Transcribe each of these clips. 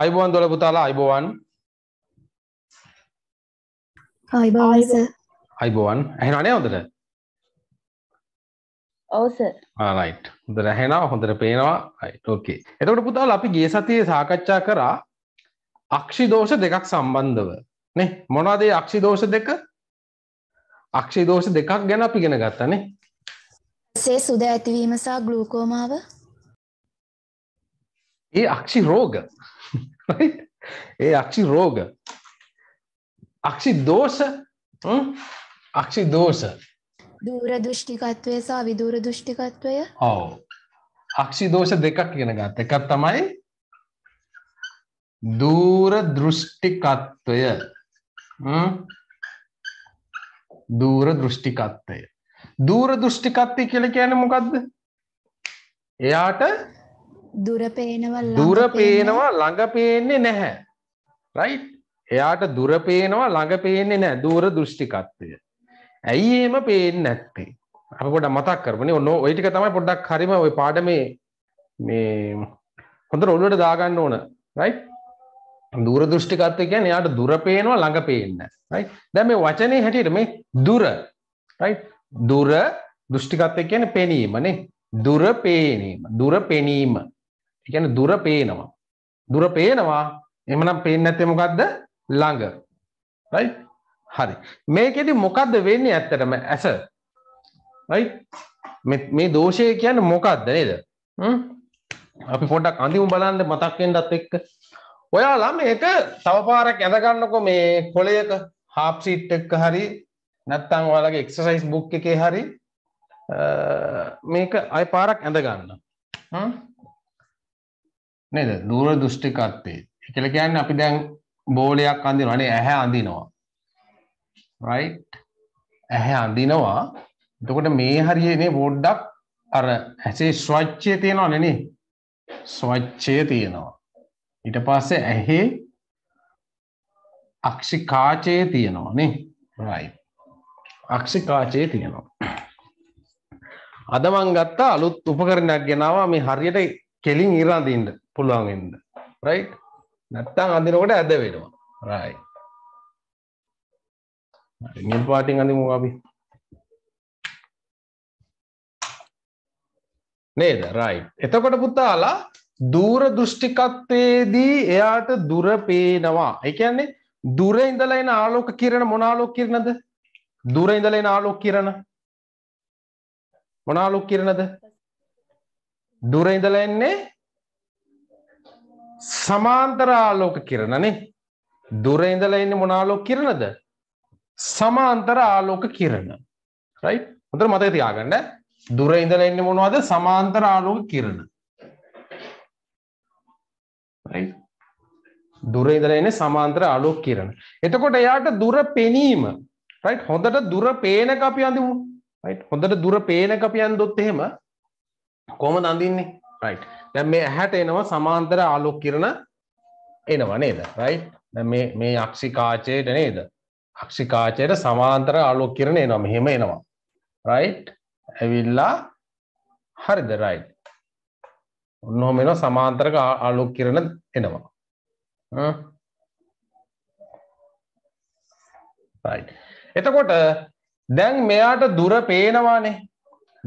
අයිබෝන් දොල පුතාලා අයිබෝවන් අයිබෝවන් ඇහෙනනේ හොඳට ඕස ආලයිට් හොඳ රැහෙනවා හොඳට පේනවා ෝකේ එතකට පුතාල අපි ගේ සතියේ සාකච්ඡා කරා අක්ෂි දෝෂ දෙකක් සම්බන්ධව නේ මොනවාදේ අක්ෂි දෝෂ දෙක අක්ෂි දෝෂ දෙකක් ගැන අපි ගෙන ගත්තනේ සේ සුද ඇතිවීම සහ ගලූකෝමාව ඒ අක්ෂි රෝග ඒ අක්ෂි රෝග අක්ෂි දෝෂ අක්ෂි දෝෂ දූර දෘෂ්ටිකත්වය සහ විදූර දෘෂ්ටිකත්වය ඔව අක්ෂි දෝෂ දෙකක් කියෙන ගත් එකක් තමයි දූර දෘෂ්ටිකත්වය දූර දෘෂ්ටිකත්වය දූර දෘෂ්ටිකත්වය කියල කියන මොකක්ද එයාට දුර පේනවා දුර පේනවා ළඟ පේන්නේ නැහැ. රයිට්? එයාට දුර පේනවා ළඟ පේන්නේ නැහැ. දුර දෘෂ්ටිකත්වය. ඇයි එහෙම පේන්නේ නැත්තේ? අපි පොඩ්ඩක් මතක් කරමුනේ. ඔන්න ඔය ටික තමයි පොඩ්ඩක් හරීම ওই පාඩමේ මේ හොඳට ඔළුවට දාගන්න ඕන. රයිට්? දුර දෘෂ්ටිකත්වය කියන්නේ එයාට දුර පේනවා ළඟ පේන්නේ නැහැ. රයිට්? දැන් මේ වචනේ හැටියට මේ දුර රයිට්? දුර දෘෂ්ටිකත්වය කියන්නේ පෙනීමනේ. දුර පේනීම, දුර පෙනීම. එකන දුර පේනවා දුර පේනවා එමනම් පේන්න ඇත්තේ මොකක්ද ළඟ හරි මේකෙදි මොකක්ද වෙන්නේ ඇත්තටම ඇස මේ දෝෂය කියන්න මොකක්ද නේද අපි පොඩක් අඳිමු බලන්න මතක්ෙන්ටත් එක්ක ඔයාලා මේක තවපාරක් ඇඳගන්නකො මේ කොලයක හාප්සිට් එක්ක හරි නැත්තං ඔයාලගේ එක්සසයිස් බුක් එකේ හරි මේක අය පාරක් ඇඳගන්න නේද දූර දෘෂ්ටිකත්වය එකල කියන්න අපි දැන් බෝලයක් අඳිනවානේ ඇහැ අඳිනවා රයි ඇහැ අඳිනවා එතකොට මේ හරියනේ බෝඩ්ඩක් අර ඇසේ ස්වච්චය තියෙනවා නෙනේ ස්වච්චය තියෙනවා ඊට පස්සේ ඇහි අක්ෂිකාචය තියෙනවා නේ රයි අක්ෂිකාචය තියෙනවා අදමං ගත්තා අලුත් උපකරණයක් ගෙනවා මේ හරියට කෙලින් ඉරාදීන්ට පුළුවන්ෙන්ද රයි් නැත්තං අඳනකොට ඇද වෙනවා රයි නිල් පාටිං අඳමු අපි නේද රයි එතකොට පුතාලා දූර දෘෂ්ටිකත්වයේදී එයාට දුර පේනවා එකන්නේ දුර ඉඳලයින ආලෝක කිරණ මොනාලෝක කිරණද දුර ඉඳලයින ආලෝක කිරණ මොනාලෝක කිරණද දුර ඉඳල එන්නේ සමාන්තරාලෝක කිරණනේ දුර ඉඳල එන්නේ මොනාලෝක කිරණද සමාන්තර ආලෝක කිරණ රයි හොඳට මතක තියාගන්න දුර ඉඳල එන්නේ මොනවද සමාන්තර ආලෝක කිරණ දුර ඉඳල එන්නේ සමාන්තර ආලෝක කිරණ එතකොට එයාට දුර පෙනීම රයිට් හොඳට දුර පේනක අපි අඳිමු රයිට් හොඳට දුර පේනක අපි අඳොත් එහෙම කොහොම දඳින්නේ රයිට් දැන් මේ ඇහැට එනවා සමාන්තර ආලෝක කිරණ එනවා නේද රයිට් දැන් මේ මේ අක්ෂිකාචයට නේද අක්ෂිකාචයට සමාන්තර ආලෝක කිරණ එනවා මෙහෙම එනවා රයිට් ඇවිල්ලා හරිද රයිට් ඔන්නෝම එනවා සමාන්තර ආලෝක කිරණ එනවා රයිට් එතකොට දැන් මෙයාට දුර පේනවානේ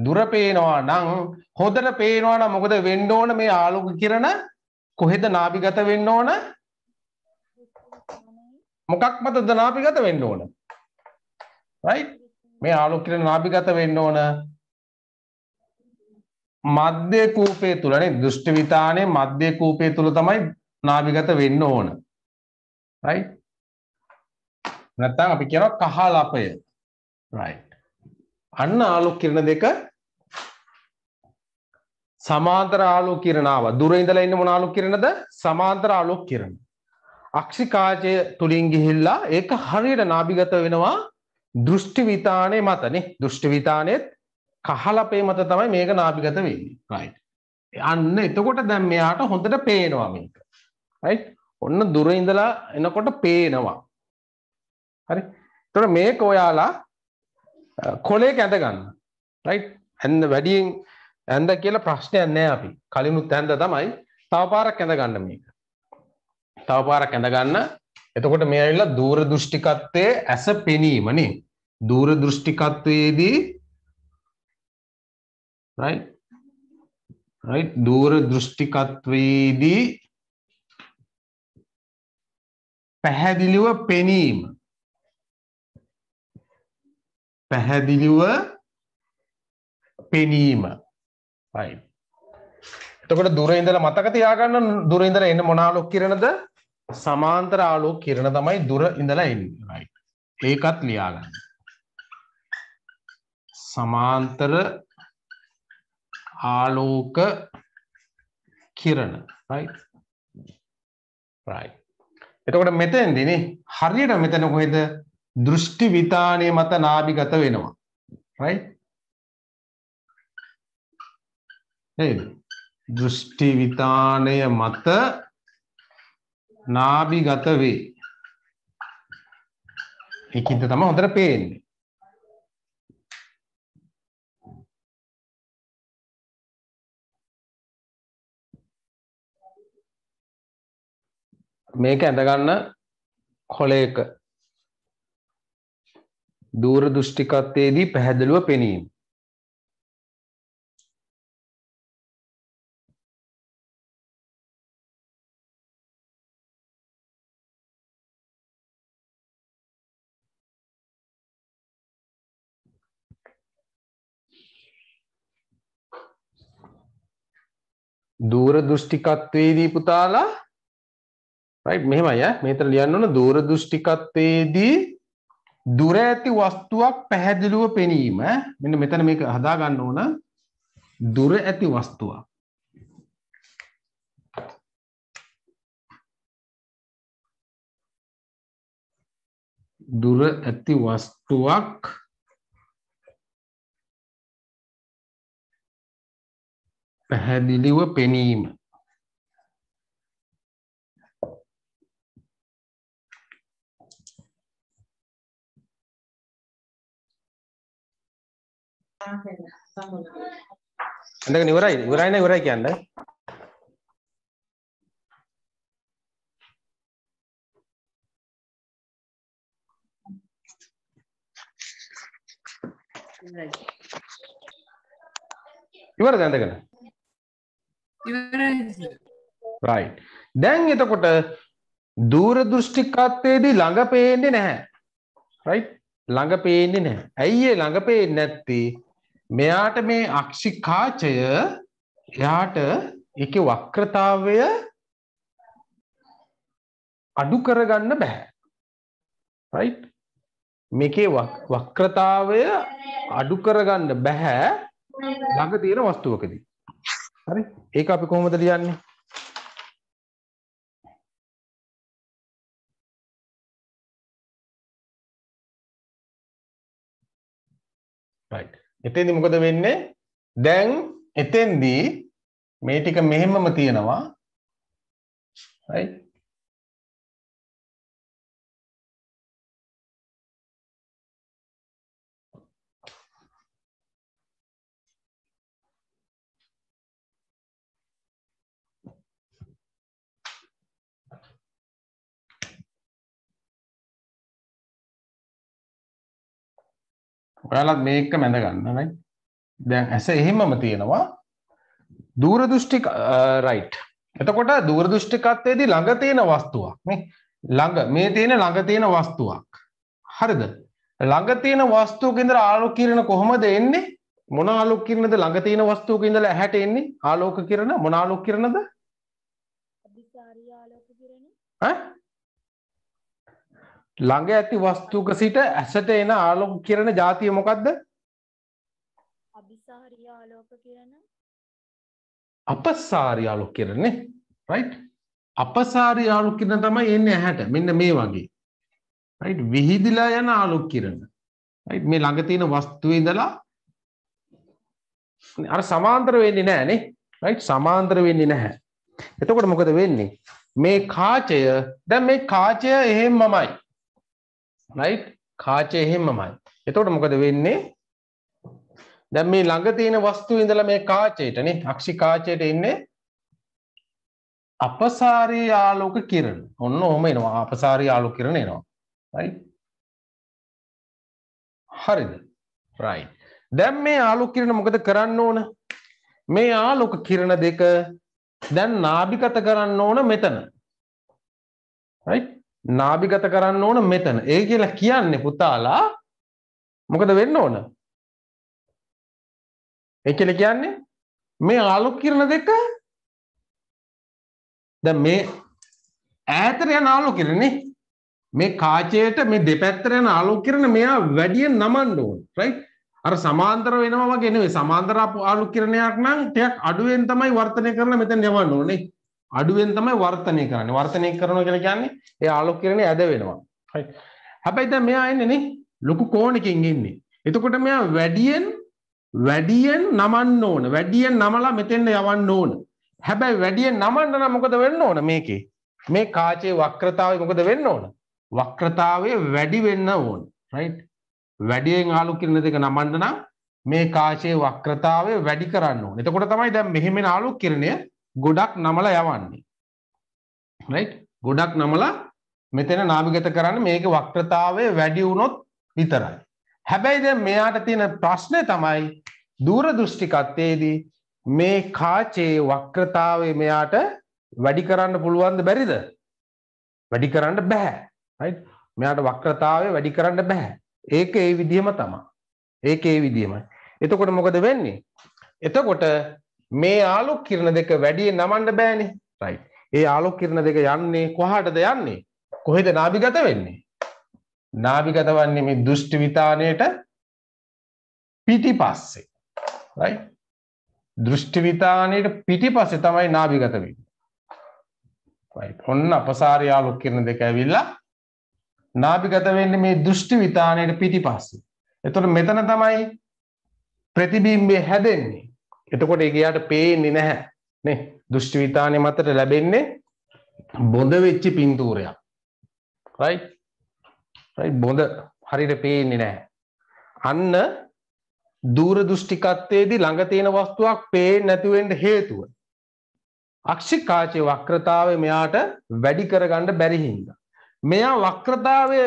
දුර පේනවා නම් හොඳට පේනවා නම් මොකද වෙන්න ඕන මේ ආලෝක කිරණ කොහෙද නාභිගත වෙන්න ඕන මොකක් මතද නාභිගත වෙන්න ඕන right මේ ආලෝක කිරණ නාභිගත වෙන්න ඕන මධ්‍ය කූපය තුල නේ දෘෂ්ටි විතානේ මධ්‍ය කූපය තුල තමයි නාභිගත වෙන්න ඕන right නැත්නම් අපි කියනවා කහලපය right අන්න ආලෝක කිරණ දෙක සමාන්තර ආලෝක කිරණාව දුර ඉඳලා ඉන්න මොන ආලෝක කිරණද සමාන්තර ආලෝක කිරණ අක්ෂිකාචය තුලින් ගිහිල්ලා ඒක හරියට නාභිගත වෙනවා දෘෂ්ටි විතානේ මතනේ දෘෂ්ටි විතානේත් කහලපේ මත තමයි මේක නාභිගත වෙන්නේ රයිට් අන්න එතකොට දැන් මෙයාට හොඳට පේනවා මේක රයිට් ඔන්න දුර ඉඳලා එනකොට පේනවා හරි එතකොට මේක ඔයාලා Uh, කොලේ ඇඳගන්න රයි් ඇන්න වැඩියෙන් ඇන්ද කියලා ප්‍රශ්නයක් නෑ අපි කලිනුත් ඇන්ද තමයි තවපාරක් ඇඳගන්න මේක තවපාරක් ඇඳගන්න එතකොට මේ ඇල්ලා දූර දෘෂ්ටිකත්වය ඇස පෙනීමනේ දූර දෘෂ්ටිකත්වයේදී දූර දෘෂ්ටිකත්වයේදී පැහැදිලිව පෙනීම පැහැදිලිව පෙනීම යි එතකොට දුර ඉඳලා මතක තියාගන්න දුර ඉඳලා එන්න මොන ආලෝක කිරණද සමාන්තර ආලෝක කිරණ තමයි දුර ඉඳලා එන්නේ right ඒකත් ලියාගන්න සමාන්තර ආලෝක කිරණ right right එතකොට මෙතෙන්දී නේ හරියට මෙතන කොහෙද දෘෂ්ටි විතානය මත නාභිගත වෙනවා රයි දෘෂ්ටි විතානය මත නාභිගත වේ එකින්ද තම හොඳට පේන්නේ මේක ඇඳගන්න කොලේක දූර දෘෂ්ටිකත්වයේදී පැහැදිලිව පෙනීම. දූර දෘෂ්ටිකත්වයේදී පුතාලා රයිට් මෙහෙමයි ඈ මෙතන ලියන්න ඕන දූර දෘෂ්ටිකත්වයේදී දුර ඇති වස්තුවක් පැහැදිලිව පෙනීම මෙන්න මෙතන මේක හදා ගන්න ඕන දුර ඇති වස්තුවක් දුර ඇති වස්තුවක් පැහැදිලිව පෙනීම ඉඳගෙන ඉවරයි ඉවරයි නේ ඉවරයි කියන්න ඉවරද ඇඳගෙන ඉවරයි right දැන් එතකොට දුර දෘෂ්ටිකත්වයේදී ළඟ පේන්නේ නැහැ right ළඟ පේන්නේ නැහැ ඇයි ඒ ළඟ පේන්නේ නැත්තේ මෙයාට මේ අක්ෂිකාචය එයාට එක වක්‍රතාවය අඩු කරගන්න බැහැ මේකේ වක්‍රතාවය අඩු කරගන්න බැහැ ළඟ තියෙන වස්තුවකදී හරි ඒක අපි කොහොමද ලියන්නේ right එතෙන්දි මොකද වෙන්නේ? දැන් එතෙන්දී මේ ටික මෙහෙමම තියෙනවා. right? ඔයාලත් මේක මැඳ ගන්නයි දැන් ඇස එහෙමම තියෙනවා දූරදෘෂ්ටි රයිට් එතකොට දූරදෘෂ්ටිකත්වයේදී ළඟ තියෙන වස්තුවක් මේ ළඟ මේ තියෙන ළඟ තියෙන වස්තුවක් හරිද ළඟ තියෙන වස්තුවක ඉඳලා ආලෝක කිරණ කොහොමද එන්නේ මොන ආලෝක කිරණද ළඟ තියෙන වස්තුවක ඉඳලා ඇහැට එන්නේ ආලෝක කිරණ මොන ආලෝක කිරණද අභිසාරී ආලෝක කිරණ ඈ ළඟ ඇති වස්තුක සිට ඇසට එන ආලෝක කිරණ જાතිය මොකද්ද? අபிසාරී ආලෝක කිරණ. අපසාරී ආලෝක කිරණනේ. right? අපසාරී ආලෝක කිරණ තමයි එන්නේ ඇහැට. මෙන්න මේ වගේ. right? විහිදිලා යන ආලෝක කිරණ. right? මේ ළඟ තියෙන වස්තුවේ ඉඳලා අර සමාන්තර වෙන්නේ නැහැ නේ. right? සමාන්තර වෙන්නේ නැහැ. එතකොට මොකද වෙන්නේ? මේ කාචය දැන් මේ කාචය එහෙමමයි. රයි් කාචය එහෙමමයි එතොට මොකද වෙන්නේ දැම් මේ ළඟ තියෙන වස්තු ඉඳල මේ කාචයටන අක්ෂි කාචයට එන්නේ අපසාරී ආලෝක කිරණ ඔන්න ඔහොම එනවා අපසාරී ආලෝ කිරණ එනවා රයි හරිද රයි දැම් මේ ආලෝ කිරණ මොකද කරන්න ඕන මේ ආලෝක කිරණ දෙක දැන් නාභිකත කරන්න ඕන මෙතන රයිට් නාභිගත කරන්න ඕන මෙතන ඒ කියලා කියන්නේ පුතාලා මොකද වෙන්න ඕන ඒ කියල කියන්නේ මේ ආලුක් කිරණ දෙක ද මේ ඈතර යන ආලු කිරණේ මේ කාචයට මේ දෙපැත්තර යන ආලු කිරණ මෙයා වැඩියෙන් නමන්න ඕන රයිට් අර සමාන්තර වෙනවා වගේ නෙවෙයි සමාන්තර ආලු කිරණයක් නම් ටිකක් අඩුවෙන් තමයි වර්ධනය කරලා මෙතන යවන්න ඕනේ අඩුවෙන් තමයි වර්තනය කරන්නේ වර්තනය කරනවා කියලා කියන්නේ ඒ ආලෝක කිරණේ ඇද වෙනවා හරි හැබැයි දැන් මෙයා ඉන්නේ නේ ලොකු කෝණකින් ඉන්නේ එතකොට මෙයා වැඩියෙන් වැඩියෙන් නමන්න ඕන වැඩියෙන් නමලා මෙතෙන්ට යවන්න ඕන හැබැයි වැඩියෙන් නමන්න නම් මොකද වෙන්න ඕන මේකේ මේ කාචයේ වක්‍රතාවය මොකද වෙන්න ඕන වක්‍රතාවය වැඩි වෙන්න ඕන රයිට් වැඩියෙන් ආලෝක කිරණ දෙක නමන්න නම් මේ කාචයේ වක්‍රතාවය වැඩි කරන්න ඕන එතකොට තමයි දැන් මෙහෙම ආලෝක කිරණය ගොඩක් නමල යවන්නේ ගොඩක් නමලා මෙතන නාභිගත කරන්න මේක වක්්‍රතාවය වැඩි වුණොත් විතරයි හැබැයි ද මෙයාට තියෙන ප්‍රශ්නය තමයි දූරදෘෂ්ටිකත්තයේදී මේ කාචේ වක්‍රතාවේ මෙයාට වැඩි කරන්න පුළුවන්ද බැරිද වැඩි කරන්න බැහැ මෙයාට වක්‍රතාවේ වැඩි කරන්න බැහැ ඒක ඒ විදිහම තමා ඒක ඒ විදිහමයි එතකොට මොකද වෙන්නේ එතකොට මේ ආලෝක කිරණ දෙක වැඩියෙන් නමන්න බෑනේ. right. ඒ ආලෝක කිරණ දෙක යන්නේ කොහාටද යන්නේ? කොහෙද නාභිගත වෙන්නේ? නාභිගත වන්නේ මේ දුෂ්ටි විතාණයට පිටිපස්සේ. right. දෘෂ්ටි විතාණයට පිටිපස්සේ තමයි නාභිගත වෙන්නේ. right. ඔන්න අපසාරී ආලෝක කිරණ දෙක ඇවිල්ලා නාභිගත වෙන්නේ මේ දෘෂ්ටි විතාණයට පිටිපස්සේ. එතකොට මෙතන තමයි ප්‍රතිබිම්බය හැදෙන්නේ. එතකොට ඒගයාට පේන්නේ නැහැ නේ දෘෂ්ටිවිතානය මතට ලැබෙන්නේ බොඳ වෙච්චි පින්තූරයක් රයි බොඳ හරිට පේන්නේ නැහැ අන්න දූර දෘෂ්ටිකත්තයේදී ළඟ තියෙන වස්තුවක් පේ නැතිවෙන්ට හේතුව අක්ෂිකාචය වක්‍රතාව මෙයාට වැඩි කරගණ්ඩ බැරිහින්ද මෙයා වක්‍රතාවය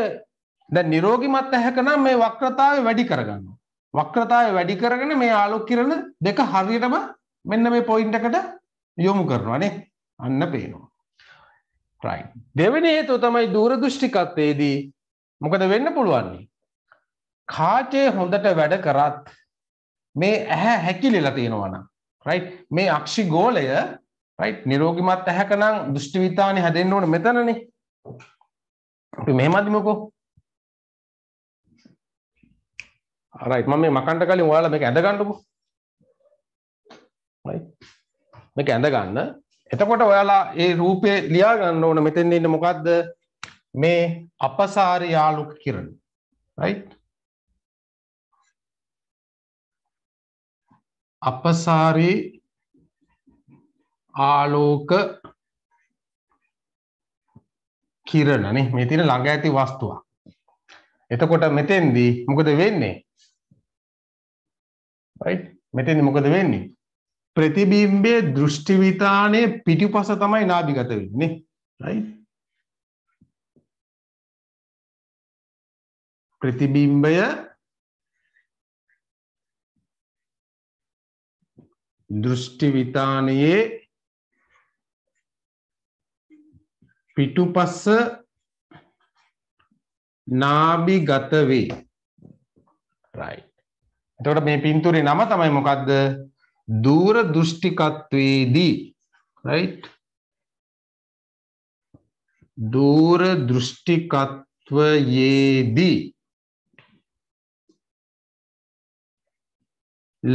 ද නිරෝගිමත් ඇහැකනම් මේ වක්‍රතාව වැඩි කරගන්න වක්‍රතාවය වැඩි කරගෙන මේ ආලෝක කිරණ දෙක හරියටම මෙන්න මේ පොයින්ට් එකට යොමු කරනවානේ. අන්න පේනවා. right. දෙවෙනි හේතුව තමයි දූරදෘෂ්ටිකත්වයේදී මොකද වෙන්න පුළුවන්නේ? කාචේ හොඳට වැඩ කරත් මේ ඇහැ හැකිලිලා තියෙනවා නම් right මේ අක්ෂි ගෝලය right නිරෝගිමත් ඇහැකනම් දෘෂ්ටි විතානේ හැදෙන්න ඕනේ මෙතනනේ. අපි මෙහෙමදිමුකෝ රයිට් මම මේ මකන්ට කලින් ඔයාලා මේක ඇඳ ගන්නකො රයිට් මේක ඇඳ ගන්න එතකොට ඔයාලා ඒ රූපය ලියා ගන්න ඕන මෙතෙන් ඉන්න මොකක්ද මේ අපසාරි යාලුක කිරණ රයිට් අපසාරි ආලෝක කිරණනේ මේ තියෙන ළඟ ඇති වස්තුවක් එතකොට මෙතෙන්දී මොකද වෙන්නේ right මෙතෙන් මොකද වෙන්නේ ප්‍රතිබිම්බයේ දෘෂ්ටි විතානේ පිටිපස තමයි නාභිගත වෙන්නේ right ප්‍රතිබිම්බය දෘෂ්ටි විතානයේ පිටුපස්ස නාභිගත වේ right එතකොට මේ පින්තූරේ නම තමයි මොකක්ද දූර දෘෂ්ටිකත්වයේදී right දූර දෘෂ්ටිකත්වයේදී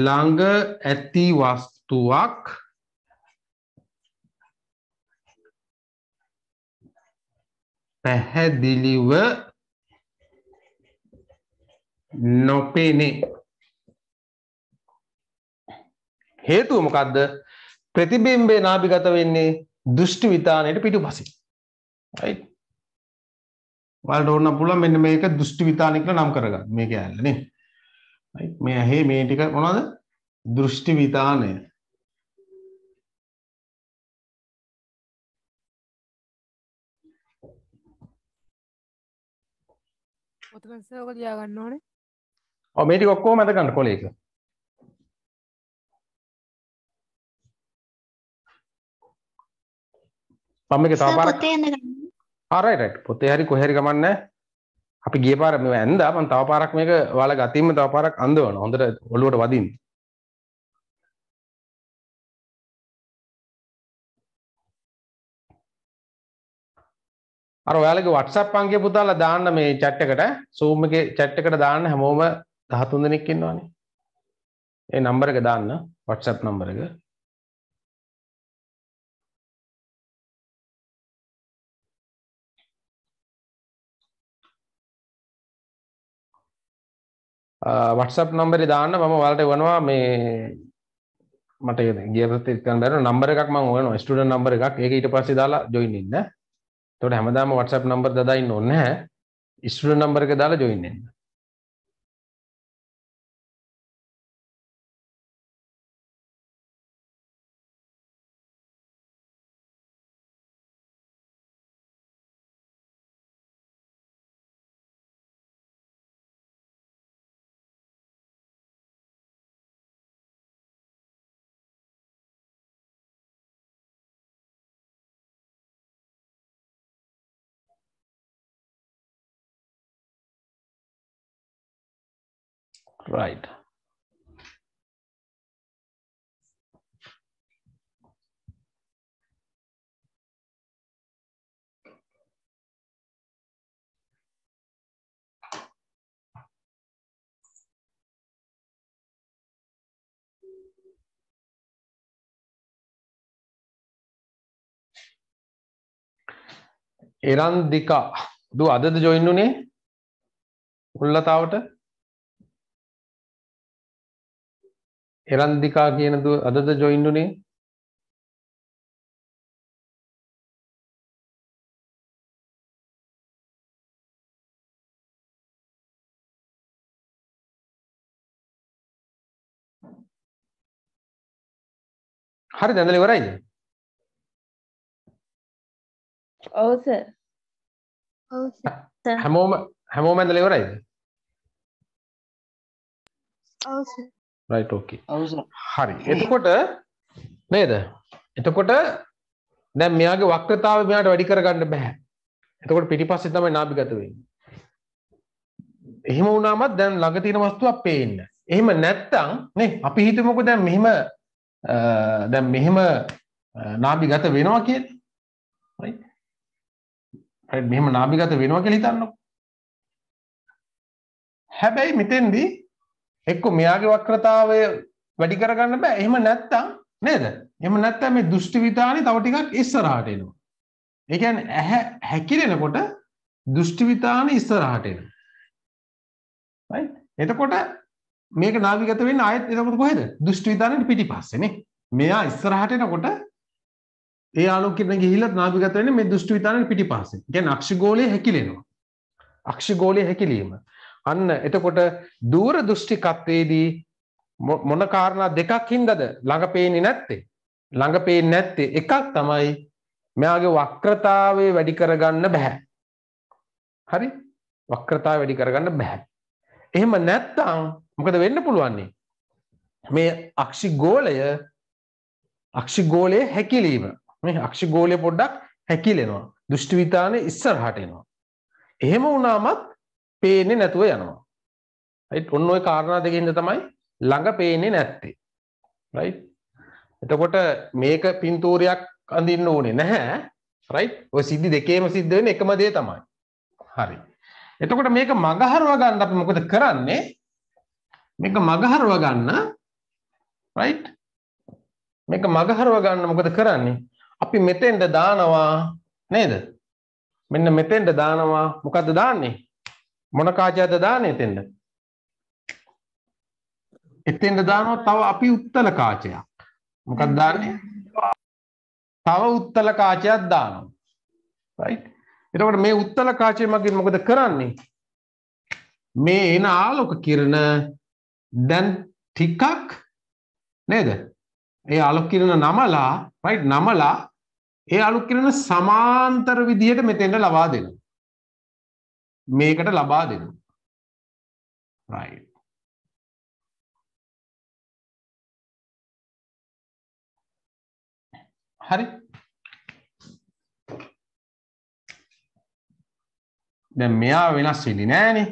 ළඟ ඇති වස්තුවක් පැහැදිලිව නොපෙනේ හේතුව මොකක්ද ප්‍රතිබිම්බේ නාභිගත වෙන්නේ දෘෂ්ටි විතානයට පිටු පසින් වල්ට ඕන්න පුල මෙන්න මේක දෘෂ්ටි විතානකල නම් කරග මේක ඇල්ලනේ මේ ඇහේ මේ ටික මොනද දෘෂ්ටි විතානය ඔතකන්සෝක දයාගන්න ඕනේ මේටි ඔක්කෝ මැතකන්න කොලේක මම මේක තව පාරක් ආරයි රයිට් පොතේ හරි කොහේ හරි ගමන් නැහැ අපි ගිය පාර මේ ඇන්දා මම තව පාරක් මේක ඔයාලා ගතින්ම තව පාරක් අඳවනවා හොඳට ඔළුවට වදින්න අර ඔයාලගේ WhatsApp අංකය පුතාලා දාන්න මේ chat එකට Zoom එකේ chat එකට දාන්න හැමෝම 13 දෙනෙක් ඉන්නවනේ ඒ නම්බර එක දාන්න WhatsApp නම්බර එක වටසප් නම්බරි දාන්න මම වලට වනවා මේ මට ගේතකන්න නම්බර එකක් ම වන ස්ටඩ නම්බර එකක් එක ඊට පස්සේ දාලා ජොයින් ඉන්න තොට හැමදාම වටසප් නම්බර් දදයින්න ඔන්න ස්ටඩ නම්බර එක දාලා ජොයින්න්න right එරන්දිකා දු අදද ජොයින් වුනේ උල්ලතාවට එරන්දිකා කියන අදද ජොයින් උනේ හරි දැඳල ඉවරයිද? ඔව් සර්. ඔව් සර්. හැමෝම හැමෝම ඇඳලා ඉවරයිද? ඔව් සර්. රයිට් ඕකේ හරි එතකොට නේද එතකොට දැන් මෙයාගේ වක්‍රතාවය මෙයාට වැඩි කරගන්න බෑ එතකොට පිටිපස්සේ තමයි නාභිගත වෙන්නේ එහෙම වුණාමත් දැන් ළඟ තියෙන වස්තුවක් පේන්න එහෙම නැත්තම් නේ අපි හිතමුකෝ දැන් මෙහෙම දැන් මෙහෙම නාභිගත වෙනවා කියලා හරි මෙහෙම නාභිගත වෙනවා කියලා හිතන්නකෝ හැබැයි මෙතෙන්දී එක්ක මෙයාගේ වක්‍රතාවය වැඩි කරගන්න බෑ එහෙම නැත්තම් නේද එම නැත්තම් මේ දෘෂ්ටි විතානි තව ටිකක් ඉස්සරහට එනවා ඒ කියන්නේ ඇහැ හැකිලෙනකොට දෘෂ්ටි විතානි ඉස්සරහට එනවා right එතකොට මේක නාවිගත වෙන්නේ ආයෙත් එතකොට කොහෙද දෘෂ්ටි විතානෙට පිටිපස්සේනේ මෙයා ඉස්සරහට එනකොට ඒ ආලෝකයෙන් ගිහිල්ලා නාවිගත වෙන්නේ මේ දෘෂ්ටි විතානෙට පිටිපස්සේ කියන්නේ අක්ෂිගෝලයේ හැකිලෙනවා අක්ෂිගෝලයේ හැකිලීම අන්න එතකොට දූර දෘෂ්ටිකත්වයේදී මොන කාරණා දෙකක් හින්දද ළඟ පේන්නේ නැත්තේ ළඟ පේන්නේ නැත්තේ එකක් තමයි මෙයාගේ වක්‍රතාවය වැඩි කරගන්න බෑ හරි වක්‍රතාව වැඩි කරගන්න බැහැ. එහෙම නැත්තං මොකද වෙන්න පුළුවන්නේ. මේ අක්ෂි ගෝලය අක්ෂි ගෝලය හැකිලීම මේ අක්ෂි ගෝලය පොඩ්ඩක් හැකිලෙනවා දෘෂ්ටිවිතාන ඉස්සරහටෙනවා. එහෙම වනාමත් පේන්නේ නැතුව යනවා රයිට් ඔන්න ওই කාරණා දෙකින්ද තමයි ළඟ පේන්නේ නැත්තේ රයිට් එතකොට මේක පින්තූරයක් අඳින්න ඕනේ නැහැ රයිට් ඔය සිද්ධි දෙකේම සිද්ධ වෙන්නේ එකම දේ තමයි හරි එතකොට මේක මගහරව ගන්න අපි මොකද කරන්නේ මේක මගහරව ගන්න රයිට් මේක මගහරව ගන්න මොකද කරන්නේ අපි මෙතෙන්ට දානවා නේද මෙන්න මෙතෙන්ට දානවා මොකද්ද දාන්නේ මොන කාජාද දාන්නේ එතෙන්ද? එතෙන්ද දානවා තව අපි උත්තල කාචයක්. මොකක්ද දාන්නේ? තව උත්තල කාචයක් දානවා. right? එතකොට මේ උත්තල කාචය මගින් මොකද කරන්නේ? මේ එන ආලෝක කිරණ දැන් ටිකක් නේද? ඒ ආලෝක කිරණ නමලා right නමලා ඒ ආලෝක කිරණ සමාන්තර විදිහට මෙතෙන්ට ලබා දෙනවා. මේකට ලබා දෙනු රයි හරි දැ මෙයා වෙනස් වෙනි නෑනේ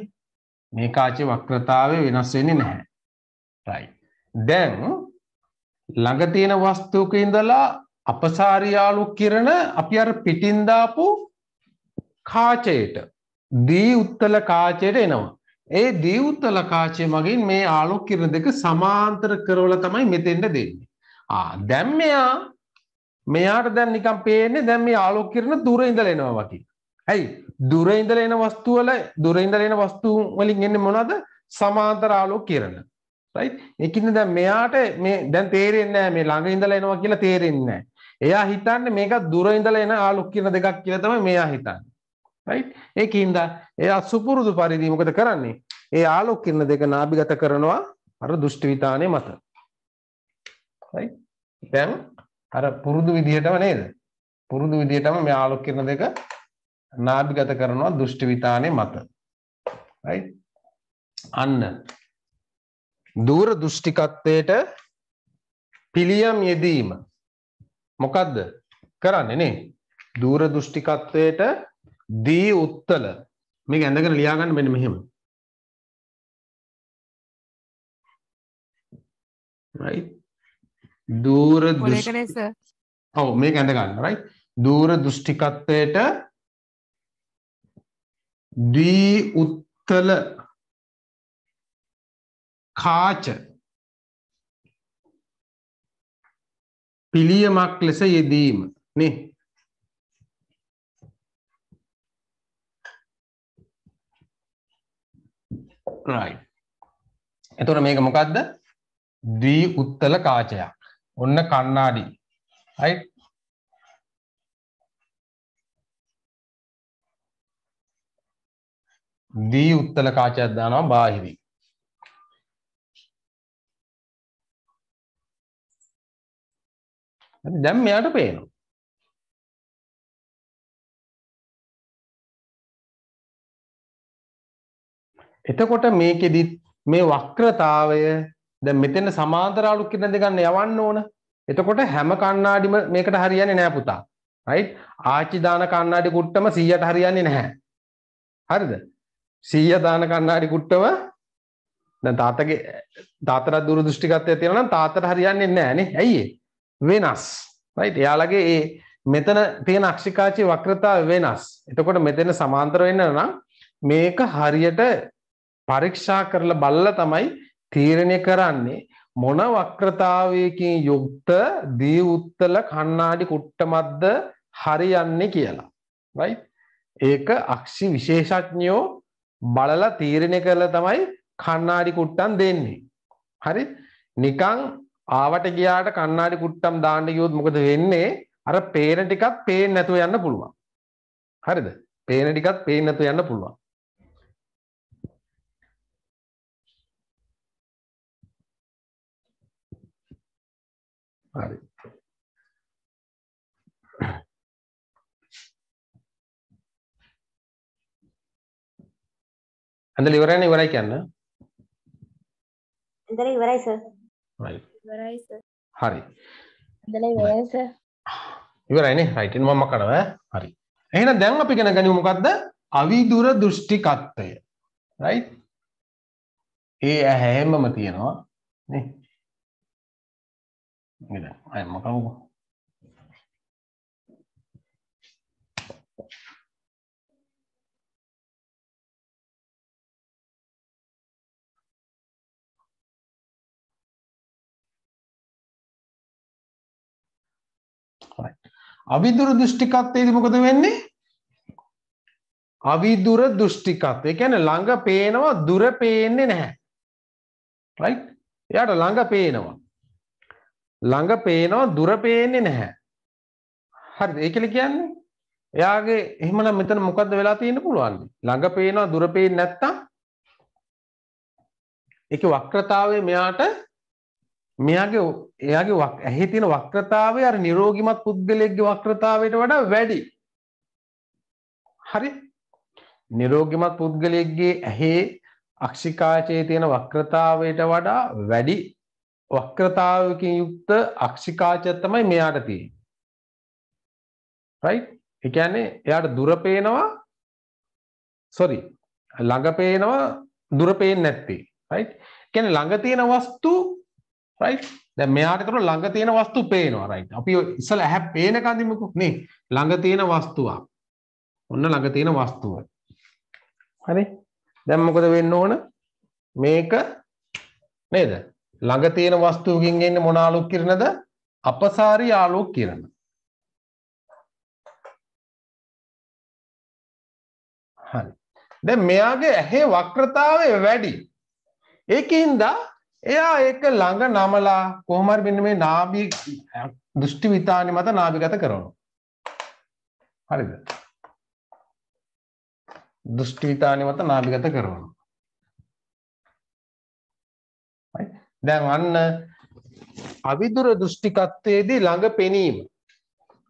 මේ කාචි වක්‍රතාව වෙනස් වෙන්නේ නැහැ රයි දැන් ළඟතියෙන වස්තුක ඉඳලා අපසාරියාලු කිරණ අපි අර පිටින්දාපු කාචයට දී උත්තල කාචයට එනවා. ඒ දී උත්තල කාචය මගින් මේ ආලෝක කිරණ දෙක සමාන්තර කරවල තමයි මෙතෙන්ට දෙන්නේ. ආ දැන් මෙයා මෙයාට දැන් නිකන් පේන්නේ දැන් මේ ආලෝක කිරණ දුර ඉඳලා එනවා වගේ. ඇයි දුර ඉඳලා එන වස්තු වල දුර ඉඳලා එන වස්තු වලින් එන්නේ මොනවද? සමාන්තර ආලෝක කිරණ. right? ඒකින්ද දැන් මෙයාට මේ දැන් තේරෙන්නේ නැහැ මේ ළඟ ඉඳලා එනවා කියලා තේරෙන්නේ නැහැ. එයා හිතන්නේ මේක දුර ඉඳලා එන ආලෝක කිරණ දෙකක් කියලා තමයි මෙයා හිතන්නේ. ඒකන්ද එයා සුපුරුදු පරිදිීමකද කරන්නේ ඒ ආලොක් ඉන්න දෙක නාභිගත කරනවා අර දුෘෂ්ටිවිතානය මත දැන් අර පුරුදු විදිහටම නේද පුරුදු විදිහටම මේ ආලොක් කරන දෙක නාභිගත කරනවා දුෘෂ්ටිවිතානය මත අන්න දූර දුෘෂ්ටිකත්වයට පිළියම් යෙදීම මොකක්ද කරන්නේ නේ දූර දුෘෂ්ටිකත්වයට දී උත්තල මේක ඇඳගෙන ලියාගන්න මෙන්න මෙහෙම right දුර ඔව් මේක ඇඳ ගන්න right දුර දෘෂ්ටිකත්වයට දී උත්තල කාච පිළියමක් ලෙස යෙදීම නේ රයි එතුට මේක මොකක්ද දී උත්තල කාචයක් ඔන්න කන්නාඩි අයි දී උත්තල කාචයක් දානවා බාහිරී දැම් මෙයාට පේනවා එතකොට මේකෙදිත් මේ වක්‍රතාවය ද මෙතන සමාන්තරාලු කිරන දෙගන්න යවන්න ඕන එතකොට හැම කන්නාඩිම මේකට හරියන්නේ නෑ පුතා රයි් ආච්චිධාන කන්නාඩි කුට්ටම සීයට හරියන්නේ නැහැ හරිද සීයදාන කන්නාඩි කුට්ටම තාතගේ තාතර දුර දෘෂ්ටිකත්වය තියෙනනම් තාතර හරියන්නේ නෑනේ ඇයි වෙනස් රයි් එයාලගේ ඒ මෙතන තියෙන අක්ෂිකාචි වක්‍රතා වෙනස් එතකොට මෙතන සමාන්තර වෙන්න නම් මේක හරියට පරීක්ෂා කරලා බල්ල තමයි තීරණය කරන්නේ මොන වක්‍රතාවයකින් යුක්ත දී උත්තල කණ්ණාඩි කුට්ටමක්ද හරියන්නේ කියලා. රයි ඒක අක්ෂි විශේෂඥයෝ බලලා තීරණය කරලා තමයි කණ්ණාඩි කුට්ටන් දෙන්නේ. හරි නිකං ආවට ගියාට කණ්ණාඩි කුට්ටම් දාන්න ගියොත් මොකද වෙන්නේ? අර පේන ටිකක් පේන්නේ නැතුව යන්න පුළුවන්. හරිද? පේන ටිකක් පේන්නේ නැතුව යන්න පුළුවන්. හරි. ඇඳලා ඉවරයි ඉවරයි කියන්න. ඇඳලා ඉවරයි සර්. right. ඉවරයි සර්. හරි. ඇඳලා ඉවරයි සර්. ඉවරයිනේ right එන්න මම කරව හරි. එහෙනම් දැන් අපි ඉගෙන ගනිමු මොකද්ද? අවිදුර දෘෂ්ටිකත්වය. right? ඒ ඇහැමම තියෙනවා නේ. Mira, ahí me acabo. අවිදුර දෘෂ්ටිකත්වයේදී මොකද වෙන්නේ? අවිදුර දෘෂ්ටිකත්වය. ඒ කියන්නේ ළඟ පේනවා දුර පේන්නේ නැහැ. right? එයාට ළඟ පේනවා. ළඟ පේනවා දුර පේන්නේ නැහැ. හරිද? ඒකල කියන්නේ එයාගේ එහෙමනම් මෙතන මොකද්ද වෙලා තියෙන්න පුළුවන්? ළඟ පේනවා දුර පේන්නේ නැත්තම් ඒකේ වක්‍රතාවය මෙයාට මෙයාගේ එයාගේ ඇහි තියෙන වක්‍රතාවය අර නිරෝගිමත් පුද්ගලයෙක්ගේ වක්‍රතාවයට වඩා වැඩි. හරි? නිරෝගිමත් පුද්ගලයෙක්ගේ ඇහි අක්ෂිකාචයේ තියෙන වක්‍රතාවයට වඩා වැඩි වක්‍රතාවකින් යුක්ත අක්ෂිකාචය තමයි මෙයාට තියෙන්නේ. right? ඒ කියන්නේ එයාට දුර පේනවා sorry ළඟ පේනවා දුර පේන්නේ නැත්තේ right? කියන්නේ ළඟ තියෙන වස්තු right? දැන් මෙයාට කරලා ළඟ තියෙන වස්තු පේනවා right? අපි ඉස්සලා ඇහැ පේනකන් දිමුකෝ නේ ළඟ තියෙන වස්තුවක්. ඔන්න ළඟ තියෙන වස්තුව. හරි? දැන් මොකද වෙන්න ඕන? මේක නේද? ළඟ තියෙන වස්තුවකින් එන්නේ මොන ආලෝක කිරණද? අපසාරී ආලෝක කිරණ. හරි. දැන් මෙයාගේ ඇහි වක්‍රතාවය වැඩි. ඒකින්ද එයා ඒක ළඟ නමලා කොහොම හරි මෙන්න මේ නාභි දෘෂ්ටි විතානි මත නාභිගත කරනවා. හරිද? දෘෂ්ටි විතානි මත නාභිගත කරනවා. දැන් අන්න අවිදුර දෘෂ්ටිකත්වයේදී ළඟ පෙනීම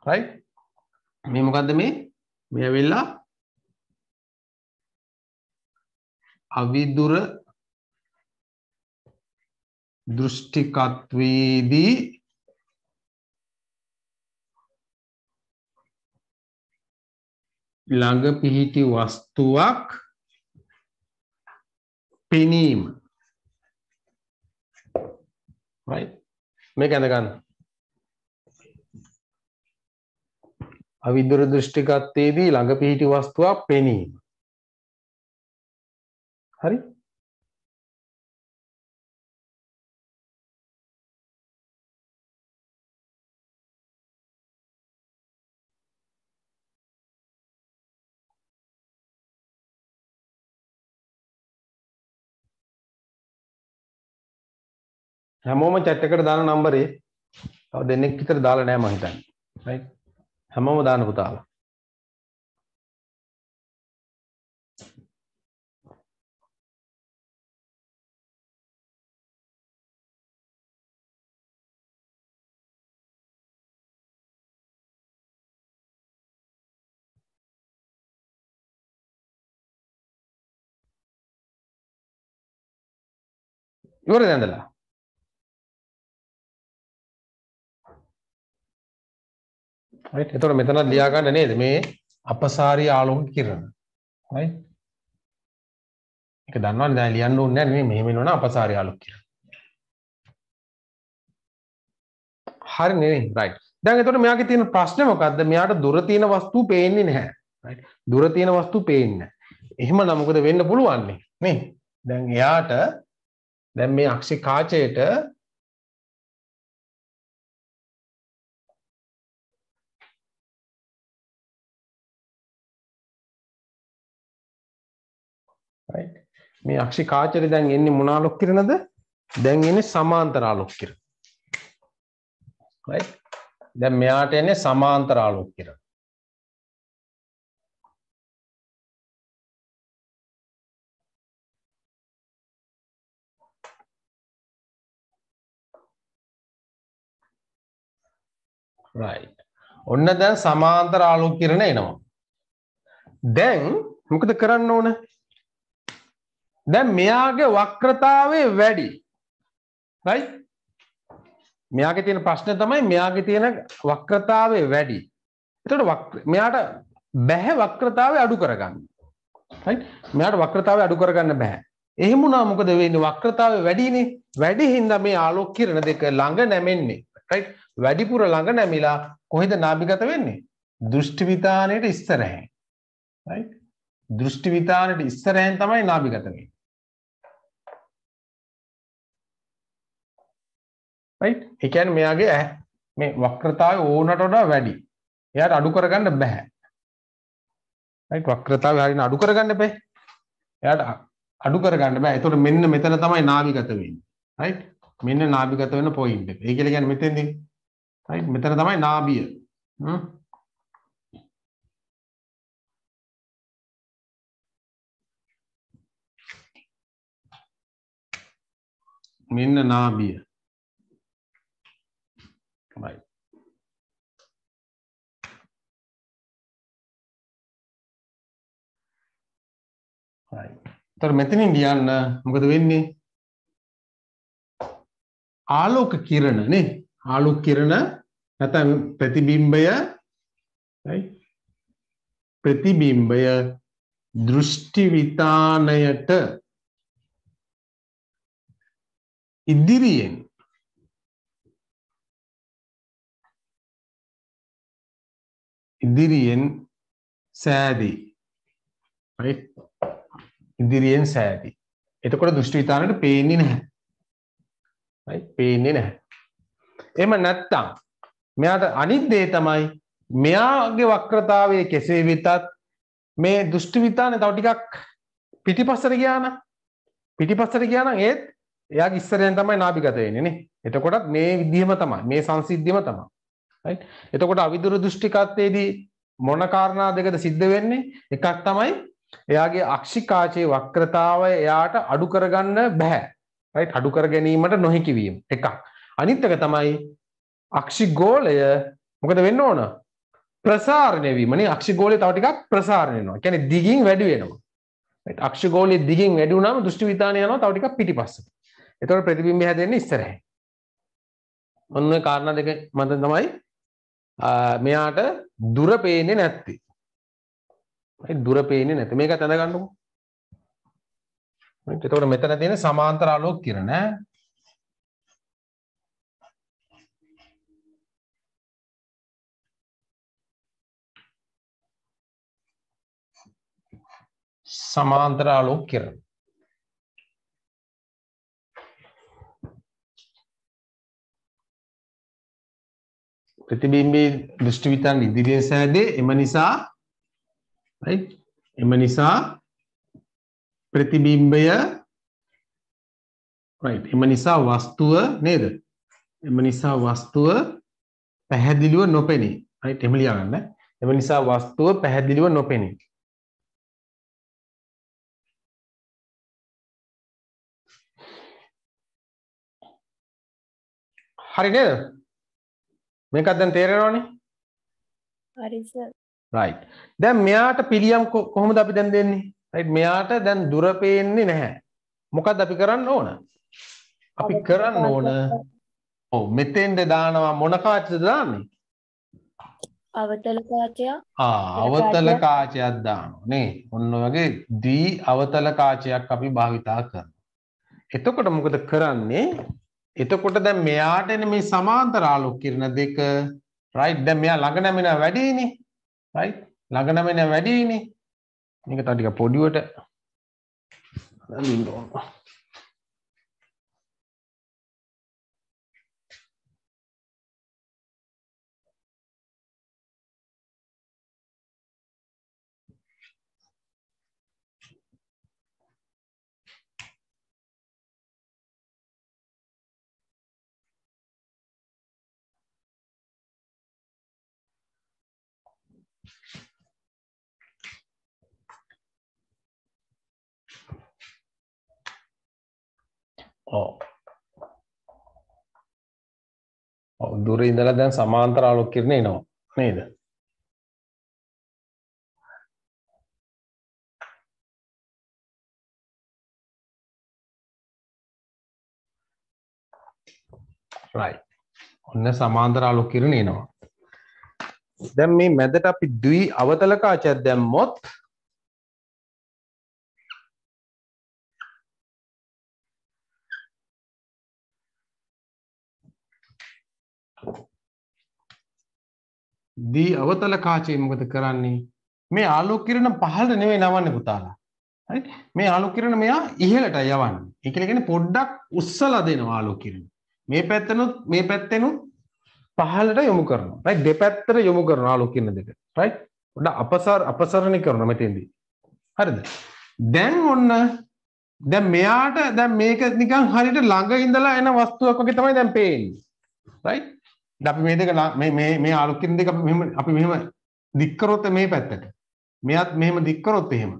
රයිට් මේ මොකද්ද මේ මේ ඇවිල්ලා අවිදුර දෘෂ්ටිකත්වයේදී ළඟ පිහිටි වස්තුවක් පෙනීම right මේක ඇඳ ගන්න අවිදුර දෘෂ්ටිකත්වයේදී ළඟ පිහිටි වස්තුවක් පෙනීම හරි හැමෝම chat එකට දාන නම්බරේ තව දෙන්නෙක් විතර දාලා නැහැ මම හිතන්නේ. right? හැමෝම දාන පුතාලා. ඉවරද ඇඳලා right එතකොට මෙතනත් ලියා ගන්න නේද මේ අපසාරී ආලෝක කිරණ right ඒක දන්නවනේ දැන් ලියන්න ඕනේ නැහැ නෙමෙයි මෙහෙම වෙනවනම් අපසාරී ආලෝක කිරණ හරි නෙමෙයි right දැන් එතකොට මෙයාගේ තියෙන ප්‍රශ්නේ මොකද්ද මෙයාට දුර තියෙන වස්තු පේන්නේ නැහැ right දුර තියෙන වස්තු පේන්නේ එහෙමනම් මොකද වෙන්න පුළුවන්නේ නේ දැන් එයාට දැන් මේ අක්ෂි කාචයට right මේ අක්ෂි කාචරේ දැන් එන්නේ මොන ආලෝක කිරණද දැන් එන්නේ සමාන්තර ආලෝක කිරණ right දැන් මෙයාට එන්නේ සමාන්තර ආලෝක කිරණ right ඔන්න දැන් සමාන්තර ආලෝක කිරණ එනවා දැන් මොකද කරන්න ඕන දැන් මෙයාගේ වක්‍රතාවේ වැඩි රයි මෙයාගේ තියෙන ප්‍රශ්න තමයි මෙයාගේ තියෙන වක්‍රතාවේ වැඩි එතකොට මෙයාට බැහැ වක්‍රතාවේ අඩු කරගන්න රයිට් මෙයාට වක්‍රතාවේ අඩු කරගන්න බෑ එහෙම වුණා මොකද වෙන්නේ වක්‍රතාවේ වැඩිනේ වැඩි හින්දා මේ ආලෝක කිරණ දෙක ළඟ නැමෙන්නේ රයිට් වැඩිපුර ළඟ නැමිලා කොහෙද නාභිගත වෙන්නේ දෘෂ්ටි විතාණයට ඉස්සරහින් රයිට් දෘෂ්ටි විතාණයට ඉස්සරහින් තමයි නාභිගත වෙන්නේ right ඒ කියන්නේ මෙයාගේ ඇහ මේ වක්‍රතාවය ඕනට වඩා වැඩි එයාට අඩු කරගන්න බෑ right වක්‍රතාවය හරියට අඩු කරගන්න බෑ එයාට අඩු කරගන්න බෑ ඒතකොට මෙන්න මෙතන තමයි නාභිගත වෙන්නේ right මෙන්න නාභිගත වෙන පොයින්ට් එක. ඒ කියලා කියන්නේ මෙතෙන්දී right මෙතන තමයි නාභිය. හ්ම් මෙන්න නාභිය. තර මෙතනින් ලියන්න මොකද වෙන්නේ ආලෝක කිරණ නේ ආලෝක කිරණ නැත්නම් ප්‍රතිබිම්බය ප්‍රතිබිම්බය දෘෂ්ටි විතාණයට ඉදිරියෙන් ඉදිරියෙන් සෑදී right ඉදිරියෙන් සෑටි. එතකොට දෘෂ්ටිවිතානට පේන්නේ නැහැ. පේන්නේ නැහැ. එම නැත්තම් මෙයාට අනිද්දේ තමයි මෙයාගේ වක්‍රතාවය කෙසේ වෙතත් මේ දෘෂ්ටිවිතාන තව ටිකක් පිටිපස්සට ගියාන පිටිපස්සට ගියාන ඒත් එයා ඉස්සරයෙන් තමයි නාභිගත වෙන්නේ නේ. එතකොටත් මේ විදිහම තමයි. මේ සංසිද්ධියම තමයි. right? එතකොට අවිදුරු දෘෂ්ටිකත්වයේදී මොන කාරණා දෙකද සිද්ධ වෙන්නේ? එකක් තමයි එයාගේ අක්ෂිකාචයේ වක්‍රතාව එයාට අඩු කරගන්න බැහැ. right අඩු කර ගැනීමට නොහැකි වීම එකක්. අනිත් එක තමයි අක්ෂි ගෝලය මොකද වෙන්න ඕන? ප්‍රසාරණය වීමනේ අක්ෂි ගෝලය තව ටිකක් ප්‍රසාරණය වෙනවා. කියන්නේ දිගින් වැඩි වෙනවා. right අක්ෂි ගෝලය දිගින් වැඩි වුණාම දෘෂ්ටි විතාණය යනවා තව ටිකක් පිටිපස්සට. ඒතකොට ප්‍රතිබිම්බය හැදෙන්නේ ඉස්සරහින්. ඔන්න කාරණා දෙක මත තමයි මෙයාට දුර පේන්නේ නැත්තේ. දුර පේන්නේ නැත මේක තැනගන්නකෝ එතකොට මෙතන තියෙන සමාන්තර ආලෝක කිරණ සමාන්තර ආලෝක කිරණ ප්‍රතිබිම්බේ දෘෂ්ටි විතන් ඉදිරියෙන් සෑදේ එම නිසා එම නිසා ප්‍රතිබිම්බය එම නිසා වස්තුව නේද එම නිසා වස්තුව පැහැදිලිව නොපෙනී එම ලියාගන්න එම නිසා වස්තුව පැහැදිලිව නොපෙනී හරි නේද මේකත් දැන් තේරෙනවනේ හරි සර් රයි් දැන් මෙයාට පිළියම් කොහොම අපි දැන් දෙන්නේ රයි් මෙයාට දැන් දුරපේන්නේ නැහැ මොකක් අපි කරන්න ඕන අපි කරන්න ඕන ඕ මෙතෙන්ට දානවා මොනකාචද දාන්නේ අවතල කාචයක් අවතල කාචයක් දානවා නේ ඔන්න වගේ දී අවතල කාචයක් අපි භාවිතා කරන. එතකොට මොකද කරන්නේ එතකොට දැන් මෙයාට එන මේ සමාන්තර ආලෝක කිරණ දෙක රයිට් දැන් මෙයා ළඟ නැමෙන වැඩේනේ right ළඟනම එන වැඩිනේ මේක තව ටික පොඩිවට ලින්ග ඕන ඕ දුර ඉඳලා දැන් සමාන්තර ආලෝක කිරණ එනවා නේද right ඔන්න සමාන්තර ආලෝක කිරණ එනවා දැන් මේ මැදට අපි ද්වි අවතලක ආචයක් දැම්මොත් දී අවතල කාචේ මොකද කරන්නේ මේ ආලෝක කිරණ පහළට නෙවෙයි නවන්නේ පුතාලා හරි මේ ආලෝක කිරණ මෙයා ඉහළට යවන්නේ ඒ කියන්නේ පොඩ්ඩක් උස්සලා දෙනවා ආලෝක කිරණ මේ පැත්තනොත් මේ පැත්තෙනුත් පහළට යොමු කරනවා රයිට් දෙපැත්තට යොමු කරනවා ආලෝක කිරණ දෙක රයිට් පොඩ්ඩක් අපසාර අපසරණ කරනවා මෙතෙන්දී හරිද දැන් ඔන්න දැන් මෙයාට දැන් මේක නිකන් හරියට ළඟ ඉඳලා එන වස්තුවක් වගේ තමයි දැන් පේන්නේ රයිට් අපි මේ දෙක මේ මේ අලුත් කියන දෙක අපි මෙහෙම අපි මෙහෙම දික් කරොත් මේ පැත්තට මෙයත් මෙහෙම දික් කරොත් එහෙම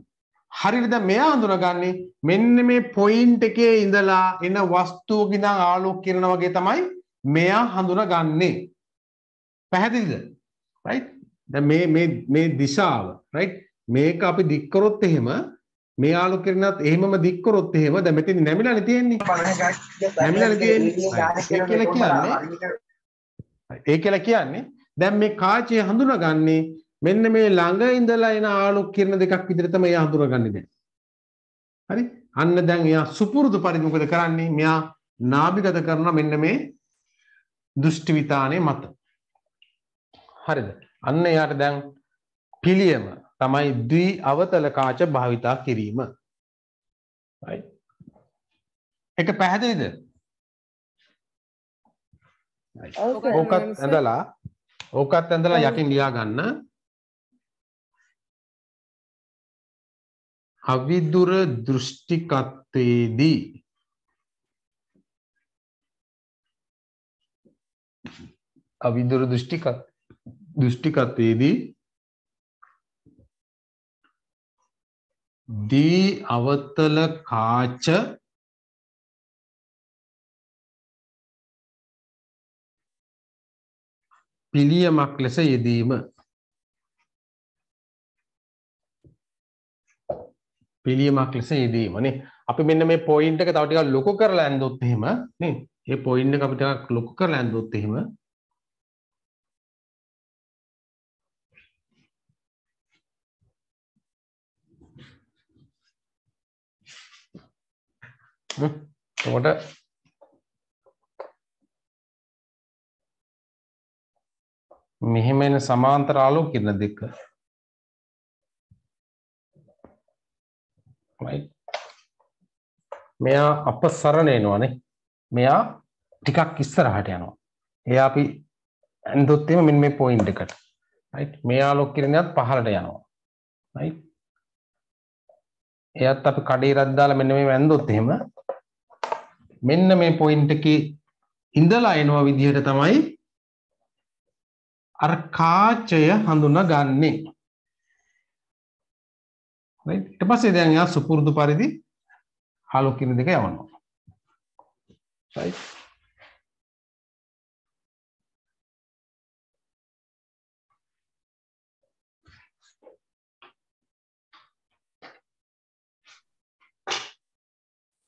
හරියට දැන් මෙයා හඳුනගන්නේ මෙන්න මේ පොයින්ට් එකේ ඉඳලා එන වස්තුවක ඉඳන් ආලෝක කරනවා වගේ තමයි මෙයා හඳුනගන්නේ පැහැදිලිද රයිට් දැන් මේ මේ මේ දිශාව රයිට් මේක අපි දික් කරොත් එහෙම මේ ආලු කරනත් එහෙමම දික් කරොත් එහෙම දැන් මෙතන නැමිලානේ තියෙන්නේ නැමිලානේ තියෙන්නේ කියලා කියන්නේ ඒ කියලා කියන්නේ දැන් මේ කාචය හඳුනාගන්නේ මෙන්න මේ ළඟ ඉඳලා එන ආලෝක කිරණ දෙකක් විදිහට තමයි එයා හඳුනාගන්නේ දැන්. හරි? අන්න දැන් එයා සුපුරුදු පරිදි මොකද කරන්නේ? මෙයා නාභිගත කරන මෙන්න මේ දෘෂ්ටි විතානේ මත. හරිද? අන්න එයාට දැන් පිළියම තමයි ද්වි අවතල කාච භාවිතා කිරීම. right? එක පැහැදිලිද? ඕකත් ඇඳලා ඕකත් ඇඳලා යටින් ලියා ගන්න අවිදුර දෘෂ්ටිකත්වයේදී අවිදුර දෘෂ්ටිකත් දෘෂ්ටිකත්වයේදී දී අවතල කාච පිළියමක් ලෙස යෙදීම පිළියමක් ලෙස යෙදීමනේ අපි මෙන්න මේ පොයින්ට එක තවටික ලොකු කර ලැන්දොත් එහෙම නේ ඒ පොයින්ට එක අපිට ලොකු කර ලැන්දොත් එහෙම එතකොට මෙහෙම එන සමාන්තර ආලෝකින දෙක මෙයා අප සරණ එනවානේ මෙයා ටිකක් ඉස්සරහට යනවා එයා අපි ඇන්දොත්තේම මෙන්න මේ පොයින්ට් එකට රයිට් මෙයා ලොක් කිරණයත් පහළට යනවා රයිට් එයත් අපි කඩේ රත් දාලා මෙන්න මේ වැන්දොත් එහෙම මෙන්න මේ පොයින්ට් එකේ ඉඳලා එනවා විදිහට තමයි අර කාචය හඳුනා ගන්නේ. right ඊට පස්සේ දැන් යා සුපුරුදු පරිදි හලු කින දෙක යවනවා. right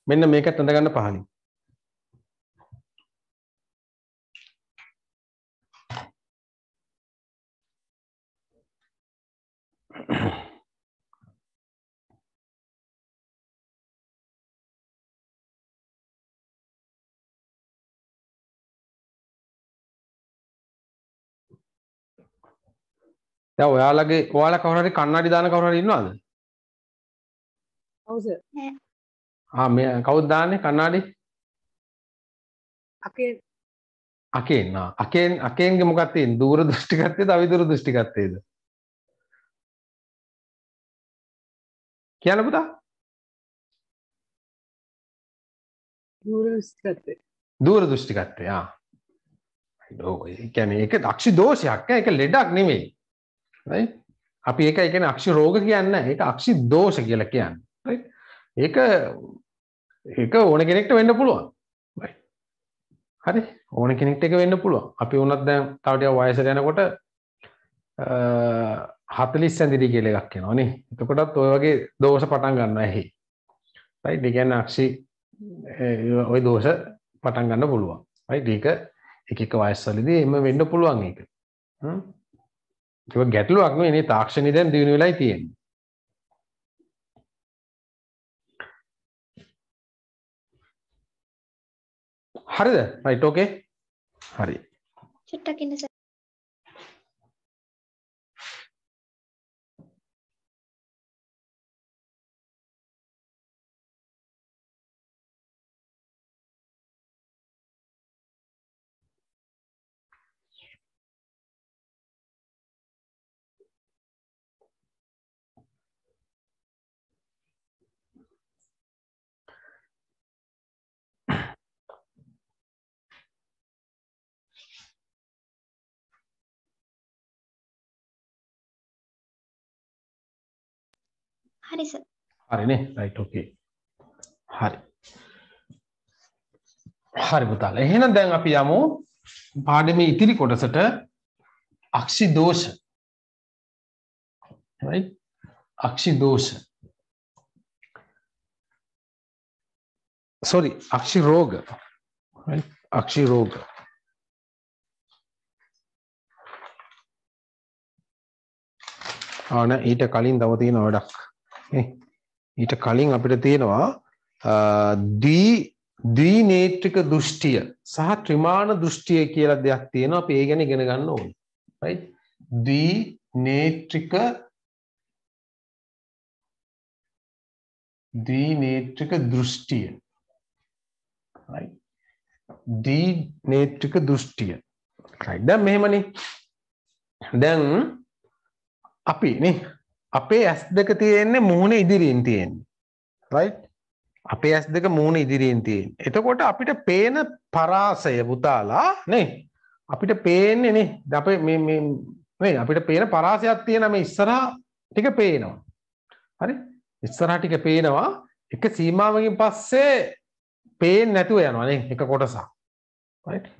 මෙන්න මේකත් අඳගන්න පහලින් දැන් ඔයාලගේ ඔයාලා කවුරු හරි කන්නඩි දාන කවුරු හරි ඉන්නවද? ඔව් සර්. නෑ. ආ මේ කවුද දාන්නේ කන්නඩි? අකේන්. අකේන් නා. අකේන් අකේන්ගේ මොකක්ද තියෙන්නේ? දුර දෘෂ්ටිකත්වේද අවිදුර දෘෂ්ටිකත්වේද? කියන්න පුතා දූර දෘෂ්ටිකත්වය ැන එක දක්ෂි දෝෂයක් එක ලෙඩක් නෙමෙයි අපි ඒක එකන අක්ෂි රෝග කියන්න ඒ අක්ෂි දෝෂ කියල කියන්න ඒක ඒක ඕන කෙනෙක්ට වෙන්න පුළුවන් හරි ඕන කෙනෙක්ට එක වෙන්න පුළුව අපි උනත් දැ තවටිය වයසරයනකොට හතලිස් ඇඳිරි කියල එකක් කෙනවානේ එතකොටත් ඔය වගේ දෝෂ පටන් ගන්න ඇහි යි දෙගැන්න අක්ෂි ඔය දෝෂ පටන් ගන්න පුළුවන් යි ඩීක එකක වයස්සලදී එම වෙන්න පුළුවන් එක ගැටලුවක්ම එනි තාක්ෂණි දැන් දියුණු වෙලයි තියෙන හරිද රයිටෝකේ හරි චුට්ටකින්න හරි සර්. හරිනේ රයිට් ඕකේ. හරි. හරි පුතාලා. එහෙනම් දැන් අපි යමු පාඩමේ ඉතිරි කොටසට අක්ෂි දෝෂ. right? අක්ෂි දෝෂ. sorry අක්ෂි රෝග. right? අක්ෂි රෝග. ආන ඊට කලින් දව තියෙන වැඩක්. ඊට කලින් අපිට තියෙනවා දී දීනේට්‍රික දෘෂ්ටිය සහ ත්‍රිමාණ දෘෂ්ටිය කියලා දෙයක් තියෙනවා අපි ඒ ගැන ඉගෙන ගන්න ඕනේ. right? දී නේත්‍රික දීනේත්‍රික දෘෂ්ටිය දීනේත්‍රික දෘෂ්ටිය දැන් මෙහෙමනේ දැන් අපි නේ අපේ ඇස් දෙක තියෙන්නේ මූුණ ඉදිරියෙන් තියෙන්නේ රයිට් අපේ ඇස් දෙක මූුණ ඉදිරියෙන් තියෙන් එතකොට අපිට පේන පරාසය පුතාලා නේ අපිට පේන්නේ නේ අප මේ අපිට පේන පරාසයක් තියෙනම ඉස්සරහා ටික පේනවා හරි ඉස්සරහා ටික පේනවා එක සීමාවකින් පස්සේ පේෙන් නැතුව යනවානේ එක කොටසා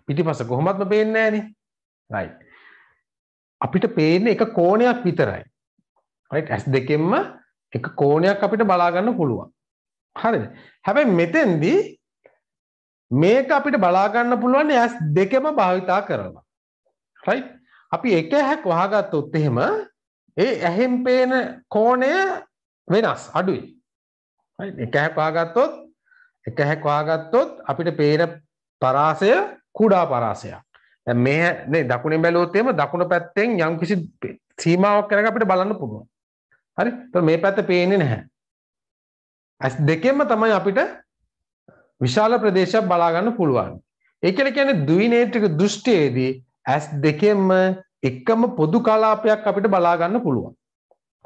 පිටිපස කොහොමත්ම පේන්නේ නෑනේ රයි අපිට පේන්නේ එක කෝණයක් විතරයි right ඇස් දෙකෙන්ම එක කෝණයක් අපිට බලා ගන්න පුළුවන් හරිද හැබැයි මෙතෙන්දී මේක අපිට බලා ගන්න පුළුවන් ඇස් දෙකම භාවිතා කරලා right අපි එක ඇහක් වහගත්තොත් එහෙම ඒ ඇහෙන් පේන කෝණය වෙනස් අඩුයි right එක ඇහක් වහගත්තොත් එක ඇහක් වහගත්තොත් අපිට පේන පරාසය කුඩා පරාසයක් මේ දකුණින් බැලුවොත් එහෙම දකුණු පැත්තෙන් යම්කිසි සීමාවක් කරගෙන අපිට බලන්න පුළුවන්. හරි එතකොට මේ පැත්ත පේන්නේ නැහැ ඇස් දෙකෙන්ම තමයි අපිට විශාල ප්‍රදේශයක් බලා ගන්න පුළුවන් ඒ කියන්නේ කියන්නේ ද්විනේත්‍රික දෘෂ්ටියේදී ඇස් දෙකෙන්ම එකම පොදු කලාපයක් අපිට බලා ගන්න පුළුවන්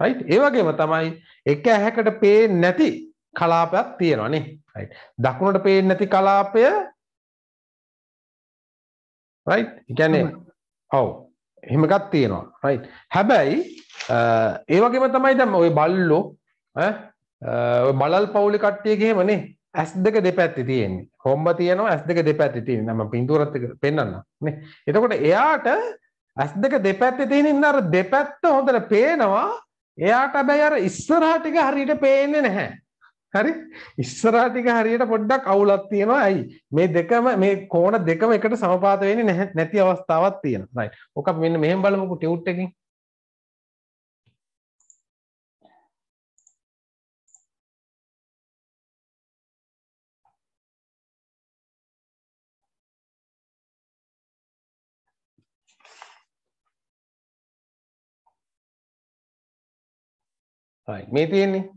රයිට් ඒ වගේම තමයි එක ඇහැකට පේන්නේ නැති කලාපයක් තියෙනවා නේ රයිට් දකුණට පේන්නේ නැති කලාපය රයිට් ඒ කියන්නේ ඔව් එහෙම එකක් තියෙනවා රයිට් හැබැයි ඒවගේම තමයි දැම් ඔය බල්ලෝ බලල් පවුලි කට්ටියගේමනේ ඇස් දෙක දෙපැත්ති තියෙන්නේ කොම්බ තියනවා ඇස් දෙක දෙපැත්ති තියෙන නම පින්තුරත් පෙන්න්න එතකොට එයාට ඇස් දෙක දෙපැත්ති තියෙන අර දෙපැත්ත හොඳට පේනවා එයාට බැයි අර ඉස්සරහටික හරියට පේන්නේ නැහැ හරි ඉස්සරහටික හරියට පොඩ්ඩක් අවුලක් තියෙනවා ඇයි මේ දෙකම මේ කෝණ දෙකම එකට සමපාත වෙන්නේ නැහැ නැති අවස්ථාවක් තියෙනවා රයිට් ඔක මෙන්න මෙහෙම බලමුකෝ ටියුට් එකකින් මේ තියෙන්නේ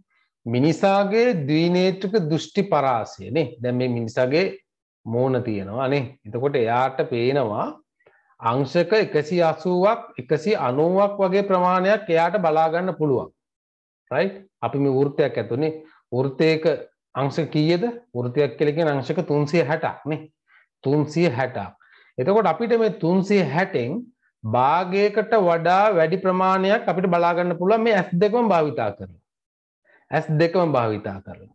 මිනිසාගේ දීනේත්‍රක දෘෂ්ටි පරාසයනේ දැන් මේ මිනිසාගේ මෝන තියෙනවා අනේ එතකොට එයාට පේනවා අංශක එකසි අසුවක් එකසි අනුවක් වගේ ප්‍රමාණයක් එයාට බලාගන්න පුළුවන් රයි් අපි මේ වෘත්තයක් ඇතුනේ වෘත්තයක අංශ කීයද වෘතියක් කෙලකෙන අංශක තුන්සිය හැටක් නේ තුන්සිය හැටක් එතකොට අපිට මේ තුන්සිය හැටෙන් භාගයකට වඩා වැඩි ප්‍රමාණයක් අපිට බලාගන්න පුළුවන් මේ ඇස් දෙකම භාවිතා කරලා. ඇස් දෙකම භාවිතා කරලා.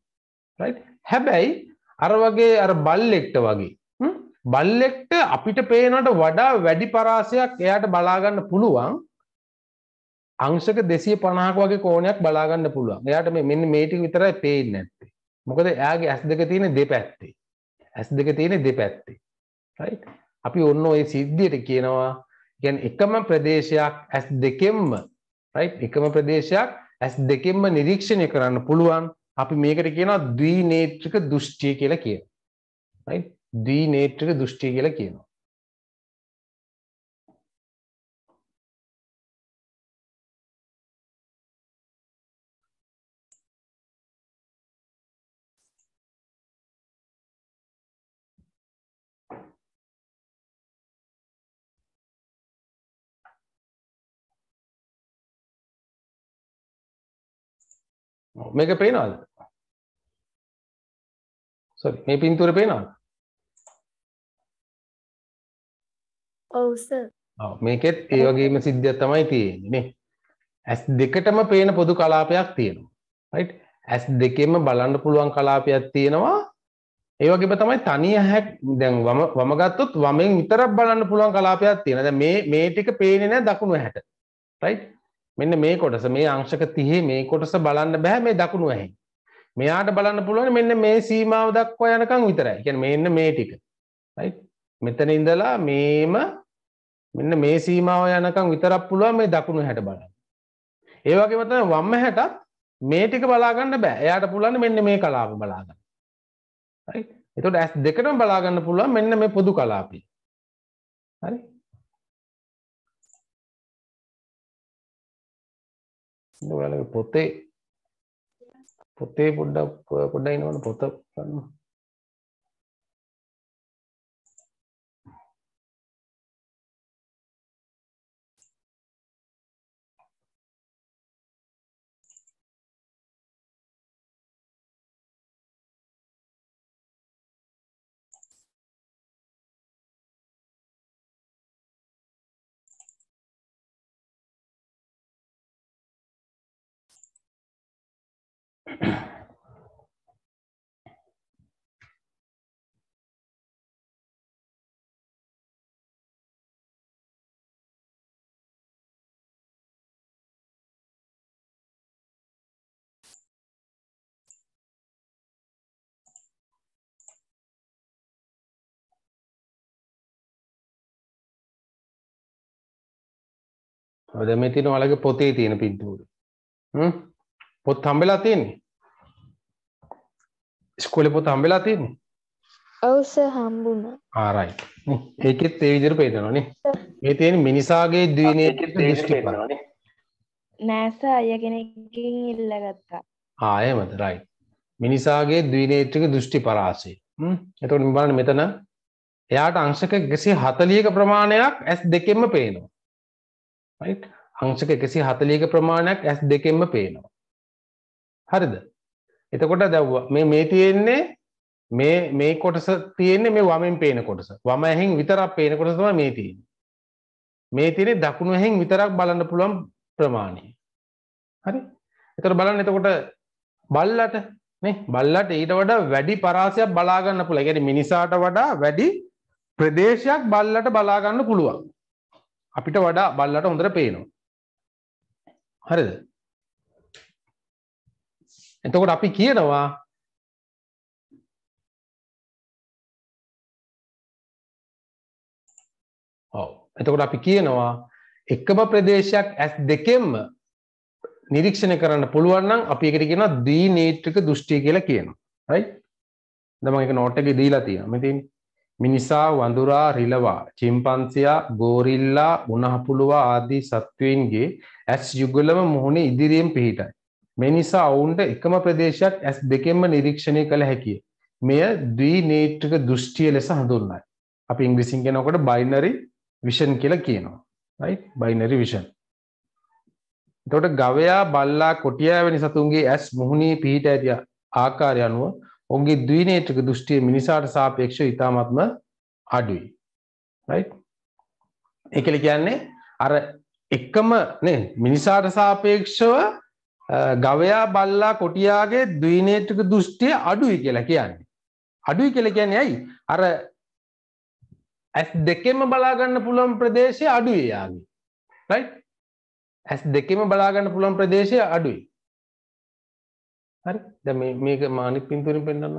රයිට්? හැබැයි අර වගේ අර බල්ලෙක්ට වගේ බල්ලෙක්ට අපිට පේනට වඩා වැඩි පරාසයක් එයාට බලාගන්න පුළුවන් අංශක 250ක වගේ කෝණයක් බලාගන්න පුළුවන්. එයාට මේ මෙන්න මේ ටික විතරයි පේන්නේ නැත්තේ. මොකද එයාගේ ඇස් දෙක තියෙන දෙපැත්තේ. ඇස් දෙක තියෙන දෙපැත්තේ. රයිට්? අපි ඔන්න ওই සිද්ධියට කියනවා ගැන එකම ප්‍රදේශයක් ඇස් දෙකෙම්ම රයි් එකම ප්‍රදේශයක් ඇස් දෙකෙන්ම නිරීක්ෂණය කරන්න පුළුවන් අපි මේකට කියනවා දී නේත්‍රික දෘෂ්ටිය කියලා කිය දී නේත්‍රික දෘෂ්ටිය කියලා කියනවා මේක පේනවාද සොරි මේ පින්තූර පේනවාද ඔව් සර් ඔව් මේකෙත් ඒ වගේම සිද්ධියක් තමයි තියෙන්නේ නේ ඇස් දෙකටම පේන පොදු කලාපයක් තියෙනවා රයිට් ඇස් දෙකෙම බලන්න පුළුවන් කලාපයක් තියෙනවා ඒ වගේම තමයි තනි ඇහැක් දැන් වම වම ගත්තොත් වමෙන් විතරක් බලන්න පුළුවන් කලාපයක් තියෙනවා දැන් මේ මේ ටික පේන්නේ නැහැ දකුණු ඇහැට රයිට් මෙන්න මේ කොටස මේ අංශක තිහේ මේ කොටස බලන්න බෑ මේ දකුණු ඇහි. මෙයාට බලන්න පුළුවන් මෙන්න මේ සීමාව දක්වා යනකම් විතරයි. කියන්නේ මෙන්න මේ ටික. right? මෙතන ඉඳලා මේම මෙන්න මේ සීමාව යනකම් විතරක් පුළුවන් මේ දකුණු හැට බලන්න. ඒ වගේම තමයි වම් හැටත් මේ ටික බලා ගන්න බෑ. එයාට පුළුවන් මෙන්න මේ කලාප බලා ගන්න. right? එතකොට S දෙකටම බලා ගන්න පුළුවන් මෙන්න මේ පොදු කලාපය. හරි? ini pote pote bunda bunda ini mana pote kan හොද මේ තියෙන ඔයාලගේ පොතේ තියෙන පින්තූර හ්ම් පොත් හම්බෙලා තියෙන්නේ ඉස්කෝලේ පොත හම්බෙලා තියෙන්නේ ඔව් සර් හම්බුණා ආ රයිට් ඒකෙත් ඒ විදිහට පේනවා නේ මේ තියෙන මිනිසාගේ ද්විනේකෙත් දෘෂ්ටි පේනවා නේ නෑ සර් අය කෙනෙක්ගෙන් ඉල්ලගත්තා ආ එහෙමද රයිට් මිනිසාගේ ද්විනේත්‍රික දෘෂ්ටි පරාසය හ්ම් එතකොට බලන්න මෙතන එයාට අංශක 140ක ප්‍රමාණයක් S2 දෙකෙන්ම පේනවා අංශක එකසි හතලියක ප්‍රමාණයක් ඇස් දෙකෙන්ම පේනවා. හරිද එතකොට දැව්වා මේ මේ තියෙන්නේ මේ මේ කොටස තියෙන්නේ මේ වමෙන් පේන කොටස වම ඇහෙන් විතරක් පේන කොටස තමයි මේ තියෙන්නේ. මේ තියෙන්නේ දකුණු ඇහෙන් විතරක් බලන්න පුළුවන් ප්‍රමාණය. හරි? එතකොට බලන්න එතකොට බල්ලට නේ බල්ලට ඊට වඩා වැඩි පරාසයක් බලා ගන්න පුළුවන්. ඒ කියන්නේ මිනිසාට වඩා වැඩි ප්‍රදේශයක් බල්ලට බලා ගන්න පුළුවන්. අපිට වඩා බල්ලට හොඳට පේනවා හරිද එතකොට අපි කියනවා ඔව් එතකොට අපි කියනවා එකම ප්‍රදේශයක් ඇස් දෙකෙන්ම නිරීක්ෂණය කරන්න පුළුවන් නම් අපි ඒකට කියනවා ද්විනේත්‍රික දෘෂ්ටි කියලා කියනවා right දැන් මම ඒක නෝට් එකේ දීලා තියෙනවා මෙතන මිනිසා වඳුරා රිලවා චිම්පන්සියා ගෝරිල්ලා උනහපුළුවා ආදී සත්වයන්ගේ ඇස් යුගලම මුහුණ ඉදිරියෙන් පිහිටයි. මෙනිසා ඔවුන්ට එකම ප්‍රදේශයක් ඇස් දෙකෙන්ම නිරීක්ෂණය කළ හැකිය. මෙය දී නේට්‍රික දෘෂ්ටිය ලෙස හඳුන්නයි. අපි ඉංග්‍රිසින් කෙනකොට බයිනරි විෂන් කියලා කියනවා බයිනරි විෂන්. තොට ගවයා බල්ලා කොටියෑවැනි සතුන්ගේ ඇස් මුහුණේ පිහිට ඇතිය ආකාරය අනුව ඔවුන්ගේ ද්විනේත්‍රක දෘෂ්ටිය මිනිසාට සාපේක්ෂව ඉතාමත්ම අඩුයි. right? ඒකල කියන්නේ අර එකම නේ මිනිසාට සාපේක්ෂව ගවයා බල්ලා කොටියාගේ ද්විනේත්‍රක දෘෂ්ටිය අඩුයි කියලා කියන්නේ. අඩුයි කියලා කියන්නේ ඇයි? අර ඇස් දෙකෙම බලා ගන්න පුළුවන් ප්‍රදේශය අඩුයි යාගේ. right? ඇස් දෙකෙම බලා ගන්න පුළුවන් ප්‍රදේශය අඩුයි. හරි දැ මේක මානික් පින්තුරින් පෙන්න්න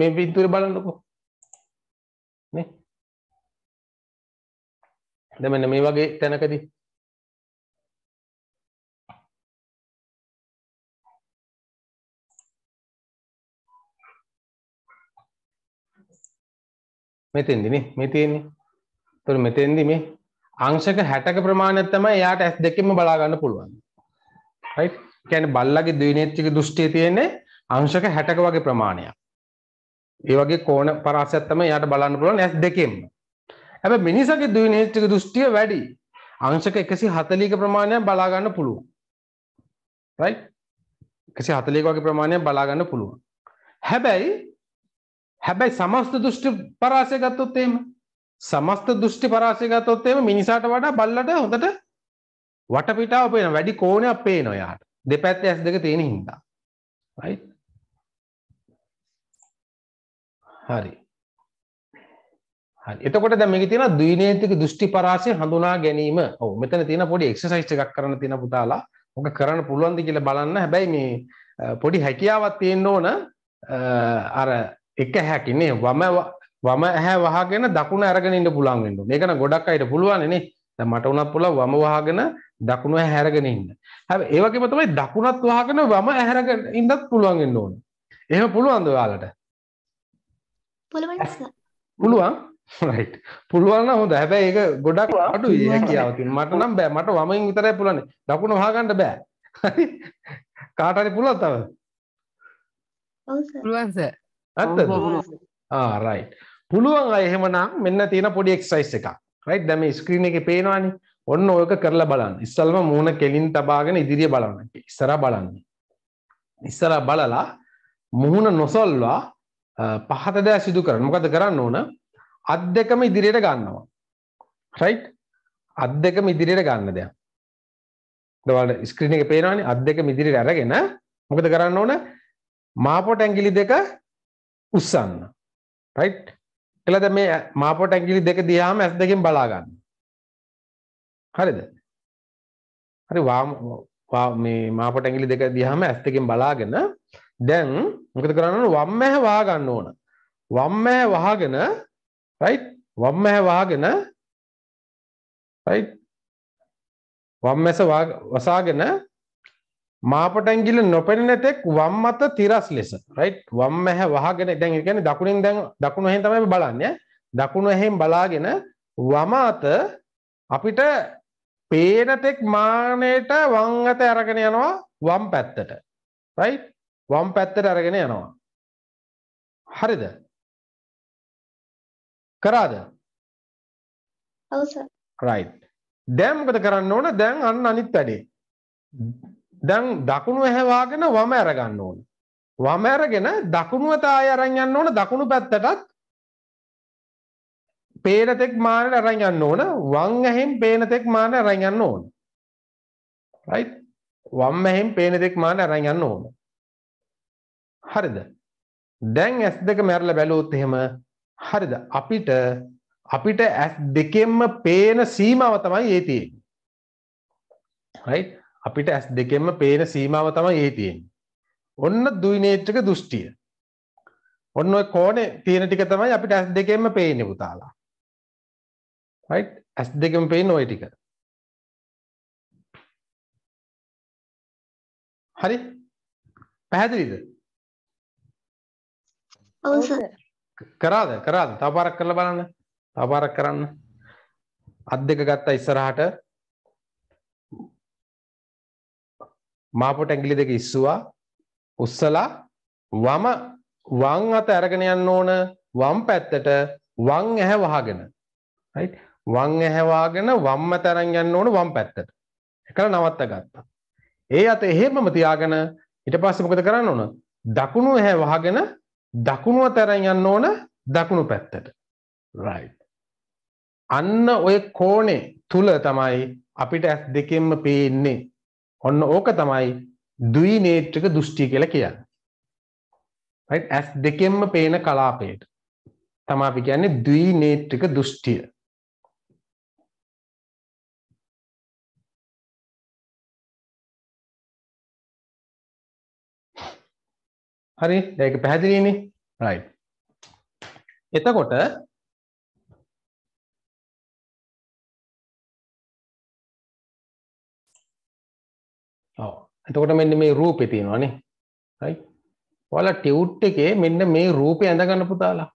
මේ පින්තුර බලන්නකෝ දැමන්න මේ වගේ තැනකදී මෙතෙන්දින මේ තියෙන්නේ තුර මෙතෙන්දි මේ අංශක හැටක ප්‍රමාණයක් තමයි එයාට ඇස් දෙකෙම බලාගන්න පුළුවන් රයිට් කැන බල්ලගේ දවිනේච්චික දෘෂ්ටිය තියෙන්නේ අංශක හැටක වගේ ප්‍රමාණයක් ඒ වගේ කෝන පරාසත්තම යට බලන්න පුළුවන් ඇස් දෙකෙන්ම හැබ මිනිසගේ දවිනේච්චික දෘෂ්ටිය වැඩි අංශක එකසි හතලික ප්‍රමාණයක් බලාගන්න පුළුවන් රයි එකසි හතලික වගේ ප්‍රමාණයක් බලාගන්න පුළුවන් හැබැයි හැබැයි සමස්ත දෘෂ්ටි පරාසය ගත්තොත් එම සමස්ත දෘෂ්ටි පරාසය ගත්තොත් එම මිනිසාට වඩා බල්ලට හොඳට වටපිටාව පේන වැඩි කෝනයක් පේනවා යාට දෙපැත්ත ඇස් දෙක තියෙන හින්දා රයි හරි එතකොට දැම තියෙන දීනේතික දෘෂ්ටි පරාසය හඳුනා ගැනීම ඔ මෙතන තියෙන පොඩි එක්සයිස් එකක් කරන තියෙන පුතාලා ඔක කරන්න පුළුවන්දි කියල බලන්න හැබැයි මේ පොඩි හැකියාවත් තියෙන්න්න ඕන අර එක හැකින්නේ වම වම ඇහැ වහගෙන දකුණ අරගෙනට පුළන්ගෙන්ට මේකන ගොඩක් අයට පුළුවන්නේ දැන් මට උනත් පුළුවන් වම වහගෙන දකුණ ඇහැරගෙන ඉන්න. හැබැයි ඒ වගේම තමයි දකුණත් වහගෙන වම ඇහැරගෙන ඉන්නත් පුළුවන් වෙන්න ඕනේ. එහෙම පුළුවන්ද ඔයාලට? පුළුවන් පුළුවන්. right. පුළුවන් නම් හොඳයි. හැබැයි ඒක ගොඩක් අඩුයි හැකියාව තියෙන. මට නම් බෑ. මට වමෙන් විතරයි පුළුවන්. දකුණ වහගන්න බෑ. හරි. කාට හරි පුළුවන් තව? ඔව් සර්. පුළුවන් සර්. ඇත්තද? ආ right. පුළුවන් අය එහෙමනම් මෙන්න තියෙන පොඩි exercise එකක්. රයිට් දැන් මේ ස්ක්‍රීන් එකේ පේනවනේ ඔන්න ඔයක කරලා බලන්න ඉස්සල්ම මූණ කෙලින් තබාගෙන ඉදිරිය බලන්න ඉස්සර බලන්න ඉස්සර බලලා මුහුණ නොසල්වා පහත දෑ සිදු කරන්න මොකද කරන්න ඕන අත් දෙකම ඉදිරියට ගන්නවා රයිට් අත් දෙකම ඉදිරියට ගන්න දෙයක් දවල්ට ස්ක්‍රීන් එක පේනවනේ අත් දෙක ඉදිරියට අරගෙන මොකද කරන්න ඕන මාපොට ඇඟිලි දෙක උස්සන්න රයිට් කළද මේ මාපොට ඇඟිලි දෙක දිහාම ඇස් දෙකෙන් බලා ගන්න. හරිද? හරි වාම මේ මාපොට ඇඟිලි දෙක දිහාම ඇස් දෙකෙන් බලාගෙන දැන් මොකද කරන්න ඕන වම් මැහ වහ ගන්න ඕන. වම් මැහ වහගෙන රයිට් වම් මැහ වහගෙන රයිට් වම් මැස වසාගෙන මාපටන්ගිල නොපෙනෙනතෙක් වම් මත තිරස් ලෙස රයිට් වම් මැහැ වහගෙන දැන් ඒ කියන්නේ දකුණෙන් දැන් දකුණු එහෙන් තමයි බලන්නේ දකුණු එහෙන් බලාගෙන වම අත අපිට පේනතෙක් මානෙට වම් අත අරගෙන යනවා වම් පැත්තට රයිට් වම් පැත්තට අරගෙන යනවා හරිද කරාද ඔව් සර් රයිට් දැන් මොකද කරන්න ඕන දැන් අන්න අනිත් වැඩේ දැන් දකුණු ඇහැවාගෙන වම ඇරගන්න ඕන. වම ඇරගෙන දකුණුවතාය අරන් යන්න ඕන දකුණු පැත්තටත් පේනතෙක් මානට අරන් යන්න ඕන වං ඇහෙන් පේනතෙක් මාන අරන් යන්න ඕන. රයිට්. වම් ඇහෙන් පේනතෙක් මාන අරන් යන්න ඕන. හරිද? දැන් ඇස් දෙක මැරලා බැලුවොත් එහෙම හරිද? අපිට අපිට ඇස් දෙකෙන්ම පේන සීමාව තමයි ඒ තියෙන්නේ. රයිට්. අපිට ඇස් දෙකෙන්ම පේන සීමාව තමයි ඒ තියෙන්නේ. ඔන්න ද්විනේත්‍රක දෘෂ්ටිය. ඔන්න ඔය කෝණේ තියෙන ටික තමයි අපිට ඇස් දෙකෙන්ම පේන්නේ පුතාලා. right ඇස් දෙකෙන්ම පේන ওই ටික. හරි? පැහැදිලිද? ඔව් සර්. කරාද? කරාද? තව පාරක් කරලා බලන්න. තව පාරක් කරන්න. අත් දෙක ගත්තා ඉස්සරහට මාපොට ඇඟිලි දෙක ඉස්සුවා උස්සලා වම වම් අත අරගෙන යන්න ඕන වම් පැත්තට වම් ඇහැ වහගෙන right වම් ඇහැ වහගෙන වම් අත අරන් යන්න ඕන වම් පැත්තට එකල නවත්ත ගත්තා ඒ අත එහෙමම තියාගෙන ඊට පස්සේ මොකද කරන්න ඕන දකුණු ඇහැ වහගෙන දකුණු අත අරන් යන්න ඕන දකුණු පැත්තට right අන්න ඔය කෝණේ තුල තමයි අපිට ඇස් දෙකෙන්ම පේන්නේ ඔන්න ඕක තමයි දුයි නේත්‍රක දෘෂ්ටි කියලා කියන්න ඇස් දෙකෙන්ම පේන කලාපයට තමා අපි කියන්නේ දී නේත්‍රික දෘෂ්ටිය හරි දැක පැහැදිලීනේ රයි එතකොට ඔව් එතකොට මෙන්න මේ රූපේ තියෙනවානේ right ඔයාලා ටියුට් එකේ මෙන්න මේ රූපේ ඇඳ ගන්න පුතාලා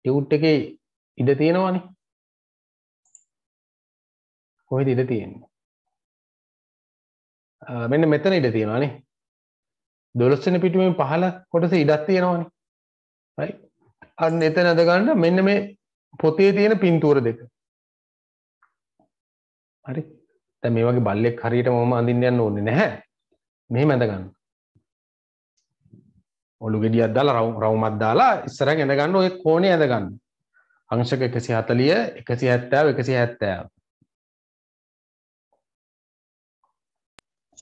ටියුට් එකේ ඉඩ තියෙනවානේ කොහෙද ඉඩ තියෙන්නේ මෙන්න මෙතන ඉඩ තියෙනවානේ දොළොස්සන පිටුවෙන් පහල කොටස ඉඩත් තියෙනවාන යි අන්න එත නැදගන්න මෙන්න මේ පොතේ තියෙන පින්තුවර දෙක හරි තැ මේ වගේ බල්ලෙක් හරියට මම අඳින්නයන්න ඕන්න නැහැ මෙහ මැඳගන්න ඔලු ගෙඩිය අදදාල රවු රවමත් දාලා ඉස්සර ඇඳගන්න ඔය කෝනේ ඇඳගන්න අංශක එකසි හතලිය එකසි හැත්තාව එකසි හැත්තෑ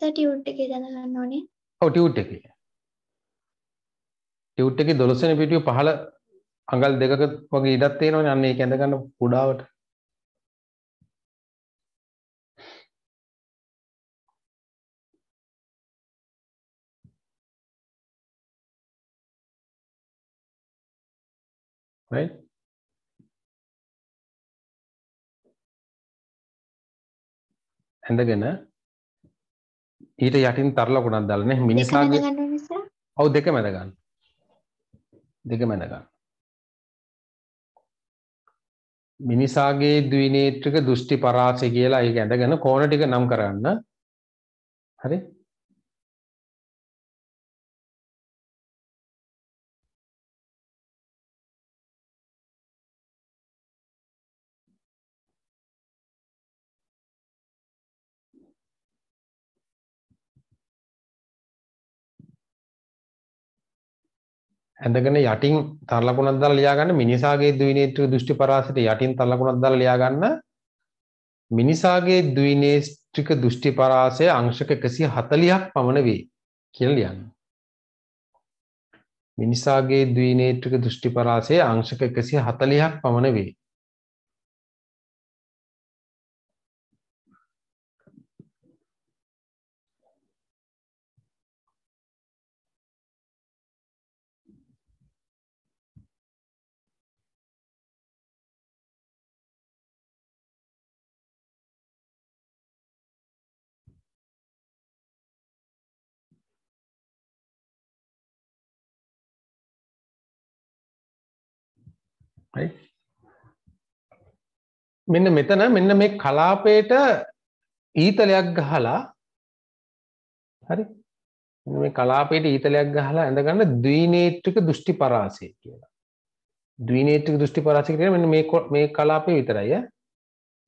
ටියුට් එක දැනගන්න ඕනේ ඔව් ටියුට් එකේ ටියුට් එකේ 12 වෙනි පිටුවේ පහළ අඟල් දෙකක වගේ ඉඩක් තියෙනවනේ අන්න ඒක ඇඳ ගන්න කුඩාවට right? ඇඳගෙන ඊට යටින් තරල ගොඩක් දාලා නේ මිනිසාගේ ඔව් දෙක මැද ගන්න දෙක මැද ගන්න මිනිසාගේ ද්විනේත්‍රික දෘෂ්ටි පරාසය කියලා ඒක ඇඳගෙන කෝණ ටික නම් කරන්න හරි ඇඳගෙන යටින් තරලකුණක් දාලා ලියාගන්න මිනිසාගේ ද්විනේත්‍ර දෘෂ්ටි පරාසයට යටින් තරලකුණක් දාලා ලියාගන්න මිනිසාගේ ද්විනේත්‍රික දෘෂ්ටි පරාසය අංශක 140ක් පමණ වේ කියලා ලියන්න. මිනිසාගේ ද්විනේත්‍රික දෘෂ්ටි පරාසය අංශක 140ක් පමණ වේ. මෙන්න මෙතන මෙන්න මේ කලාපයට ඊතලයක් ගහලා හරි මේ කලාපයට ඊතලයක් ගහලා ඇඳගන්න ද්වීනේට්‍රික දෘෂ්ටි පරාසය කියලා ද්වීනේට්‍රික දෘෂ්ටි පරාසය කියන මෙන්න මේ මේ කලාපේ විතරයි ඈ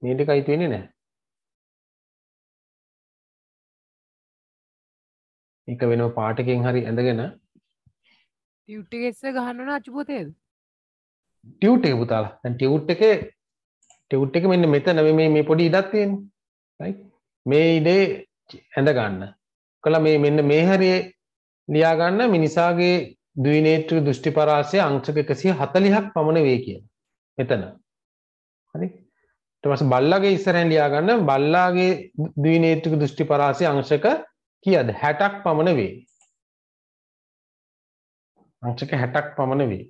මේ ටික අයිති වෙන්නේ නැහැ ඒක වෙනම පාටකින් හරි ඇඳගෙන ටියුට් එකස්ස ගහන්න ඕන අචුපොතේද ටියව් එක පුතාලා දැන් ටියව් එක ටියව් එක මෙන්න මෙතන මේ මේ පොඩි ඉඩක් තියෙන්නේ මේ ඉඩේ ඇඳ ගන්න කළ මේ මෙන්න මේ හරියේ ලියා ගන්න මිනිසාගේ ද්විනේත්‍ර දෘෂ්ටි පරාසය අංශක 140ක් පමණ වේ කියන මෙතන හරි ඊට පස්සේ බල්ලාගේ ඉස්සරහෙන් ලියා ගන්න බල්ලාගේ ද්විනේත්‍රික දෘෂ්ටි පරාසය අංශක කීයද 60ක් පමණ වේ අංශක 60ක් පමණ වේ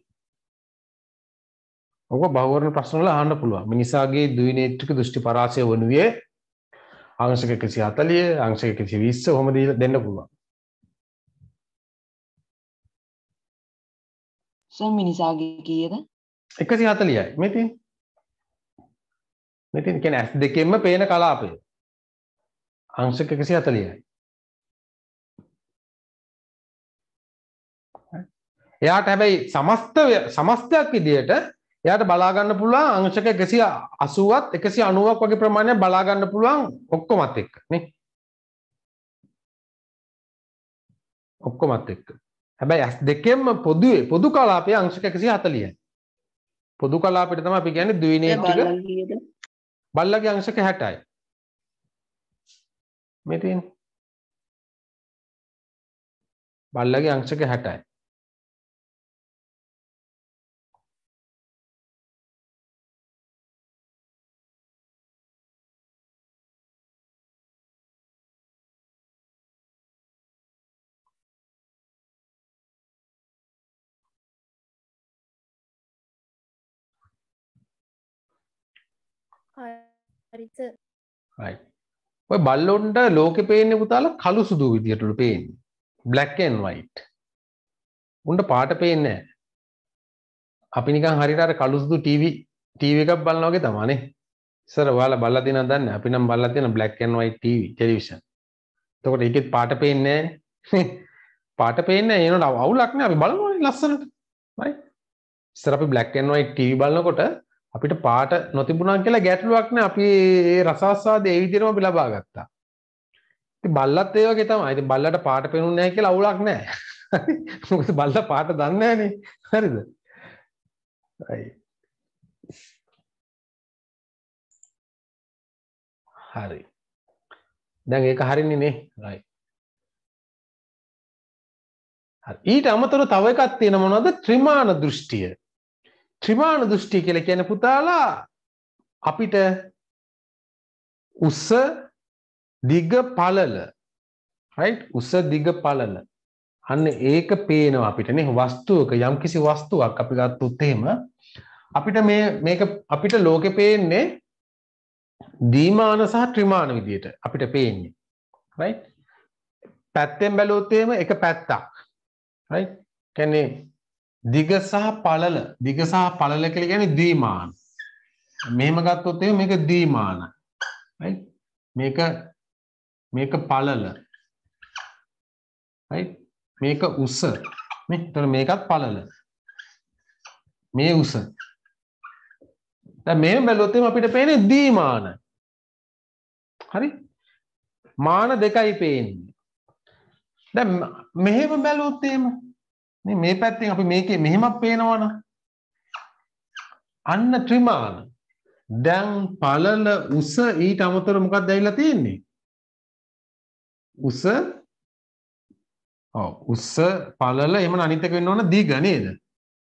ඔක බහුවරණ ප්‍රශ්න වල අහන්න පුළුවන්. මිනිසාගේ ද්විනේත්‍රික දෘෂ්ටි පරාසය වනුයේ අංශක 140, අංශක 120 කොහොම දෙන්න පුළුවන්. සෝ මිනිසාගේ කීයද? 140යි. මේ තියෙන්නේ. මේ තියෙන්නේ කියන්නේ ඇස් දෙකෙන්ම පේන කලාපය. අංශක 140යි. එයාට හැබැයි සමස්ත සමස්තයක් විදියට එයාට බලාගන්න පුළුවන් අංශක 180ත් 190ක් වගේ ප්‍රමාණයක් බලාගන්න පුළුවන් ඔක්කොමත් එක්ක නේ ඔක්කොමත් එක්ක හැබැයි S2ෙම පොදුවේ පොදු කලාපයේ අංශක 140යි පොදු කලාපෙට තමයි අපි කියන්නේ ද්විනේත් ටික බල්ලගේ අංශක 60යි මේ තියෙන්නේ බල්ලගේ අංශක 60යි හරිස ඔය බල්ලොන්ට ලෝකෙ පේන්න පුතාල කළු සුදු විදිටලු පේෙන් බ්ලක්කන් වයිට් උන්ට පාට පේන්න අපි නිකන් හරිට කළුසුදු ටීවී ටීව එකක් බලන්නවගේ තමානේ සර වාල බල්ල තින දන්න අපි නම් බල්ල තින බ්ලක්කන් වයි ටව ටෙලිවිෂන් තකොට එකත් පාට පේන්නේ පාට පේන්න ඒනට අවුලක්න අපි බලන ලස්සනට සර අපි බ්ලක්කන් වයි ටව බලන්නකොට අපිට පාට නොතිබුණා කියලා ගැටලුවක්න අපි රසාස්වාද ඒ විදිරම පිලබා ගත්තා බල්ලත් ඒ වගේ තම අයිති බල්ලට පාට පෙනුන් නෑ කියලා අවුලක් නෑ මොකද බල්ල පාට දන්නේන හරිද හරි දැන් ඒක හරින්නේ නේ රයි ඊට අමතර තව එකක් තියෙන මොනවද ත්‍රිමාණ දෘෂ්ටිය ත්‍රිමාණ දෘෂ්ටි කියලා කියන පුතාලා අපිට උස දිග පළල රයිට් උස දිග පළල අන්න ඒක පේනවා අපිට නේ වස්තුවක යම් කිසි වස්තුවක් අපි ගත්තොත් එහෙම අපිට මේ මේක අපිට ලෝකෙ පේන්නේ දීමාන සහ ත්‍රිමාන විදියට අපිට පේන්නේ රයිට් පැත්තෙන් බැලුවොත් එහෙම එක පැත්තක් රයිට් කියන්නේ දිග සහ පළල දිග සහ පළල කියලා කියන්නේ දීමාන. මෙහෙම ගත්තොත් එහෙනම් මේක දීමාන. right? මේක මේක පළල. right? මේක උස. නේ? ඒතර මේකත් පළල. මේ උස. දැන් මේ බැලුවොත් එහෙනම් අපිට පේන්නේ දීමාන. හරි? මාන දෙකයි පේන්නේ. දැන් මෙහෙම බැලුවොත් එහෙම මේ මේ පැත්තෙන් අපි මේකේ මෙහෙමත් පේනවනේ අන්න ත්‍රිමාන දැන් පළල උස ඊට අමතර මොකක්ද ඇවිල්ලා තියෙන්නේ උස ඔව් උස පළල එහෙම අනිත් එක වෙන්න ඕන දිග නේද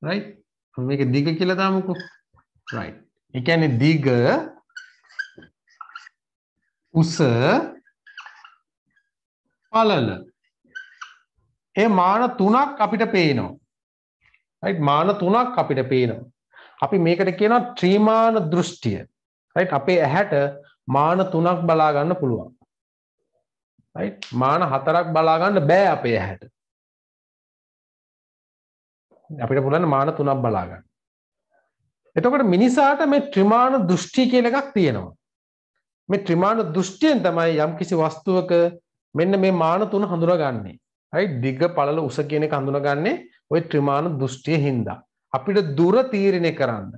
right මේක දිග කියලා දාමුකෝ right ඒ කියන්නේ දිග උස පළල ඒ මාන තුනක් අපිට පේනවා. රයිට් මාන තුනක් අපිට පේනවා. අපි මේකට කියනවා ත්‍රිමාන දෘෂ්ටිය. රයිට් අපේ ඇහැට මාන තුනක් බලා ගන්න පුළුවන්. රයිට් මාන හතරක් බලා ගන්න බෑ අපේ ඇහැට. අපිට පුළුවන් මාන තුනක් බලා ගන්න. එතකොට මිනිසාට මේ ත්‍රිමාන දෘෂ්ටි කියලා එකක් තියෙනවා. මේ ත්‍රිමාන දෘෂ්ටියෙන් තමයි යම්කිසි වස්තුවක මෙන්න මේ මාන තුන හඳුනාගන්නේ. හයි දිග්ග පළල උස කියනෙ හඳුනගන්නේ ඔය ත්‍රිමාණ දෘෂ්ටිය හින්දා. අපිට දුර තීරණය කරන්න.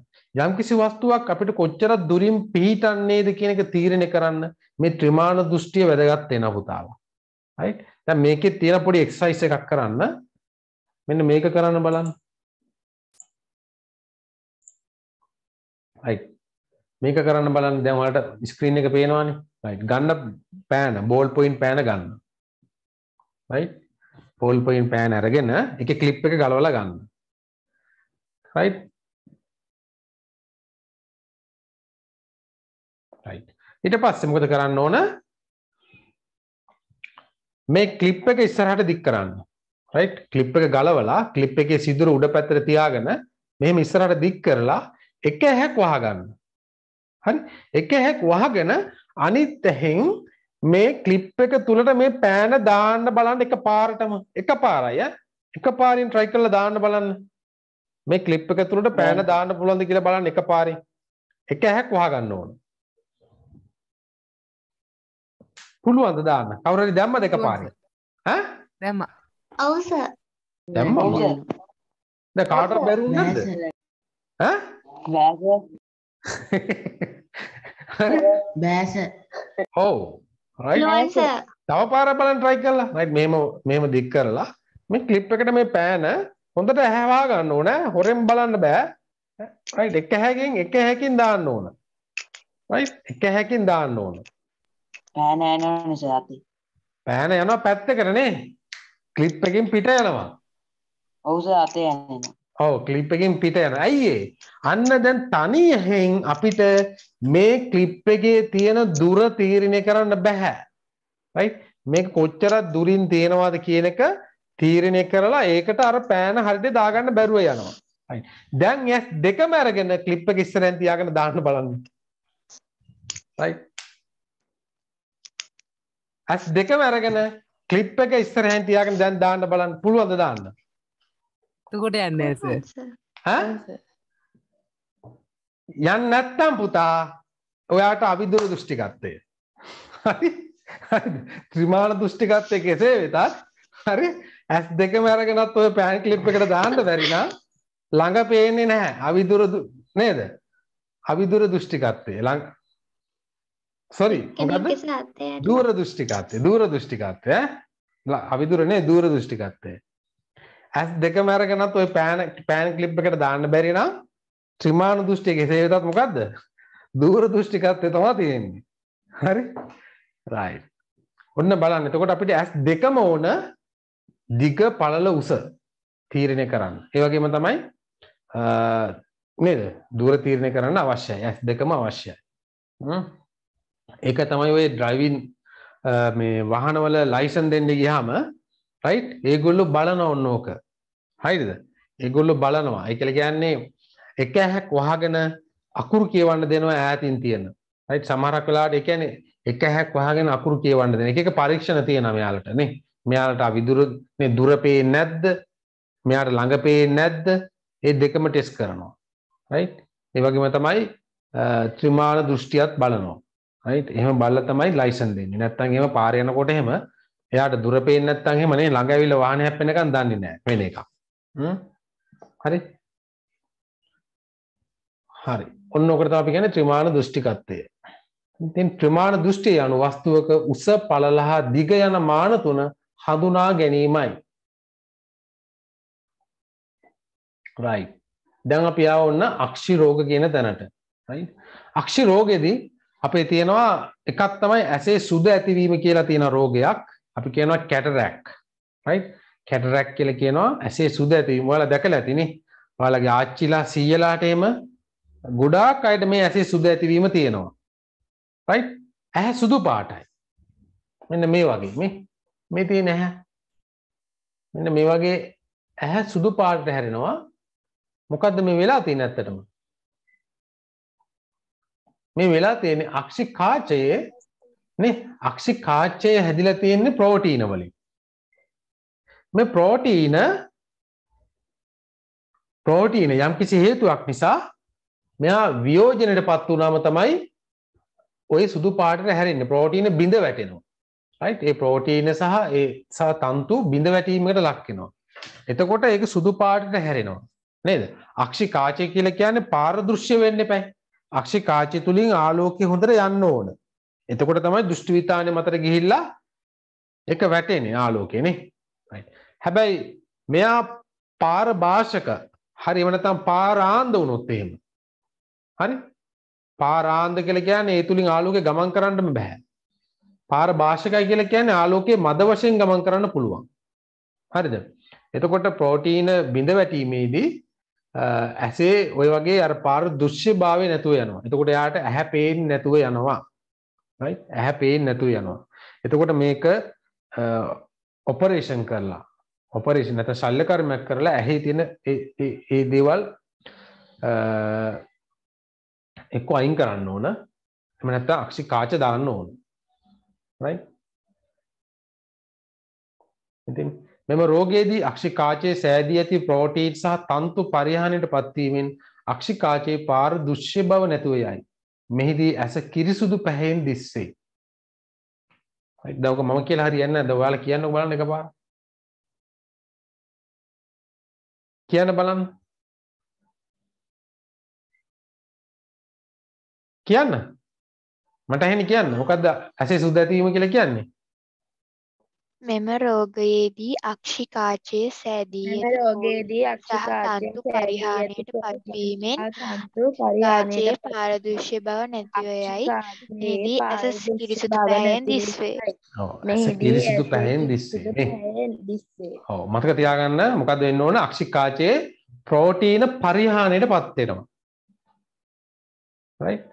යම්කිසි වස්තුවක් අපිට කොච්චර දුරින් පිහිටන්නේද කියන එක තීරණය කරන්න මේ ත්‍රිමාණ දෘෂ්ටිය වැදගත් වෙන පුතාලා. right? දැන් මේකේ තියෙන පොඩි exercise එකක් කරන්න. මෙන්න මේක කරන්න බලන්න. right. මේක කරන්න බලන්න දැන් ඔයාලට screen එක පේනවනේ. right. ගන්න පෑන ball point පෑන ගන්න. right? පෝල්පයින් පෑන් ඇරගෙන එක කලිප් එක ගලවල ගන්න ඊට පස්ස මොකද කරන්න ඕන මේ කලිප් එක ඉස්සරහට දික් කරන්න රයි් කලිප් එක ගලවලා කලිප් එක සිදුර උඩ පැත්තර තියාගෙන මෙහම ඉස්සරට දික් කරලා එක හැක් වහගන්න හරි එක හැක් වහගෙන අනිත් ඇහෙන් මේ ක්ලිප් එක තුලට මේ පෑන දාන්න බලන්න එක පාරටම එක පාරයි එක පාරින් try කරලා දාන්න බලන්න මේ ක්ලිප් එක තුලට පෑන දාන්න පුළුවන්ද කියලා බලන්න එක පාරින් එක ඇහක් වහ ගන්න ඕන පුළුවන්ද දාන්න කවුරු හරි දැම්මද එක පාරින් ඈ දැම්මා ඔව් සර් දැම්මා දැන් කාටවත් බැරි වුණාද ඈ බෑ සර් බෑ සර් ඔව් රයිට් තව පාර බලන්න try කරලා රයිට් මේම මේම දික් කරලා මේ ක්ලිප් එකට මේ පෑන හොඳට ඇහැවා ගන්න ඕන හොරෙන් බලන්න බෑ රයිට් එක හැකින් එක හැකින් දාන්න ඕන රයිට් එක හැකින් දාන්න ඕන පෑන යනවා නිසාති පෑන යනවා පැත්තකටනේ ක්ලිප් එකෙන් පිට යනවා ඔව් සර් අතේ යනවා ඔව කලිප් එකින් පිට යන ඇයිඒ අන්න දැන් තනියහෙන් අපිට මේ කලිප් එකේ තියෙන දුර තීරණය කරන්න බැහැ මේ කොච්චරත් දුරින් තියෙනවාද කියන එක තීරණය කරලා ඒකට අර පෑන හරිද දාගන්න බැරුව යනවා දැන් ඇස් දෙක මැරගෙන කලිප් එක ඉස්සරැන් තියාගෙන දාන්න බලන්න ඇස් දෙක මැරගෙන කලිප් එක ඉස්සරහැන් තියාගෙන දැන් දාන්න බලන්න පුළුවන්ද දාන්න කොට යන්න ඇස යන්න නැත්තම් පුතා ඔයාට අවිදුර දෘෂ්ටිකත්වය ත්‍රිමාණ දෘෂ්ටිකත්වය කෙසේ වෙතත් හරි ඇස් දෙක මැරගෙනත් ඔය පෑන් කලිප් එකට දාන්න බැරිනා ළඟ පේන්නේ නැහැ අවිදුර නේද අවිදුර දෘෂ්ටිකත්වය ලං සොරි දූර දෘෂ්ටිකත්වය දූර දෘෂ්ටිකත්වය අවිදුරනේ දූර දෘෂ්ටිකත්වය ඇස් දෙක මැරගෙනත් ඔය පෑන පෑන් කලිප් එකට දාන්න බැරිනම් ත්‍රිමාණ දෘෂ්ටිය කෙසේ වෙතත් මොකක්ද දූර දෘෂ්ටිකත්වය තමා තියෙන්නේ හරි රයි ඔන්න බලන්න එතකොට අපිට ඇස් දෙකම ඕන දිග පළල උස තීරණය කරන්න ඒවගේම තමයි නේද දුර තීරණය කරන්න අවශ්‍යයි ඇස් දෙකම අවශ්‍යයි ඒක තමයි ඔය ඩ්‍රයිවින් මේ වහනවල ලයිසන් දෙන්න ගියාම රයි් ඒගොල්ලු බලන ඔන්න ඕක හයිද ඒගොල්ලු බලනවා එකල කියන්නේ එක ඇහැක් වහගෙන අකුරු කියවන්න දෙනවා ඈතින් තියෙන රයි් සමහරක් වෙලාට එකන එක හැක් වහගෙන අකුරු කියවන්න දෙන එක පරීක්ෂණ තියෙන මෙයාලට නේ මෙයාලට විදුර දුරපේ නැද්ද මෙයාට ළඟපේ නැද්ද ඒ දෙකම ටෙස් කරනවා රයි් ඒවගේම තමයි ත්‍රිමාණ දෘෂ්ටියත් බලනවා රයි් එහම බල්ල තමයි ලයිසන් දෙන්නේ නැත්තන් එම පාරයනකොට එහෙම එයාට දුර පේන්නේ නැත්නම් එහෙම නේ ළඟ ඇවිල්ලා වාහනේ හැප්පෙනකන් දන්නේ නැහැ වෙන එකක්. හ්ම්. හරි. හරි. ඔන්න ඔකට තමයි අපි කියන්නේ ත්‍රිමාණ දෘෂ්ටිකත්වය. ඉතින් ත්‍රිමාණ දෘෂ්ටිය anu වස්තුවක උස පළලහ දිග යන මාන තුන හඳුනා ගැනීමයි. right. දැන් අපි ආව ඔන්න අක්ෂි රෝග කියන තැනට. right. අක්ෂි රෝගයේදී අපේ තියෙනවා එකක් තමයි ඇසේ සුද ඇතිවීම කියලා තියෙන රෝගයක්. අපි කියනවා කැටරැක් කැටරැක් කියල කියනවා ඇසේ සුද ඇතිවීම වල දැකල ඇතිනේ ඔයාලගේ ආච්චිලා සීයලාටේම ගොඩාක් අයට මේ ඇසේ සුද ඇතිවීම තියෙනවා රයි් ඇහැ සුදු පාටයි මෙන්න මේ වගේ මේ මේ තියෙන ඇහැ මෙන්න මේ වගේ ඇහැ සුදු පාට හැරෙනවා මොකක්ද මේ වෙලා තියෙන ඇත්තටම මේ වෙලා තියෙන අක්ෂි කාචයේ නේ අක්ෂි කාච්චය හැදිලා තියෙන්නේ ප්‍රෝටීන වලින්. මේ ප්‍රෝටීන ප්‍රෝටීන යම්කිසි හේතුවක් නිසා මෙයා වියෝජනයට පත් වුණාම තමයි ඔය සුදු පාටට හැරෙන්නේ ප්‍රෝටීන බිඳ වැටෙනවා. රයිට් ඒ ප්‍රෝටීන සහ ඒ සහ තන්තු බිඳ වැටීමකට ලක් වෙනවා. එතකොට ඒක සුදු පාටට හැරෙනවා. නේද? අක්ෂි කාචය කියලා කියන්නේ පාරදෘශ්‍ය වෙන්න එපයි. අක්ෂි කාචය තුලින් ආලෝකය හොඳට යන්න ඕන. එතකොට තමයි දෘෂ්ටිවිතානය මතර ගිහිල්ලා එක වැටෙන්නේ ආලෝකයනේ හැබැයි මෙයා පාර භාෂක හරි වනතම් පාරාන්ද වුණොත් එහෙම හරි පාරාන්ද කියලා කියන්නේ ඒ තුලින් ආලෝකේ ගමන් කරන්න බෑ පාර භාෂකයි කියලා කියන්නේ ආලෝකයේ මද වශයෙන් ගමන් කරන්න පුළුවන් හරිද එතකොට ප්‍රෝටීන බිඳ වැටීමේදී ඇසේ ඔය වගේ අර පාර දෘශ්‍ය භාවය නැතුව යනවා එතකොට යාට ඇහැ පේන්නේ නැතුව යනවා right ඇහැ පේන්නේ නැතුව යනවා එතකොට මේක ඔපරේෂන් කරලා ඔපරේෂන් නැත්නම් ශල්‍ය කර්මයක් කරලා ඇහි තියෙන ඒ ඒ දේවල් එක්ක අයින් කරන්න ඕන එහෙම නැත්නම් අක්ෂි කාච දාන්න ඕන right ඉතින් මෙම රෝගයේදී අක්ෂිකාචයේ සෑදී ඇති ප්‍රෝටීන් සහ තන්තු පරිහානියට පත්වීමෙන් අක්ෂිකාචයේ පාර දුෂ්‍ය බව නැතුව යයි. මෙහිදී ඇස කිරිසුදු පැහැයෙන් දිස්සේ. දවක මම කියලා හරියන්න ඇද ඔයාල කියන්න බලන්න එක පාර කියන්න බලන්න කියන්න මට හෙන කියන්න මොකක්ද ඇසේ සුද්ද ඇතීම කියලා කියන්නේ මෙම රෝගයේදී අක්ෂිකාචය සෑදී මෙම රෝගයේදී අක්ෂිකාචය තන්තු පරිහානියට පත්වීමෙන් තන්තු පරිහානියේ පාරදෘශ්‍ය බව නැතිව යයි. මෙහිදී ඇස පිරිසුදු පැයෙන් දිස්වේ. ඔව් ඇස පිරිසුදු පැයෙන් දිස්වේ නේ. ඔව් මතක තියාගන්න මොකද වෙන්න ඕන අක්ෂිකාචයේ ප්‍රෝටීන පරිහානියට පත් වෙනවා. right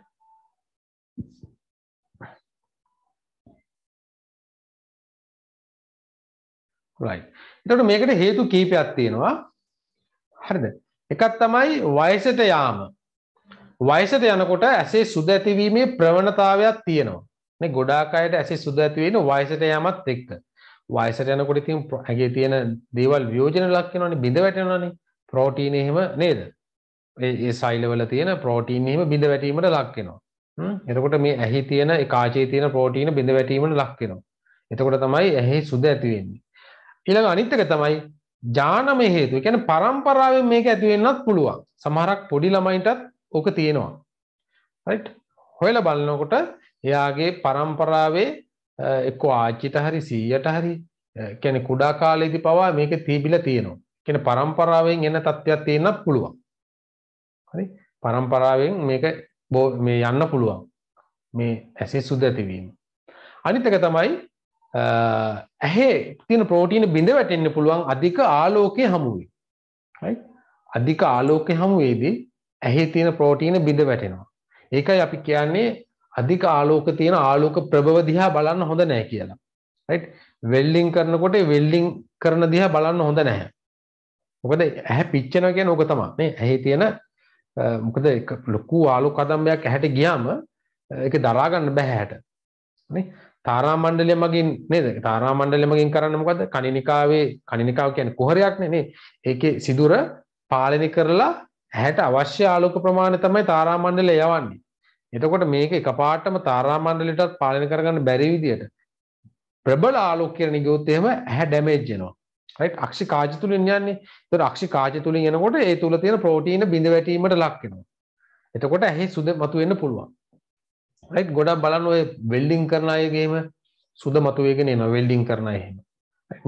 right එතකොට මේකට හේතු කීපයක් තියෙනවා හරිද එකක් තමයි වයසට යාම වයසට යනකොට ඇසේ සුද ඇතිවීමේ ප්‍රවණතාවයක් තියෙනවා නේ ගොඩාක් අයට ඇසේ සුද ඇති වෙන වයසට යෑමත් එක්ක වයසට යනකොට ඉතින් ඇගේ තියෙන දේවල් වියෝජන ලක් වෙනවනේ බිඳ වැටෙනවනේ ප්‍රෝටීන් එහෙම නේද ඒ ඒ සෛලවල තියෙන ප්‍රෝටීන් එහෙම බිඳ වැටීමට ලක් වෙනවා එතකොට මේ ඇහි තියෙන ඒ කාචයේ තියෙන ප්‍රෝටීන බිඳ වැටීමට ලක් වෙනවා එතකොට තමයි ඇහි සුද ඇති වෙන්නේ ඊළඟ අනිත් එක තමයි ඥානම හේතුව. කියන්නේ પરම්පරාවෙන් මේක ඇති වෙන්නත් පුළුවන්. සමහරක් පොඩි ළමයින්ටත් ඕක තියෙනවා. රයිට්? හොයලා බලනකොට එයාගේ પરම්පරාවේ එක්ක ආච්චිට හරි සීයට හරි කියන්නේ කුඩා කාලේදී පවා මේක තීබිලා තියෙනවා. කියන්නේ પરම්පරාවෙන් එන තත්ත්වයක් තියෙන්නත් පුළුවන්. හරි? પરම්පරාවෙන් මේක මේ යන්න පුළුවන්. මේ ඇසි සුද ඇතිවීම. අනිත් එක තමයි ඇහේ තින ප්‍රෝටීන බිඳ වැටෙන්න්න පුළුවන් අධික ආලෝකය හමුුවේ අධික ආලෝකය හමුවේදී ඇහි තියෙන ප්‍රෝටීන බිඳ වැටෙනවා ඒකයි අපි කියන්නේ අධික ආලෝක තියෙන ආලෝක ප්‍රභව දිහා බලන්න හොඳ නෑ කියලා වෙල්ලිං කරනකොට වෙල්ලිං කරන දිහා බලන්න හොඳ නැහැ මොකද ඇහැ පිච්චෙන කියන ඕක තමා මේ ඇහි තියෙන මොකද ලොකු ආලෝක කදම්බයක් ඇහැට ගියාම ඒක දරාගන්න බෑ ඇහැට තාරා මණ්ඩලය මගින් නේද තාරා මණ්ඩලය මගින් කරන්න මොකද කණිනිකාවේ කණිනිකාව කියන්නේ කුහරයක් නේ නේ ඒකේ සිදුර පාලනය කරලා ඇහැට අවශ්‍ය ආලෝක ප්‍රමාණය තමයි තාරා මණ්ඩලය යවන්නේ එතකොට මේක එකපාරටම තාරා මණ්ඩලයටත් පාලනය කරගන්න බැරි විදියට ප්‍රබල ආලෝකයෙන් ගියොත් එහෙම ඇහැ ඩැමේජ් වෙනවා රයිට් අක්ෂි කාජ තුලින් යන්නේ එතකොට අක්ෂි කාජ තුලින් යනකොට ඒ තුල තියෙන ප්‍රෝටීන බිඳ වැටීමට ලක් වෙනවා එතකොට ඇහි සුද මතුවෙන්න පුළුවන් රයිට් ගොඩක් බලන්න ඔය වෙල්ඩිං කරන අයගේම සුද මතුවේගෙන එන වෙල්ඩිං කරන එහෙම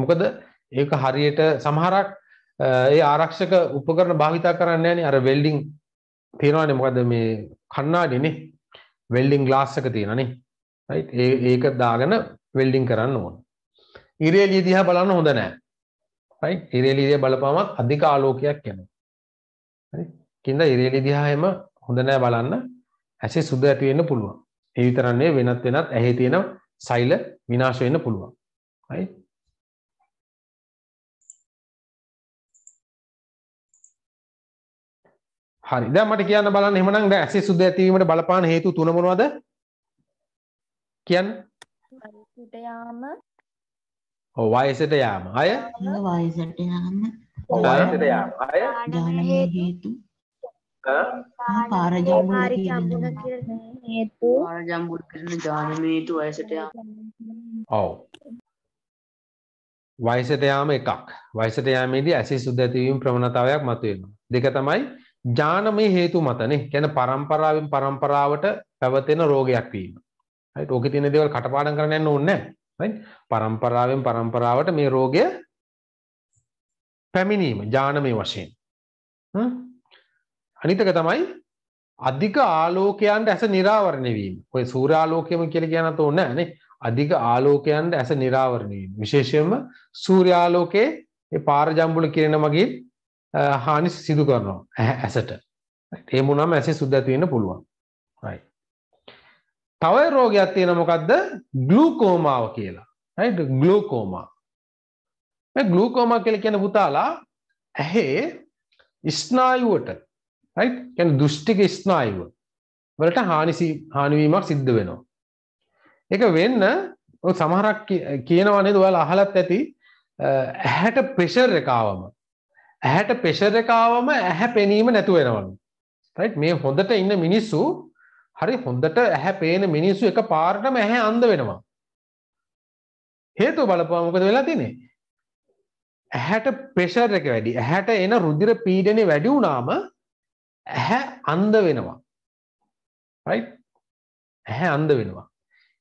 මොකද ඒක හරියට සමහරක් ඒ ආරක්ෂක උපකරන භාවිතා කරන්න යන අර වෙල්ඩිං තියෙනවානේ මොකද මේ කන්නාඩිනේ වෙල්ඩිං ගලාස්සක තියෙනනේ ඒ ඒක දාගෙන වෙල්ඩිං කරන්න ඕන ඉරේලිය දිහා බලන්න හොඳ නෑ ඉරේලිදිය බලපාමත් අධික ආලෝකයක් යන කින්ද ඉරේලි දිහා එම හොඳ නෑ බලන්න ඇසේ සුද ඇතිවෙන්න පුළුවන් ඒ විතරන්නේ වෙනත් වෙනත් ඇහි තියෙන සෛල විනාශ වෙන්න පුළුවන්. හරි? හරි. දැන් මට කියන්න බලන්න එහෙමනම් දැන් ඇසි සුද්ධ ඇතිවීමට බලපාන හේතු තුන මොනවද? කියන්න. වයසට යාම. ඔව් වයසට යාම. අය? වයසට යාම. වයසට යාම. අය? දානමය හේතු. පාර ජම්බුන හේතු පාර ජම්බුන කරන ජානම හේතු වයසට යාම ඔව් වයසට යාම එකක් වයසට යාමේදී ඇසි සුද්ධ ඇතිවීම ප්‍රවණතාවයක් මතුවෙනවා දෙක තමයි ඥානමය හේතු මතනේ කියන්නේ පරම්පරාවෙන් පරම්පරාවට පැවතෙන රෝගයක් වීම හරිට ඕකේ තියෙන දේවල් කටපාඩම් කරන්න යන්න ඕනේ නැහැ පරම්පරාවෙන් පරම්පරාවට මේ රෝගය පැමිණීම ඥානමය වශයෙන් හ්ම් අනිතක තමයි අධික ආලෝකයන්ට ඇස නිරාවරණය වීම. ඔය සූර්යාලෝකයම කියලා කියනත් ඕනේ නෑනේ. අධික ආලෝකයන්ට ඇස නිරාවරණය වීම. විශේෂයෙන්ම සූර්යාලෝකයේ ඒ පාර ජම්බුල කිරෙන මගින් හානි සිදු කරනවා ඇසට. ඒ මොනවාම ඇසේ සුද්ධ ඇති වෙන්න පුළුවන්. right. තව රෝගයක් තියෙන මොකද්ද? ග්ලූකෝමාව කියලා. right ග්ලූකෝමා. මේ ග්ලූකෝමා කියලා කියන පුතාලා ඇහි ස්නායුවට කැන දෘෂ්ටික ස්නායුව වලට හානිසි හානිවීමක් සිද්ධ වෙනවා. එක වෙන්න සමහරක් කියනවනේ දවල් අහලත් ඇති ඇහැට ප්‍රෙෂර් එකකාවම ඇහැට පෙෂර් එකකාවම ඇහැ පෙනීම නැතුවෙනවන්න රයි් මේ හොඳට ඉන්න මිනිස්සු හරි හොඳට ඇහැ පේන මිනිස්සු එක පාරටම ඇහැ අන්ද වෙනවා හේතු බලපාමකද වෙලා තිනේ ඇහැට ප්‍රෙෂර් එක වැඩි ඇහැට එන රුදිර පීඩනය වැඩි වුනාම ඇහැ අන්ද වෙනවා ඇහැ අන්ද වෙනවා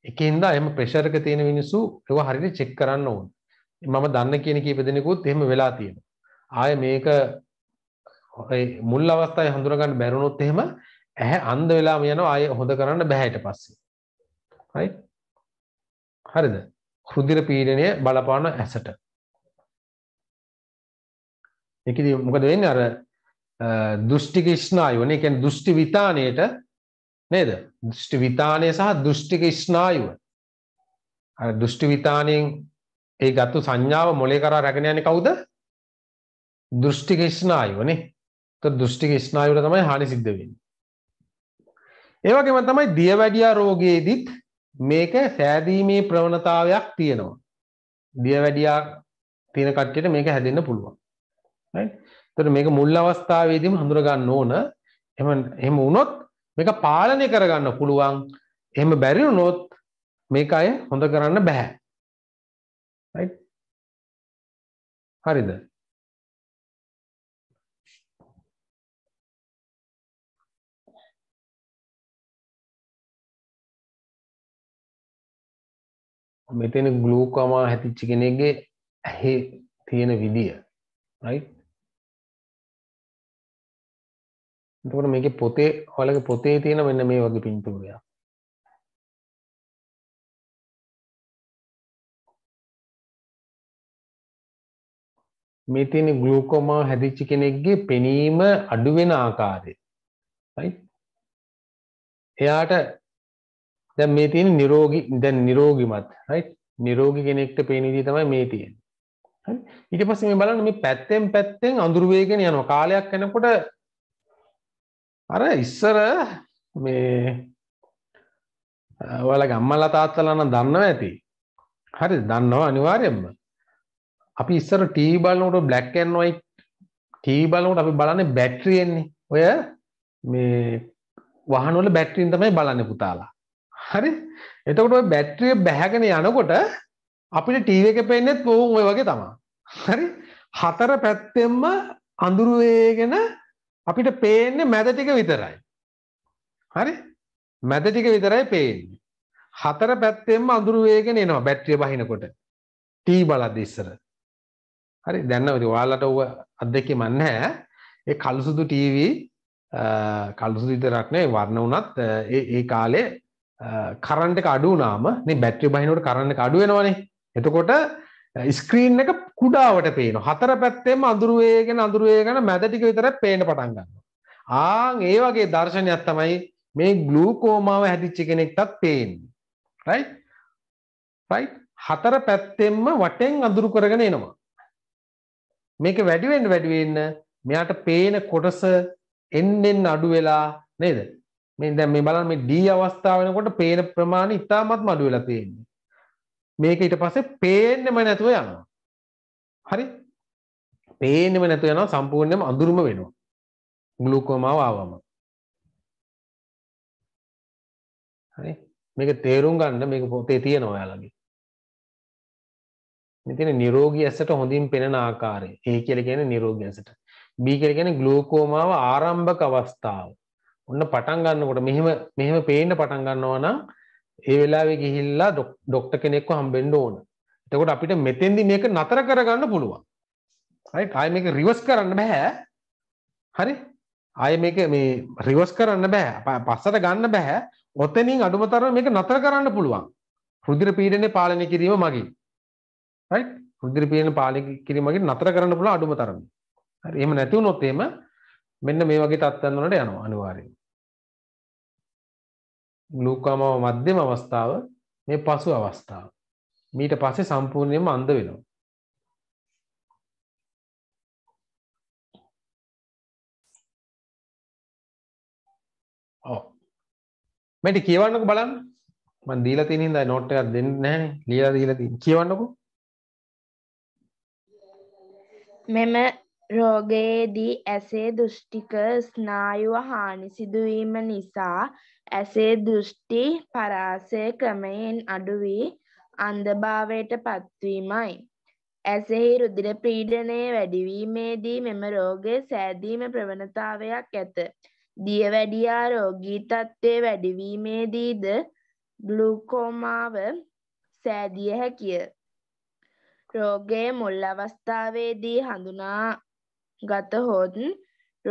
එකන්ද එම ප්‍රශරක තියෙන මිනිස්සු ඒව හරිට චෙක් කරන්න ඕන් මම දන්න කියන කීප දෙනෙකුත් එහෙම වෙලා තියෙන ආය මේක මුල් අවස්ථයි හඳුරගන්න බැරුණොත් එහෙම ඇහැ අන්ද වෙලාම යන අය හොඳ කරන්න බැහැට පස්සේ හරිද හෘදිර පීඩනය බලපාන ඇසට එකද මොකද වෙන්න අර දෘෂ්ටික ස්නායුවන එකැන් දෘෂ්ටි විතානයට නේද දෘෂ්ටි විතානය සහ දෘෂ්ටික ස්නායුව දෘෂ්ටි විතානයෙන් ඒ ගත්තු සංඥාව මොලේ කරා රැගෙනයන කවුද දෘෂ්ටික ස්නායුවනේ දෘෂ්ටික ස්නායුට තමයි හානි සිද්ධවෙන්න ඒවගේම තමයි දියවැඩියා රෝගයේදීත් මේක සෑදීමේ ප්‍රවණතාවයක් තියෙනවා දියවැඩියා තියෙන කට්ටියට මේක හැදන්න පුළුවන් එතකොට මේක මුල් අවස්ථාවේදීම හඳුර ගන්න ඕන. එහෙම එහෙම වුණොත් මේක පාලනය කරගන්න පුළුවන්. එහෙම බැරි වුණොත් මේක අය හොඳ කරන්න බෑ. right? හරිද? මෙතන ග්ලූකෝමා හැදිච්ච කෙනෙක්ගේ ඇහි තියෙන විදිය right එතකොට මේක පොතේ ඔලක පොතේ තියෙන මෙන්න මේ වගේ පින්තූරයක් මේ තියෙන ගලූකෝමා හැදිච්චි කෙනෙක්ගේ පෙනීම අඩුවෙන ආකාරය එයාට දැ මේ තියෙන නිරෝගි දැන් නිරෝගිමත් රයි් නිරෝගි කෙනෙක්ට පේනිදී තමයි මේ තියෙන් ඊට පස්සේ මේ බලන්න මේ පැත්තෙන් පැත්තෙන් අඳුරුවේගෙන යන කාලයක් යනකොට අර ඉස්සර මේ ඔයාලා ගම්මලා තාත්තලා නම් දන්නව ඇති. හරි දන්නව අනිවාර්යයෙන්ම. අපි ඉස්සර ටීවී බලනකොට බ්ලැක් ඇන්ඩ් වයිට් ටීවී බලනකොට අපි බලන්නේ බැටරි එන්නේ. ඔය මේ වාහන වල බැටරියෙන් තමයි බලන්නේ පුතාලා. හරි? එතකොට ඔය බැටරිය බැහැගෙන යනකොට අපිට ටීවී එකේ පේන්නේත් වුන් ඔය වගේ තමයි. හරි? හතර පැත්තෙන්ම අඳුර වේගෙන අපිට පේන්නේ මැද ටික විතරයි. හරි? මැද ටික විතරයි පේන්නේ. හතර පැත්තෙන්ම අඳුරු වේගෙන එනවා බැටරිය බහිනකොට. T බලද්දි ඉස්සර. හරි දැන්න ඔයාලට ඔව අත්දැකීමක් නැහැ. ඒ කළුසුදු ටීවී කළුසුදු විතරක් නෙවෙයි වර්ණ උනත් ඒ ඒ කාලේ කරන්ට් එක අඩු වුණාම මේ බැටරි බහිනකොට කරන්ට් එක අඩු වෙනවනේ. එතකොට ස්ක්‍රීන් එක කුඩාවට පේන හතර පැත්තෙම අඳුරුවේගෙන අඳුරුවේගෙන මැද ටික විතර පේන්න පටන් ගන්නවා ආන් ඒ වගේ දර්ශනයක් තමයි මේ ග්ලූකෝමාව හැදිච්ච කෙනෙක්ටත් පේන්නේ රයිට් රයිට් හතර පැත්තෙන්ම වටෙන් අඳුරු කරගෙන එනවා මේක වැඩි වෙන්න වැඩි වෙන්න මෙයාට පේන කොටස එන්නෙන් අඩු වෙලා නේද මේ දැන් මේ බලන්න මේ D අවස්ථාව වෙනකොට පේන ප්‍රමාණය ඉතාමත් අඩු වෙලා තියෙන්නේ මේක ඊට පස්සේ පේන්නෙම නැතුව යනවා හරි පේනෙම නැතු යනවා සම්පූර්ණයම අඳුරුම වෙනවා ගලුකෝමාව ආවම හරි මේක තේරුම් ගන්න මේක පොතේ තියෙනවා ඔයාලගේ මේ තියෙන නිරෝගී ඇසට හොඳින් පෙනෙන ආකාරය A කියලා කියන්නේ නිරෝගී ඇසට B කියලා කියන්නේ ග්ලූකෝමාව ආරම්භක අවස්ථාව ඔන්න පටන් ගන්නකොට මෙහෙම මෙහෙම පේන්න පටන් ගන්නවා නම් ඒ වෙලාවේ ගිහිල්ලා ඩොක්ටර් කෙනෙක්ව හම්බෙන්න ඕන එතකොට අපිට මෙතෙන්දි මේක නතර කරගන්න පුළුවන්. right? ආයෙ මේක රිවර්ස් කරන්න බෑ. හරි? ආයෙ මේක මේ රිවර්ස් කරන්න බෑ. පස්සට ගන්න බෑ. ඔතනින් අඩුමතරම මේක නතර කරන්න පුළුවන්. රුධිර පීඩනය පාලනය කිරීම මගින්. right? රුධිර පීඩන පාලනය කිරීම මගින් නතර කරන්න පුළුවන් අඩුමතරම. හරි. එහෙම නැති වුණොත් එහෙම මෙන්න මේ වගේ තත්ත්වයන් වලට යනවා අනිවාර්යයෙන්. ග්ලූකාමාව මධ්‍යම අවස්ථාව මේ පසු අවස්ථාව. මීට පස්සේ සම්පූර්ණයෙන්ම අන්ධ වෙනවා. ඔව්. මට කියවන්නකෝ බලන්න. මම දීලා තියෙන හින්දා නෝට් එකක් දෙන්නේ නැහැ. ලියලා දීලා තියෙන. කියවන්නකෝ. මෙම රෝගයේදී ඇසේ දෘෂ්ටික ස්නායුව හානි සිදුවීම නිසා ඇසේ දෘෂ්ටි පරාසය ක්‍රමයෙන් අඩු වී අන්ධභාවයට පත්වීමයි. ඇසෙහි රුධිර පීඩනය වැඩිවීමේදී මෙම රෝගය සෑදීම ප්‍රවණතාවයක් ඇත. දියවැඩියා රෝගී තත්ත්වය වැඩිවීමේදීද ග්ලූකෝමාව සෑදිය හැකිය. රෝගයේ මුල් අවස්ථාවේදී හඳුනා ගතහොත්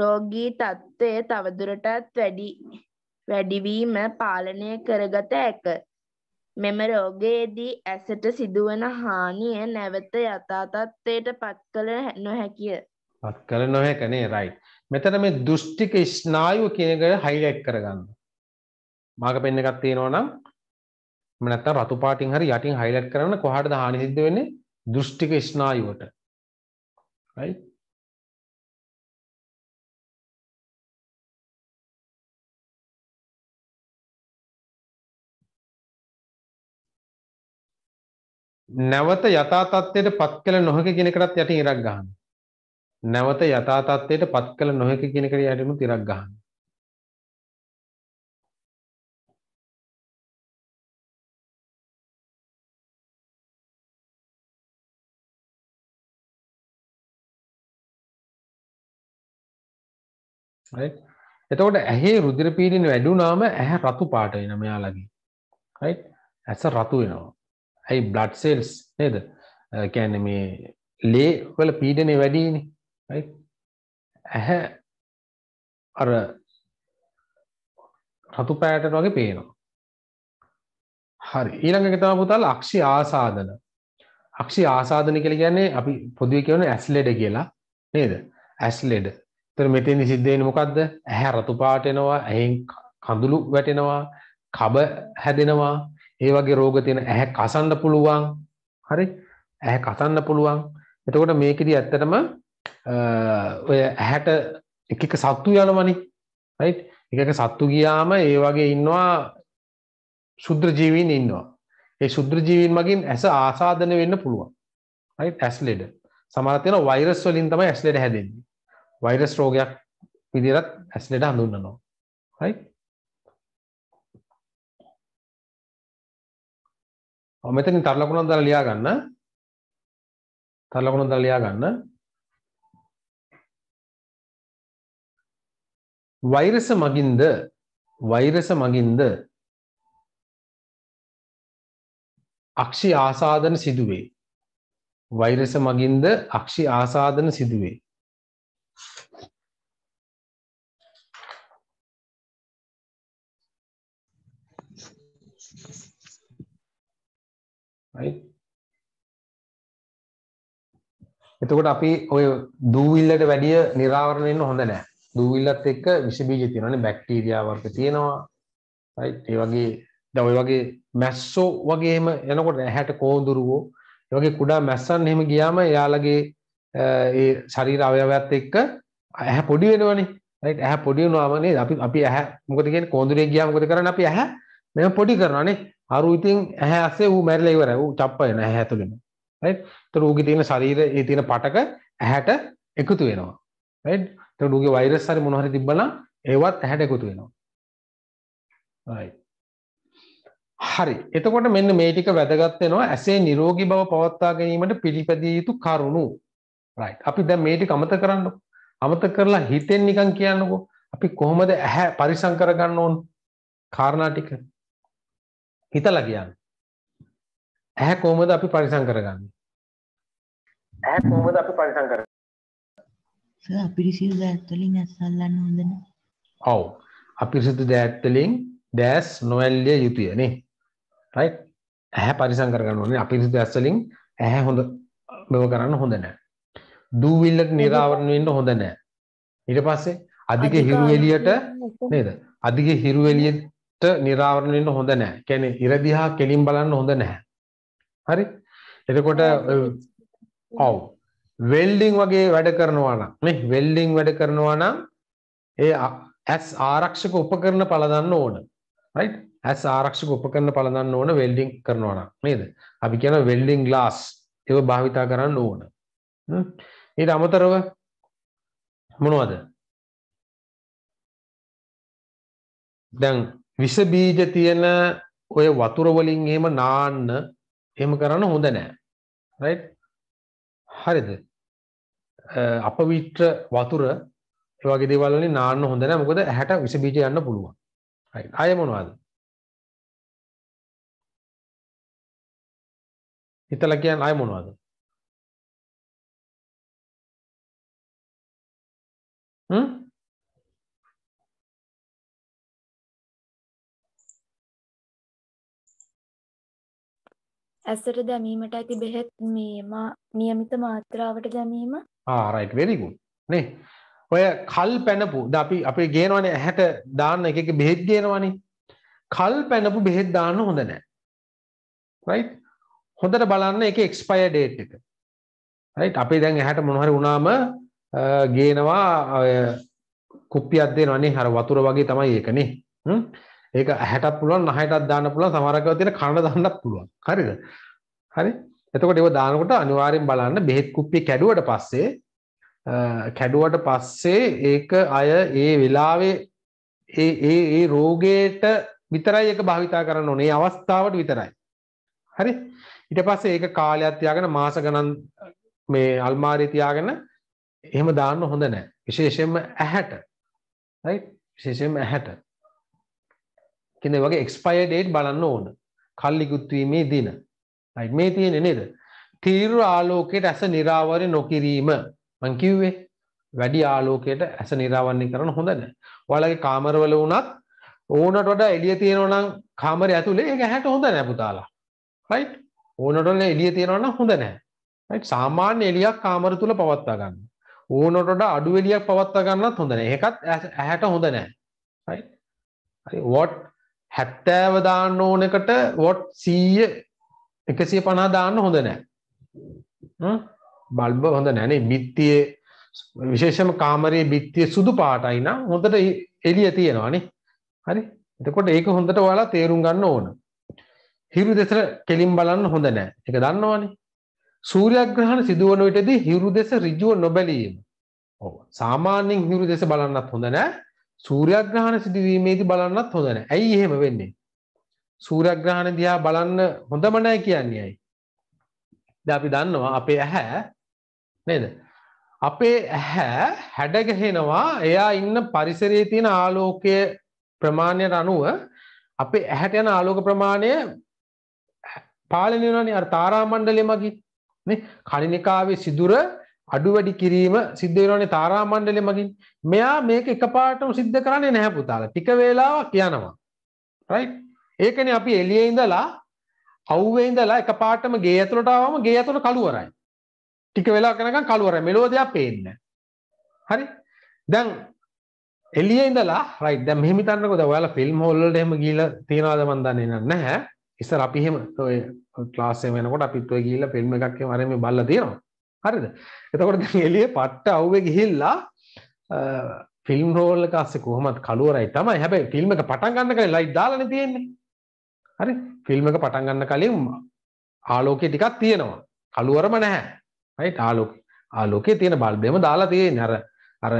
රෝගී තත්ත්වය තවදුරටත් වැඩි වැඩිවීම පාලනය කරගත හැක. මෙම රෝගයේදී ඇසට සිදුවන හානිය නැවත යථා තත්ත්වයට පත් කළ නොහැකිය. පත් කළ නොහැකනේ රයිට්. මෙතන මේ දෘෂ්ටික ස්නායුව කියන එක හයිලයිට් කරගන්න. මාග පෙන්න එකක් තියෙනවා නම් මම නැත්තම් රතු පාටින් හරි යටින් හයිලයිට් කරන්න කොහටද හානි සිද්ධ වෙන්නේ? දෘෂ්ටික ස්නායුවට. රයිට්. නැවත යථා තත්ත්වයට පත් කළ නොහැකි කෙනෙකුටත් යටින් ඉරක් ගන්න. නැවත යථා තත්ත්වයට පත් කළ නොහැකි කෙනෙකුට යටින් ඉරක් ගන්න. හරි. එතකොට ඇහි රුධිර පීඩන වැඩි වුණාම ඇහැ රතු පාට වෙනවා මෙයාලගේ. හරි. ඇස රතු වෙනවා. ඇයි බ්ලඩ් සෙල්ස් නේද කැන මේ ලේ වල පීඩනය වැඩීන ඇහැ අර රතු පෑටට වගේ පේනවා. හරි ඊළඟ තම පුතාල අක්ෂි ආසාධන අක්ෂි ආසාධන කළ ගැන්නේ අපි පොදුව කියවන ඇස්ලෙඩ කියලා නේද ඇස්ලෙඩ තර මෙතනි සිද්ධයෙන් මොකක්ද ඇහැ රතු පාටෙනවා ඇහෙන් කඳුළු වැටෙනවා කබ හැදෙනවා ඒ වගේ රෝග තියෙන ඇහැ කසන්න පුළුවන් හරි ඇහැ කසන්න පුළුවන් එතකොට මේකෙදී ඇත්තටම ඔය ඇහැට එක එක සත්තු යනවනි රයිට් එක එක සත්තු ගියාම ඒ වගේ ඉන්නවා ශුද්‍ර ජීවීන් ඉන්නවා ඒ ශුද්‍ර ජීවීන් මගින් ඇස ආසාධන වෙන්න පුළුවන් රයිට් ඇස් ලෙඩ සමහර තියෙන වෛරස් වලින් තමයි ඇස් ලෙඩ හැදෙන්නේ වෛරස් රෝගයක් විදිහට ඇස් ලෙඩ හඳුන්වනවා රයිට් ඔව් මෙතනින් තරලකුණක් දාලා ලියා ගන්න. තරලකුණක් දාලා ලියා ගන්න. වෛරස මගින්ද වෛරස මගින්ද අක්ෂි ආසාධන සිදුවේ. වෛරස මගින්ද අක්ෂි ආසාධන සිදුවේ. right එතකොට අපි ඔය දූවිල්ලට වැඩිය නිරාවරණය වෙන්න හොඳ නෑ දූවිල්ලත් එක්ක විෂ බීජ තියෙනවානේ බැක්ටීරියා වර්ග තියෙනවා right ඒ වගේ දැන් ඔය වගේ මැස්සෝ වගේම එනකොට ඇහැට කෝඳුරුවෝ ඒ වගේ කුඩා මැස්සන් එහෙම ගියාම එයාලගේ ඒ ශරීර අවයවයත් එක්ක ඇහැ පොඩි වෙනවනේ right ඇහැ පොඩි වෙනවාම නේද අපි අපි ඇහැ මොකද කියන්නේ කෝඳුරේ ගියාම මොකද කරන්නේ අපි ඇහැ මෙහෙම පොඩි කරනවා නේ අරු ඉතින් ඇහැ අස්සේ ඌ මැරිලා ඉවරයි. ඌ චප්ප වෙන ඇහැ ඇතුළෙම. right? ඒතර ඌගේ තියෙන ශරීරයේ තියෙන පටක ඇහැට එකතු වෙනවා. right? ඒතර ඌගේ වෛරස් හරි මොනවා හරි තිබ්බනම් ඒවත් ඇහැට එකතු වෙනවා. right. හරි. එතකොට මෙන්න මේ ටික වැදගත් වෙනවා ඇසේ නිරෝගී බව පවත්වා ගැනීමට පිළිපැදිය යුතු කරුණු. right. අපි දැන් මේ ටික අමතක කරන්නකො. අමතක කරලා හිතෙන් නිකන් කියන්නකො. අපි කොහොමද ඇහැ පරිසම් කරගන්න ඕන? කාරණා ටික. හිතලා කියන්න. ඇහැ කොහොමද අපි පරිසම් කරගන්නේ? ඇහැ කොහොමද අපි පරිසම් කරගන්නේ? සර් අපිරිසිදු දෑත් වලින් ඇස් අල්ලන්න හොඳ නෑ. ඔව්. අපිරිසිදු දෑත් වලින් දැස් නොඇල්ලිය යුතුය නේ. රයිට්? ඇහැ පරිසම් කරගන්න ඕනේ. අපිරිසිදු දැස් වලින් ඇහැ හොඳ බව කරන්න හොඳ නෑ. දූවිල්ලට නිරාවරණය වෙන්න හොඳ නෑ. ඊට පස්සේ අධික හිරු එළියට නේද? අධික හිරු එළිය නිරාවරණය වෙන්න හොඳ නැහැ. කියන්නේ ඉර දිහා කෙලින් බලන්න හොඳ නැහැ. හරි? එතකොට ඔව්. වෙල්ඩින් වගේ වැඩ කරනවා නම් මේ වෙල්ඩින් වැඩ කරනවා නම් ඒ ඇස් ආරක්ෂක උපකරණ පළදන්න ඕන. රයිට්? ඇස් ආරක්ෂක උපකරණ පළදන්න ඕන වෙල්ඩින් කරනවා නම් නේද? අපි කියන වෙල්ඩින් ග්ලාස් ඒක භාවිතා කරන්න ඕන. ඊට අමතරව මොනවද? දැන් විස බීජ තියෙන ඔය වතුර වලින් එහෙම නාන්න එහෙම කරන්න හොඳ නෑ. රයිට්? හරිද? අපවිත්‍ර වතුර ඒ වගේ දේවල් වලින් නාන්න හොඳ නෑ. මොකද ඇහැට විස බීජ යන්න පුළුවන්. රයිට්. ආයෙ මොනවද? හිතලා කියන්න ආයෙ මොනවද? හ්ම්? ඇසට දැමීමට ඇති බෙහෙත් මේ මා નિયમિત මාත්‍රාවට දැමීම ආ රයිට් වෙරි ගුඩ් නේ ඔය කල් පැනපු ද අපි අපේ ගේනවනේ ඇහැට දාන්න එක එක බෙහෙත් ගේනවනේ කල් පැනපු බෙහෙත් දාන්න හොඳ නැහැ රයිට් හොඳට බලන්න එක එක්ස්පය ඩේට් එක රයිට් අපේ දැන් ඇහැට මොනහරි වුණාම ගේනවා කුප්පියක් දෙනවනේ අර වතුර වගේ තමයි ඒකනේ හ්ම් ඒක 60ක් පුළුවන් 90ටත් දාන්න පුළුවන් සමහරකව තියෙන කන දාන්නත් පුළුවන්. හරිද? හරි. එතකොට ඒක දානකොට අනිවාර්යෙන් බලන්න බෙහෙත් කුප්පිය කැඩුවට පස්සේ කැඩුවට පස්සේ ඒක අය ඒ වෙලාවේ ඒ ඒ ඒ රෝගයට විතරයි ඒක භාවිතා කරන්න ඕනේ. අවස්ථාවට විතරයි. හරි? ඊට පස්සේ ඒක කාලයක් තියාගෙන මාස ගණන් මේ අල්මාරිය තියාගෙන එහෙම දාන්න හොඳ නැහැ. විශේෂයෙන්ම ඇහැට. රයිට්? විශේෂයෙන්ම ඇහැට. කෙන වගේ එක්ස්පය ඩේට් බලන්න ඕන කල්ලිකුත්වීමේ දින මේ තියෙන නේද තීරු ආලෝකයට ඇස නිරාවරය නොකිරීම මංකිව්වේ වැඩි ආලෝකයට ඇස නිරාවන්නේ කරන හොඳන ඔයාලගේ කාමරවල වුණත් ඕනට වඩා එළිය තියෙනවා නම් කාමරය ඇතුලේ ඒක ඇහැට හොඳ නැහැ පුතාලා රයිට් ඕනට වඩා එළිය තියෙනවා නම් හොඳ නැහැ රයිට් සාමාන්‍ය එළියක් කාමර තුල පවත්වා ගන්න ඕනට වඩා අඩු එළියක් පවත්වා ගන්නත් හොඳ නැහැ ඒකත් ඇහැට හොඳ නැහැ රයිට් හරි what හැත්තෑව දාන්න ඕනකට වොට් සීය එකසිය පනා දාන්න හොඳ නෑ බල්බ හොඳ නැනේ බිත්තියේ විශේෂම කාමරයේ බිත්තිය සුදු පාටයි නම් හොඳට එළිය තියෙනවානේ හරි එතකොට ඒක හොඳට ඔයාලා තේරුම් ගන්න ඕන හිරු දෙස කෙලින් බලන්න හොඳ නෑ එක දන්නවානේ සූර්යග්‍රහණ සිදුවන විටදී හිරු දෙස ඍජුව නොබැලීම ඔව් සාමාන්‍යයෙන් හිරු දෙස බලන්නත් හොඳ නෑ සූරයක්ග්‍රහණ සිදුවීමේදී බලන්නත් හොඳන ඇයි එහෙම වෙන්නේ සූරයක්ග්‍රහණ දිහා බලන්න හොඳමනෑ කියන්නේ ඇයි ද අපි දන්නවා අපේ ඇහැ නේද අපේ ඇහැ හැඩගහෙනවා එයා ඉන්න පරිසරයේ තියෙන ආලෝකය ප්‍රමාණයට අනුව අපේ ඇහැට යන ආලෝක ප්‍රමාණය පාලනය වෙනවානේ අර තාරා මණ්ඩලය මගින් නේ කණිනිකාවේ සිදුර අඩු වැඩි කිරීම සිද්ධ වෙනවානේ තාරා මණ්ඩලය මගින් මෙයා මේක එකපාරටම සිද්ධ කරන්නේ නැහැ පුතාලා. ටික වේලාවක් යනවා. රයිට්? ඒකනේ අපි එළියේ ඉඳලා අවුවේ ඉඳලා එකපාරටම ගේ ඇතුළට ආවම ගේ ඇතුළ කළුවරයි. ටික වෙලාවක් යනකම් කළුවරයි. මෙලෝ දෙයක් පේන්නේ හරි? දැන් එළියේ ඉඳලා රයිට් දැන් මෙහෙම හිතන්නකෝ දැන් ඔයාලා ෆිල්ම් හෝල් වලට එහෙම ගිහිල්ලා තියනවද මන් දන්නේ නැහැ. ඉස්සර අපි එහෙම ඔය ක්ලාස් එක වෙනකොට අපිත් ඔය ගිහිල්ලා ෆිල්ම් එකක් එහෙම අරගෙන බලලා තියෙනවා. හරිද? එතකොට දැන් එළියේ පට්ට අවුවේ ගිහිල්ලා ෆිල්ම් රෝල්ල කස්සේ කොහොමත් කලුවරයි තමයි හැබැයි ෆිල්ම් එක පටන් ගන්න කලින් ලයිට් දාලානේ තියෙන්නේ හරි ෆිල්ම් එක පටන් ගන්න කලින් ආලෝකය ටිකක් තියෙනවා කලුවරම නැහැ රයිට් ආලෝකය ආලෝකයේ තියෙන බල්බෙම දාලා තියෙන්නේ අර අර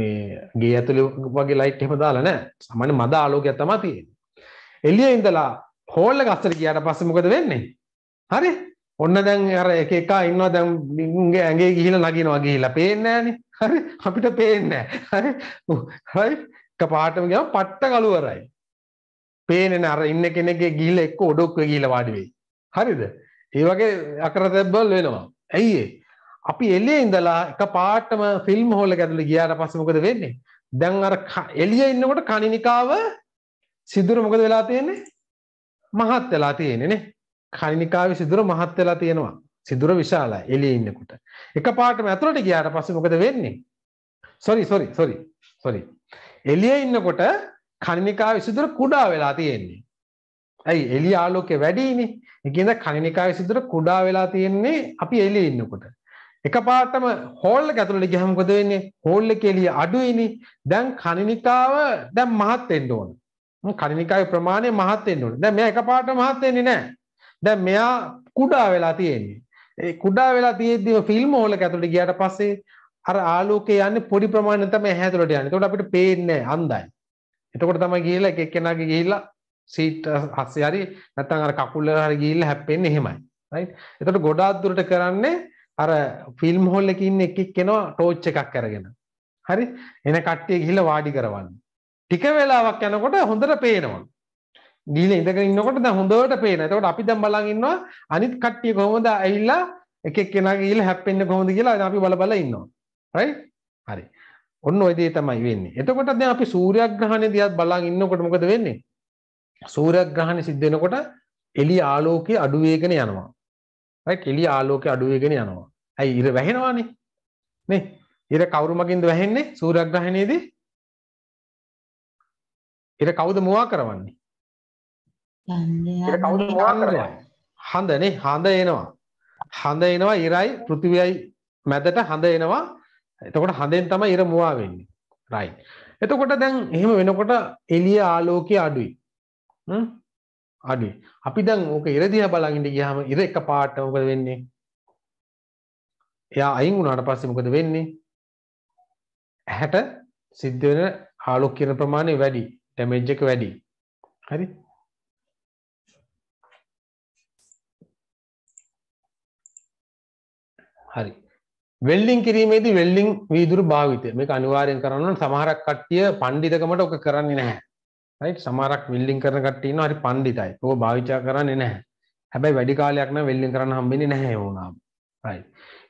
මේ ගේ ඇතුලේ වගේ ලයිට් එහෙම දාලා නැහැ සාමාන්‍ය මද ආලෝකයක් තමයි තියෙන්නේ එළියේ ඉඳලා හෝල් එක අස්සට ගියාට පස්සේ මොකද වෙන්නේ හරි ඔන්න දැන් අර එක එක ඉන්නවා දැන් ඇගේ ගිහිලා නගිනවා ගිහිලා පේන්නේ නැහනේ හරි අපිට පේන්නේ හරි හරි කපාටම ගියාම පට්ට කළුවරයි පේන්නේ නැහැ අර ඉන්න කෙනෙක්ගේ ගිහිල්ලා එක්ක ඔඩොක්කේ ගිහිල්ලා වාඩි වෙයි හරිද ඒ වගේ අකරතැබ්බල් වෙනවා ඇයි ඒ අපි එළියේ ඉඳලා එක පාටම ෆිල්ම් හෝල් එකට ඇතුළේ ගියාට පස්සේ මොකද වෙන්නේ දැන් අර එළියේ ඉන්නකොට කණිනිකාව සිදුර මොකද වෙලා තියෙන්නේ මහත් වෙලා තියෙන්නේ නේ කණිනිකාවේ සිදුර මහත් වෙලා තියෙනවා සිදුර විශාලයි එළියේ ඉන්නකොට. එකපාරටම ඇතුළට ගියාට පස්සේ මොකද වෙන්නේ? sorry sorry sorry sorry. එළියේ ඉන්නකොට කණිනිකාවේ සිදුර කුඩා වෙලා තියෙන්නේ. ඇයි එළිය ආලෝකය වැඩිනේ. ඒ කියන්නේ කණිනිකාවේ සිදුර කුඩා වෙලා තියෙන්නේ අපි එළියේ ඉන්නකොට. එකපාරටම හෝල් එක ඇතුළට ගියහම මොකද වෙන්නේ? හෝල් එකේ එළිය අඩුයිනේ. දැන් කණිනිකාව දැන් මහත් වෙන්න ඕන. කණිනිකාවේ ප්‍රමාණය මහත් වෙන්න ඕන. දැන් මෙයා එකපාරට මහත් වෙන්නේ නැහැ. දැන් මෙයා කුඩා වෙලා තියෙන්නේ. ඒ කුඩා වෙලා තියෙද්දිම ෆිල්ම් හෝල් එක ඇතුළට ගියාට පස්සේ අර ආලෝකය යන්නේ පොඩි ප්‍රමාණයක් තමයි ඇහැ ඇතුළට යන්නේ. ඒකට අපිට පේන්නේ අන්ධයි. එතකොට තමයි ගිහිල්ලා එක එක්කෙනාගේ ගිහිල්ලා සීට් හස්සේ හරි නැත්නම් අර කකුල් වල හරි ගිහිල්ලා හැප්පෙන්නේ එහෙමයි. රයිට්. එතකොට ගොඩාක් දුරට කරන්නේ අර ෆිල්ම් හෝල් එකේ ඉන්න එක් එක්කෙනා ටෝච් එකක් අරගෙන. හරි? එන කට්ටිය ගිහිල්ලා වාඩි කරවන්න. ටික වෙලාවක් යනකොට හොඳට පේනවා. දීල ඉඳගෙන ඉන්නකොට දැන් හොඳට පේන. එතකොට අපි දැන් බලන් ඉන්නවා අනිත් කට්ටිය කොහොමද ඇවිල්ලා එක එක කෙනා ගිහලා හැප්පෙන්නේ කොහොමද කියලා අපි බල බල ඉන්නවා. right? හරි. ඔන්න ඔය දේ තමයි වෙන්නේ. එතකොට දැන් අපි සූර්යග්‍රහණය දිහා බලන් ඉන්නකොට මොකද වෙන්නේ? සූර්යග්‍රහණය සිද්ධ වෙනකොට එළිය ආලෝකය අඩු වෙගෙන යනවා. right? එළිය ආලෝකය අඩු වෙගෙන යනවා. ඇයි ඉර වැහෙනවානේ? නේ? ඉර කවුරු මගින්ද වැහෙන්නේ? සූර්යග්‍රහණයේදී? ඉර කවුද මුවා කරවන්නේ? ඒක කවුද මොකක් කරන්නේ? හඳනේ හඳ එනවා. හඳ එනවා ඉරයි පෘථිවියයි මැදට හඳ එනවා. එතකොට හඳෙන් තමයි ඉර මුවා වෙන්නේ. right. එතකොට දැන් එහෙම වෙනකොට එළිය ආලෝකය අඩුයි. අඩුයි. අපි දැන් ඕක ඉර දිහා බලන් ගියාම ඉර එක පාට මොකද වෙන්නේ? එයා අයින් වුණාට පස්සේ මොකද වෙන්නේ? ඇහැට සිද්ධ වෙන ආලෝක කිරණ ප්‍රමාණය වැඩි, ඩැමේජ් එක වැඩි. හරි? හරි වෙල්ලිින් කිරීමේදී වෙල්ලිින් වීදුරු භාවිතය මේ අනිවාරයෙන් කරන්න සමහරක් කට්ටිය පණ්ඩිතකමට ඔක කරන්නේ නැහැ යි සමරක් විල්ලිින් කරන කටයන හරි පණ්ඩිතයි ඔ භාවිචා කරන්නේ නැහැ හැබැයි වැඩි කාලයක්න වෙල්ලිින් කරන්න හම්බිනි නැහැ ඕනම්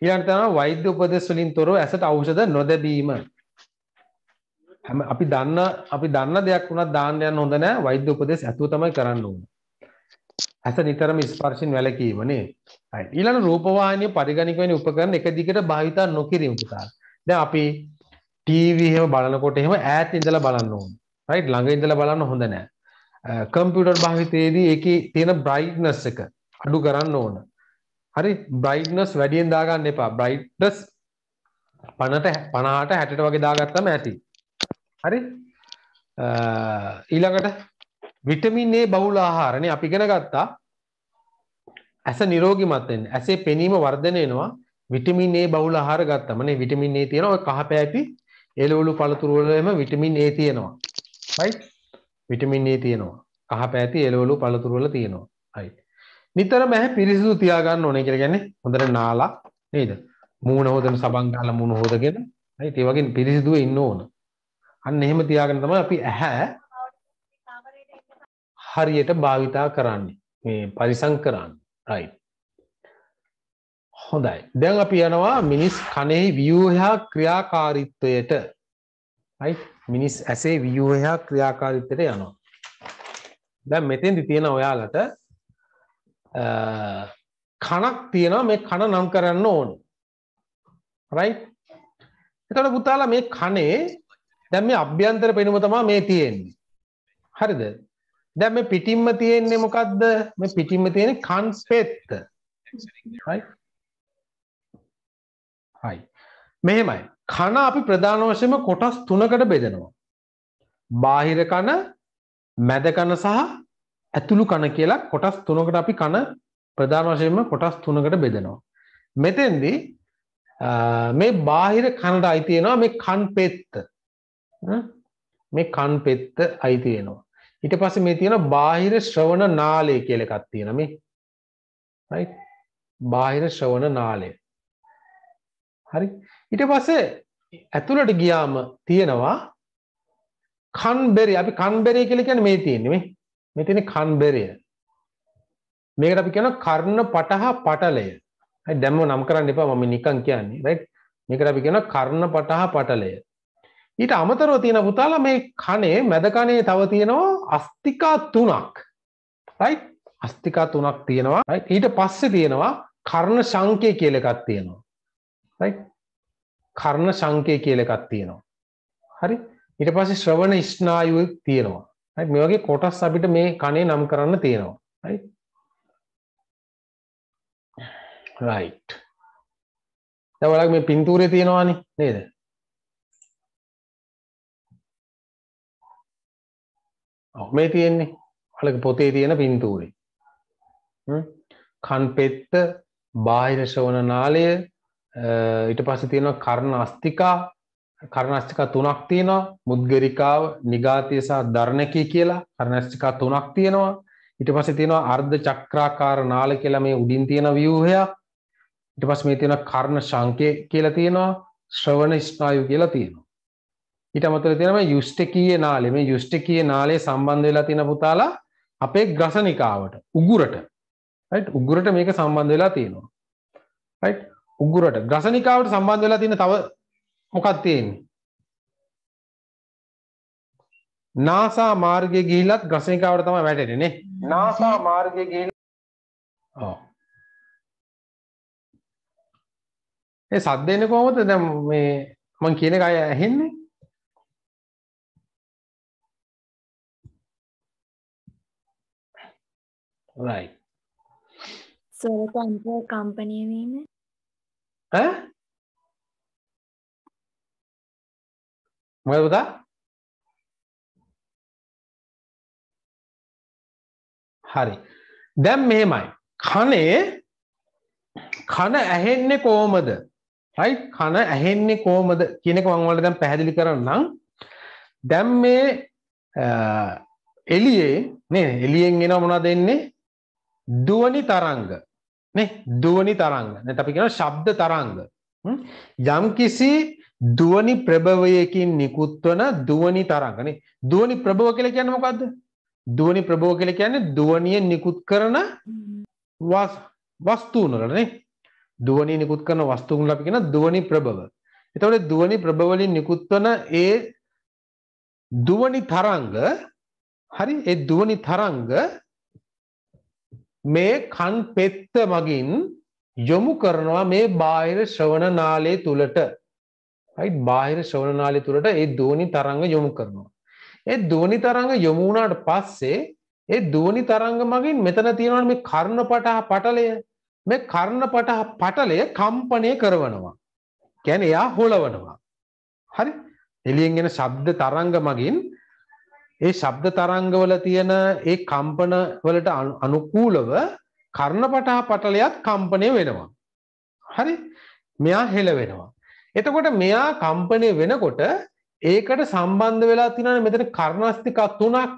යි ඊන්තන වෛද්‍ය උපදෙස්වලින් තොරු ඇසට අවෂද නොදැබීම හැම අපි දන්න අපි දන්න දෙයක් වුණත් දාන්නයන් හොඳ නෑ වෛද්‍ය උපදෙස් ඇතු තමයි කරන්න ඕන ඇස නිතරම ස්පර්ශයෙන් වැළකීම නේ. හරි. ඊළඟ රූපවාහිනිය පරිගණක වෙන උපකරණ එක දිගට භාවිතා නොකිරීම පුතා. දැන් අපි ටීවී එහෙම බලනකොට එහෙම ඈත ඉඳලා බලන්න ඕනේ. රයිට් ළඟ ඉඳලා බලන්න හොඳ නෑ. කම්පියුටර් භාවිතයේදී ඒකේ තියෙන බ්‍රයිට්නස් එක අඩු කරන්න ඕන. හරි බ්‍රයිට්නස් වැඩියෙන් දාගන්න එපා. බ්‍රයිට්නස් 50ට 50ට 60ට වගේ දාගත්තම ඇති. හරි? ඊළඟට විටමින් ඒ බහුල ආහාරනේ අපි ඉගෙන ගත්තා ඇස නිරෝගිමත් වෙන්න. ඇසේ පෙනීම වර්ධනය වෙනවා විටමින් ඒ බහුල ආහාර ගත්තම. නේ විටමින් ඒ තියෙනවා ඔය කහ පැහැපි එළවලු පළතුරු වලම විටමින් ඒ තියෙනවා. right? විටමින් ඒ තියෙනවා. කහ පැහැති එළවලු පළතුරු වල තියෙනවා. right. නිතරම ඇහැ පිරිසිදු තියාගන්න ඕනේ කියලා කියන්නේ හොඳට නාලා නේද? මූණ හොදන සබන් ගාලා මූණ හොදගෙන right? ඒ වගේ පිරිසිදුව ඉන්න ඕන. අන්න එහෙම තියාගෙන තමයි අපි ඇහැ හරියට භාවිතා කරන්නේ මේ පරිසං කරන්න රයි හොඳයි දැන් අපි යනවා මිනිස් කනේ වියූහා ක්‍රියාකාරිත්වයට මිනිස් ඇසේ වියූහා ක්‍රියාකාරිත්තයට යනවා දැන් මෙතෙන්දි තියෙන ඔයාලට කණක් තියෙනවා මේ කණ නම් කරන්න ඕන රයි එතට පුතාලා මේ කනේ දැම් මේ අභ්‍යන්තර පෙනුම තමා මේ තියෙන්නේ හරිද දැම පිටිම්ම තියෙන්නේ මොකක්ද මේ පිටිම්ම තියෙන කන්ස් පෙත්ත හයි මෙහෙමයි කන අපි ප්‍රධාන වශයම කොටස් තුනකට බෙදෙනවා බාහිර කන මැද කන සහ ඇතුළු කන කියලා කොටස් තුනකට අපි කන ප්‍රධාන වශයෙන්ම කොටස් තුනකට බෙදෙනවා මෙතෙන්දි මේ බාහිර කනට අයිතියෙනවා මේ කන් පෙත්ත මේ කන් පෙත්ත අයිතියෙනවා ඉට පස මේ තියෙන බාහිර ශ්‍රවණ නාලය කියල එකත් තියෙනම බාහිර ශ්‍රවණ නාලය හරි ඉට පස්සේ ඇතුළට ගියාම තියෙනවා කන්බෙරි අපි කන්බෙරය කලිකැන මේ තියෙනෙ මෙතින කන්බෙරය මේකට අපි කියන කර්ණ පටහා පටලය දැම්ම නම් කරන්න එපා මම නිකං කියන්නේ රයිට් මේකට අපි කියන කර්ණ පටහා පටලය ඊට අමතරව තියෙන පුතාලා මේ කනේ මැද කනේ තව තියෙනවා අස්තිකා තුනක්. රයිට්? අස්තිකා තුනක් තියෙනවා. රයිට්? ඊට පස්සේ තියෙනවා කර්ණ සංකේ කියලා එකක් තියෙනවා. රයිට්? කර්ණ සංකේ කියලා එකක් තියෙනවා. හරි? ඊට පස්සේ ශ්‍රවණ ස්නායුව තියෙනවා. රයිට්? මේ වගේ කොටස් අපිට මේ කනේ නම් කරන්න තියෙනවා. රයිට්? රයිට්. දැන් බලන්න මේ පින්තූරේ තියෙනවානේ නේද? මේ තියෙන්නේ අලක පොතේ තියෙන පින්තූරේ කන්පෙත්ත බාහිර ශවන නාලය ඊට පස්සේ තියෙනවා කර්ණ අස්තිකා කර්ණ අස්තිකා තුනක් තියෙනවා මුද්ගරිකාව නිගාතිය සහ ධර්ණකී කියලා කර්ණ අස්තිකා තුනක් තියෙනවා ඊට පස්සේ තියෙනවා අර්ධ චක්‍රාකාර නාල කියලා මේ උඩින් තියෙන ව්‍යුහයක් ඊට පස්සේ මේ තියෙනවා කර්ණ ශංකේ කියලා තියෙනවා ශ්‍රවණ ස්නායු කියලා තියෙනවා ඊට අමතර තියෙනවා යුෂ්ටකීය නාලේ මේ යුෂ්ටකීය නාලේ සම්බන්ධ වෙලා තියෙන පුතාලා අපේ ග්‍රසනිකාවට උගුරට right උගුරට මේක සම්බන්ධ වෙලා තියෙනවා right උගුරට ග්‍රසනිකාවට සම්බන්ධ වෙලා තියෙන තව මොකක් තියෙන්නේ නාසා මාර්ගයේ ගිහිලත් ග්‍රසනිකාවට තමයි වැටෙන්නේ නේ නාසා මාර්ගයේ ගිහිල්ලා ඔව් ඒ සද්ද එන්නේ කොහොමද දැන් මේ මං කියන එක ඇහෙන්නේ right ස්වරතන්ත්‍රය කම්පනය වීම මොකද පුතා හරි දැන් මෙහෙමයි කනේ කන ඇහෙන්නේ කොහමද රයිට් කන ඇහෙන්නේ කොහමද කියන එක මම ඔයාලට දැන් පැහැදිලි කරන්නම් දැන් මේ එළියේ නේ එළියෙන් එනවා මොනවද එන්නේ දුවනි තරංග නේ දුවනි තරංග නැත්නම් අපි කියනවා ශබ්ද තරංග යම්කිසි දුවනි ප්‍රභවයකින් නිකුත් වන දුවනි තරංග නේ දුවනි ප්‍රභව කියලා කියන්නේ මොකද්ද දුවනි ප්‍රභව කියලා කියන්නේ දුවනියෙන් නිකුත් කරන වස්තුන් වලට නේ දුවනිය නිකුත් කරන වස්තුන් වල අපි කියන දුවනි ප්‍රභව එතකොට දුවනි ප්‍රභව වලින් නිකුත් වන ඒ දුවනි තරංග හරි ඒ දුවනි තරංග මේ කන් පෙත්ත මගින් යොමු කරනවා මේ බාහිර ශ්‍රවණ නාලය තුලට right බාහිර ශ්‍රවණ නාලය තුලට ඒ දෝනි තරංග යොමු කරනවා ඒ දෝනි තරංග යොමු වුණාට පස්සේ ඒ දෝනි තරංග මගින් මෙතන තියෙනවා මේ කර්ණපටහ පටලය මේ කර්ණපටහ පටලය කම්පණය කරනවා කියන්නේ එයා හොලවනවා හරි එළියෙන් එන ශබ්ද තරංග මගින් ඒ ශබ්ද තරංගවල තියෙන ඒ කම්පන වලට අනුකූලව කර්ණපටා පටලයක් කම්පනය වෙනවා. හරි මෙයා හෙළ වෙනවා. එතකොට මෙයා කම්පනය වෙනකොට ඒකට සම්බන්ධ වෙලා තිනන මෙතන කර්ණස්තිකා තුනක්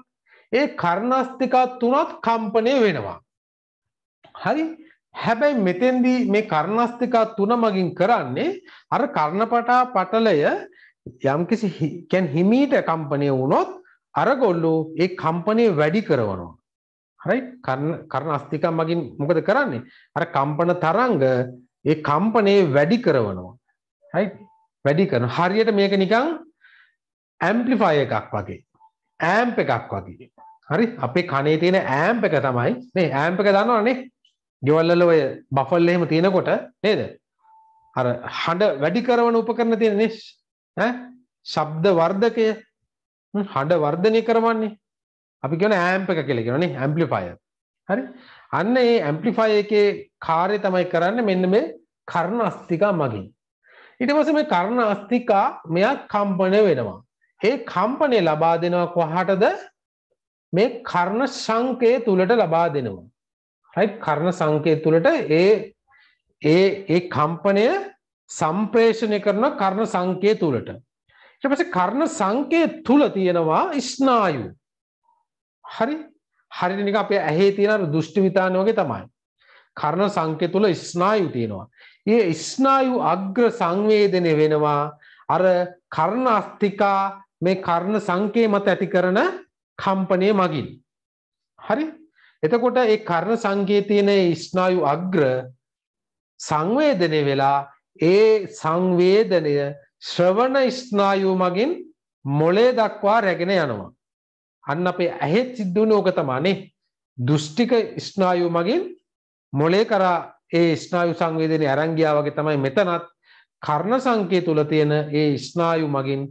ඒ කර්ණස්තිකා තුනත් කම්පනය වෙනවා. හරි හැබැයි මෙතෙන්දී මේ කර්ණස්තිකා තුන මගින් කරන්නේ අර කර්ණපටා පටලය යම්කිසි කැන් හිමීට කම්පනය වුණොත් අරගොල්ලෝ ඒ කම්පනය වැඩි කරවනවා. හරයි කරන අස්තිකම් මගින් මොකද කරන්නේ අර කම්පන තරංග ඒ කම්පනේ වැඩි කරවනවා හයි වැඩි කරන හරියට මේක නිකං ඇම්පලිෆය එකක් වගේ ඇම්ප එකක් වගේ හරි අපේ කනේ තියෙන ඇම්ප එක තමයි මේ ඇම්ප එක දන්නවනේ ගෙවල්ලල ඔය බෆල් එහෙම තියෙනකොට නේද අර හඬ වැඩි කරවන උපකරණ තියෙන නේ ශබ්ද වර්ධකය හඬ වර්ධනය කරවන්නේ. අපි කියන ඇම්ප එක කියලා කියනනේ ඇම්ප්ලිෆයර්. හරි? අන්න ඒ ඇම්ප්ලිෆයර් එකේ කාර්යය තමයි කරන්නේ මෙන්න මේ කර්ණ අස්තිකා මගින්. ඊට පස්සේ මේ කර්ණ අස්තිකා මෙයා කම්පණය වෙනවා. ඒ කම්පණය ලබා දෙනවා කොහටද? මේ කර්ණ සංකේ තුලට ලබා දෙනවා. රයිට් කර්ණ සංකේ තුලට ඒ ඒ ඒ කම්පණය සම්ප්‍රේෂණය කරන කර්ණ සංකේ තුලට. ඊට පස්සේ කර්ණ සංකේ තුල තියෙනවා ස්නායු. හරි? හරියට නිකන් අපේ ඇහි තියෙන අර දුෂ්ටි විතාන වගේ තමයි. කර්ණ සංකේ තුල ස්නායු තියෙනවා. ඒ ස්නායු අග්‍ර සංවේදනය වෙනවා අර කර්ණ අස්තිකා මේ කර්ණ සංකේ මත ඇති කරන කම්පනය මගින්. හරි? එතකොට ඒ කර්ණ සංකේ තියෙන ස්නායු අග්‍ර සංවේදනය වෙලා ඒ සංවේදනය ශ්‍රවණ ස්නායුව මගින් මොලේ දක්වා රැගෙන යනවා. අන්න අපේ ඇහෙත් සිද්ධ වුණ ඕක තමානේ. දෘෂ්ටික ස්නායුව මගින් මොලේ කරා ඒ ස්නායු සංවේදනයේ අරන් ගියා වගේ තමයි මෙතනත් කර්ණ සංකේ තුල තියෙන ඒ ස්නායු මගින්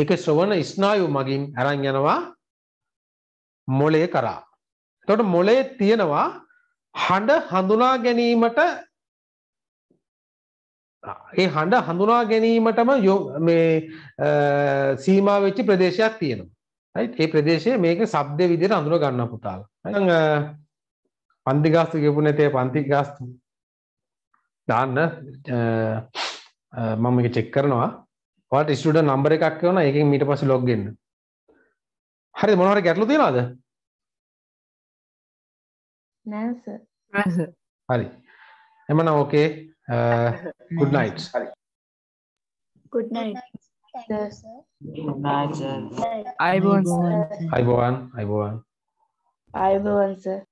ඒක ශ්‍රවණ ස්නායු මගින් අරන් යනවා මොලේ කරා. එතකොට මොලේ තියෙනවා හඬ හඳුනා ගැනීමට ඒ හඬ හඳුනා ගැනීමටම මේ සීමා වෙච්ච ප්‍රදේශයක් තියෙනවා right ඒ ප්‍රදේශයේ මේක ශබ්ද විදිහට හඳුනා ගන්න පුතාල නම් පන්ති ගාස්තු කියපු නැතේ පන්ති ගාස්තු දාන්න මම මේක චෙක් කරනවා ඔයාලට ස්ටුඩන්ට් නම්බර් එකක් කරනවා ඒකෙන් ඊට පස්සේ ලොග් වෙන්න හරිද මොනවාරි ගැටලු තියනවද නෑ සර් හරි එමනම් ඕකේ Uh, good mm. night. Good night. Good night, sir. Good night, sir. Ivan, sir. Ivan, Ivan. Ivan, sir.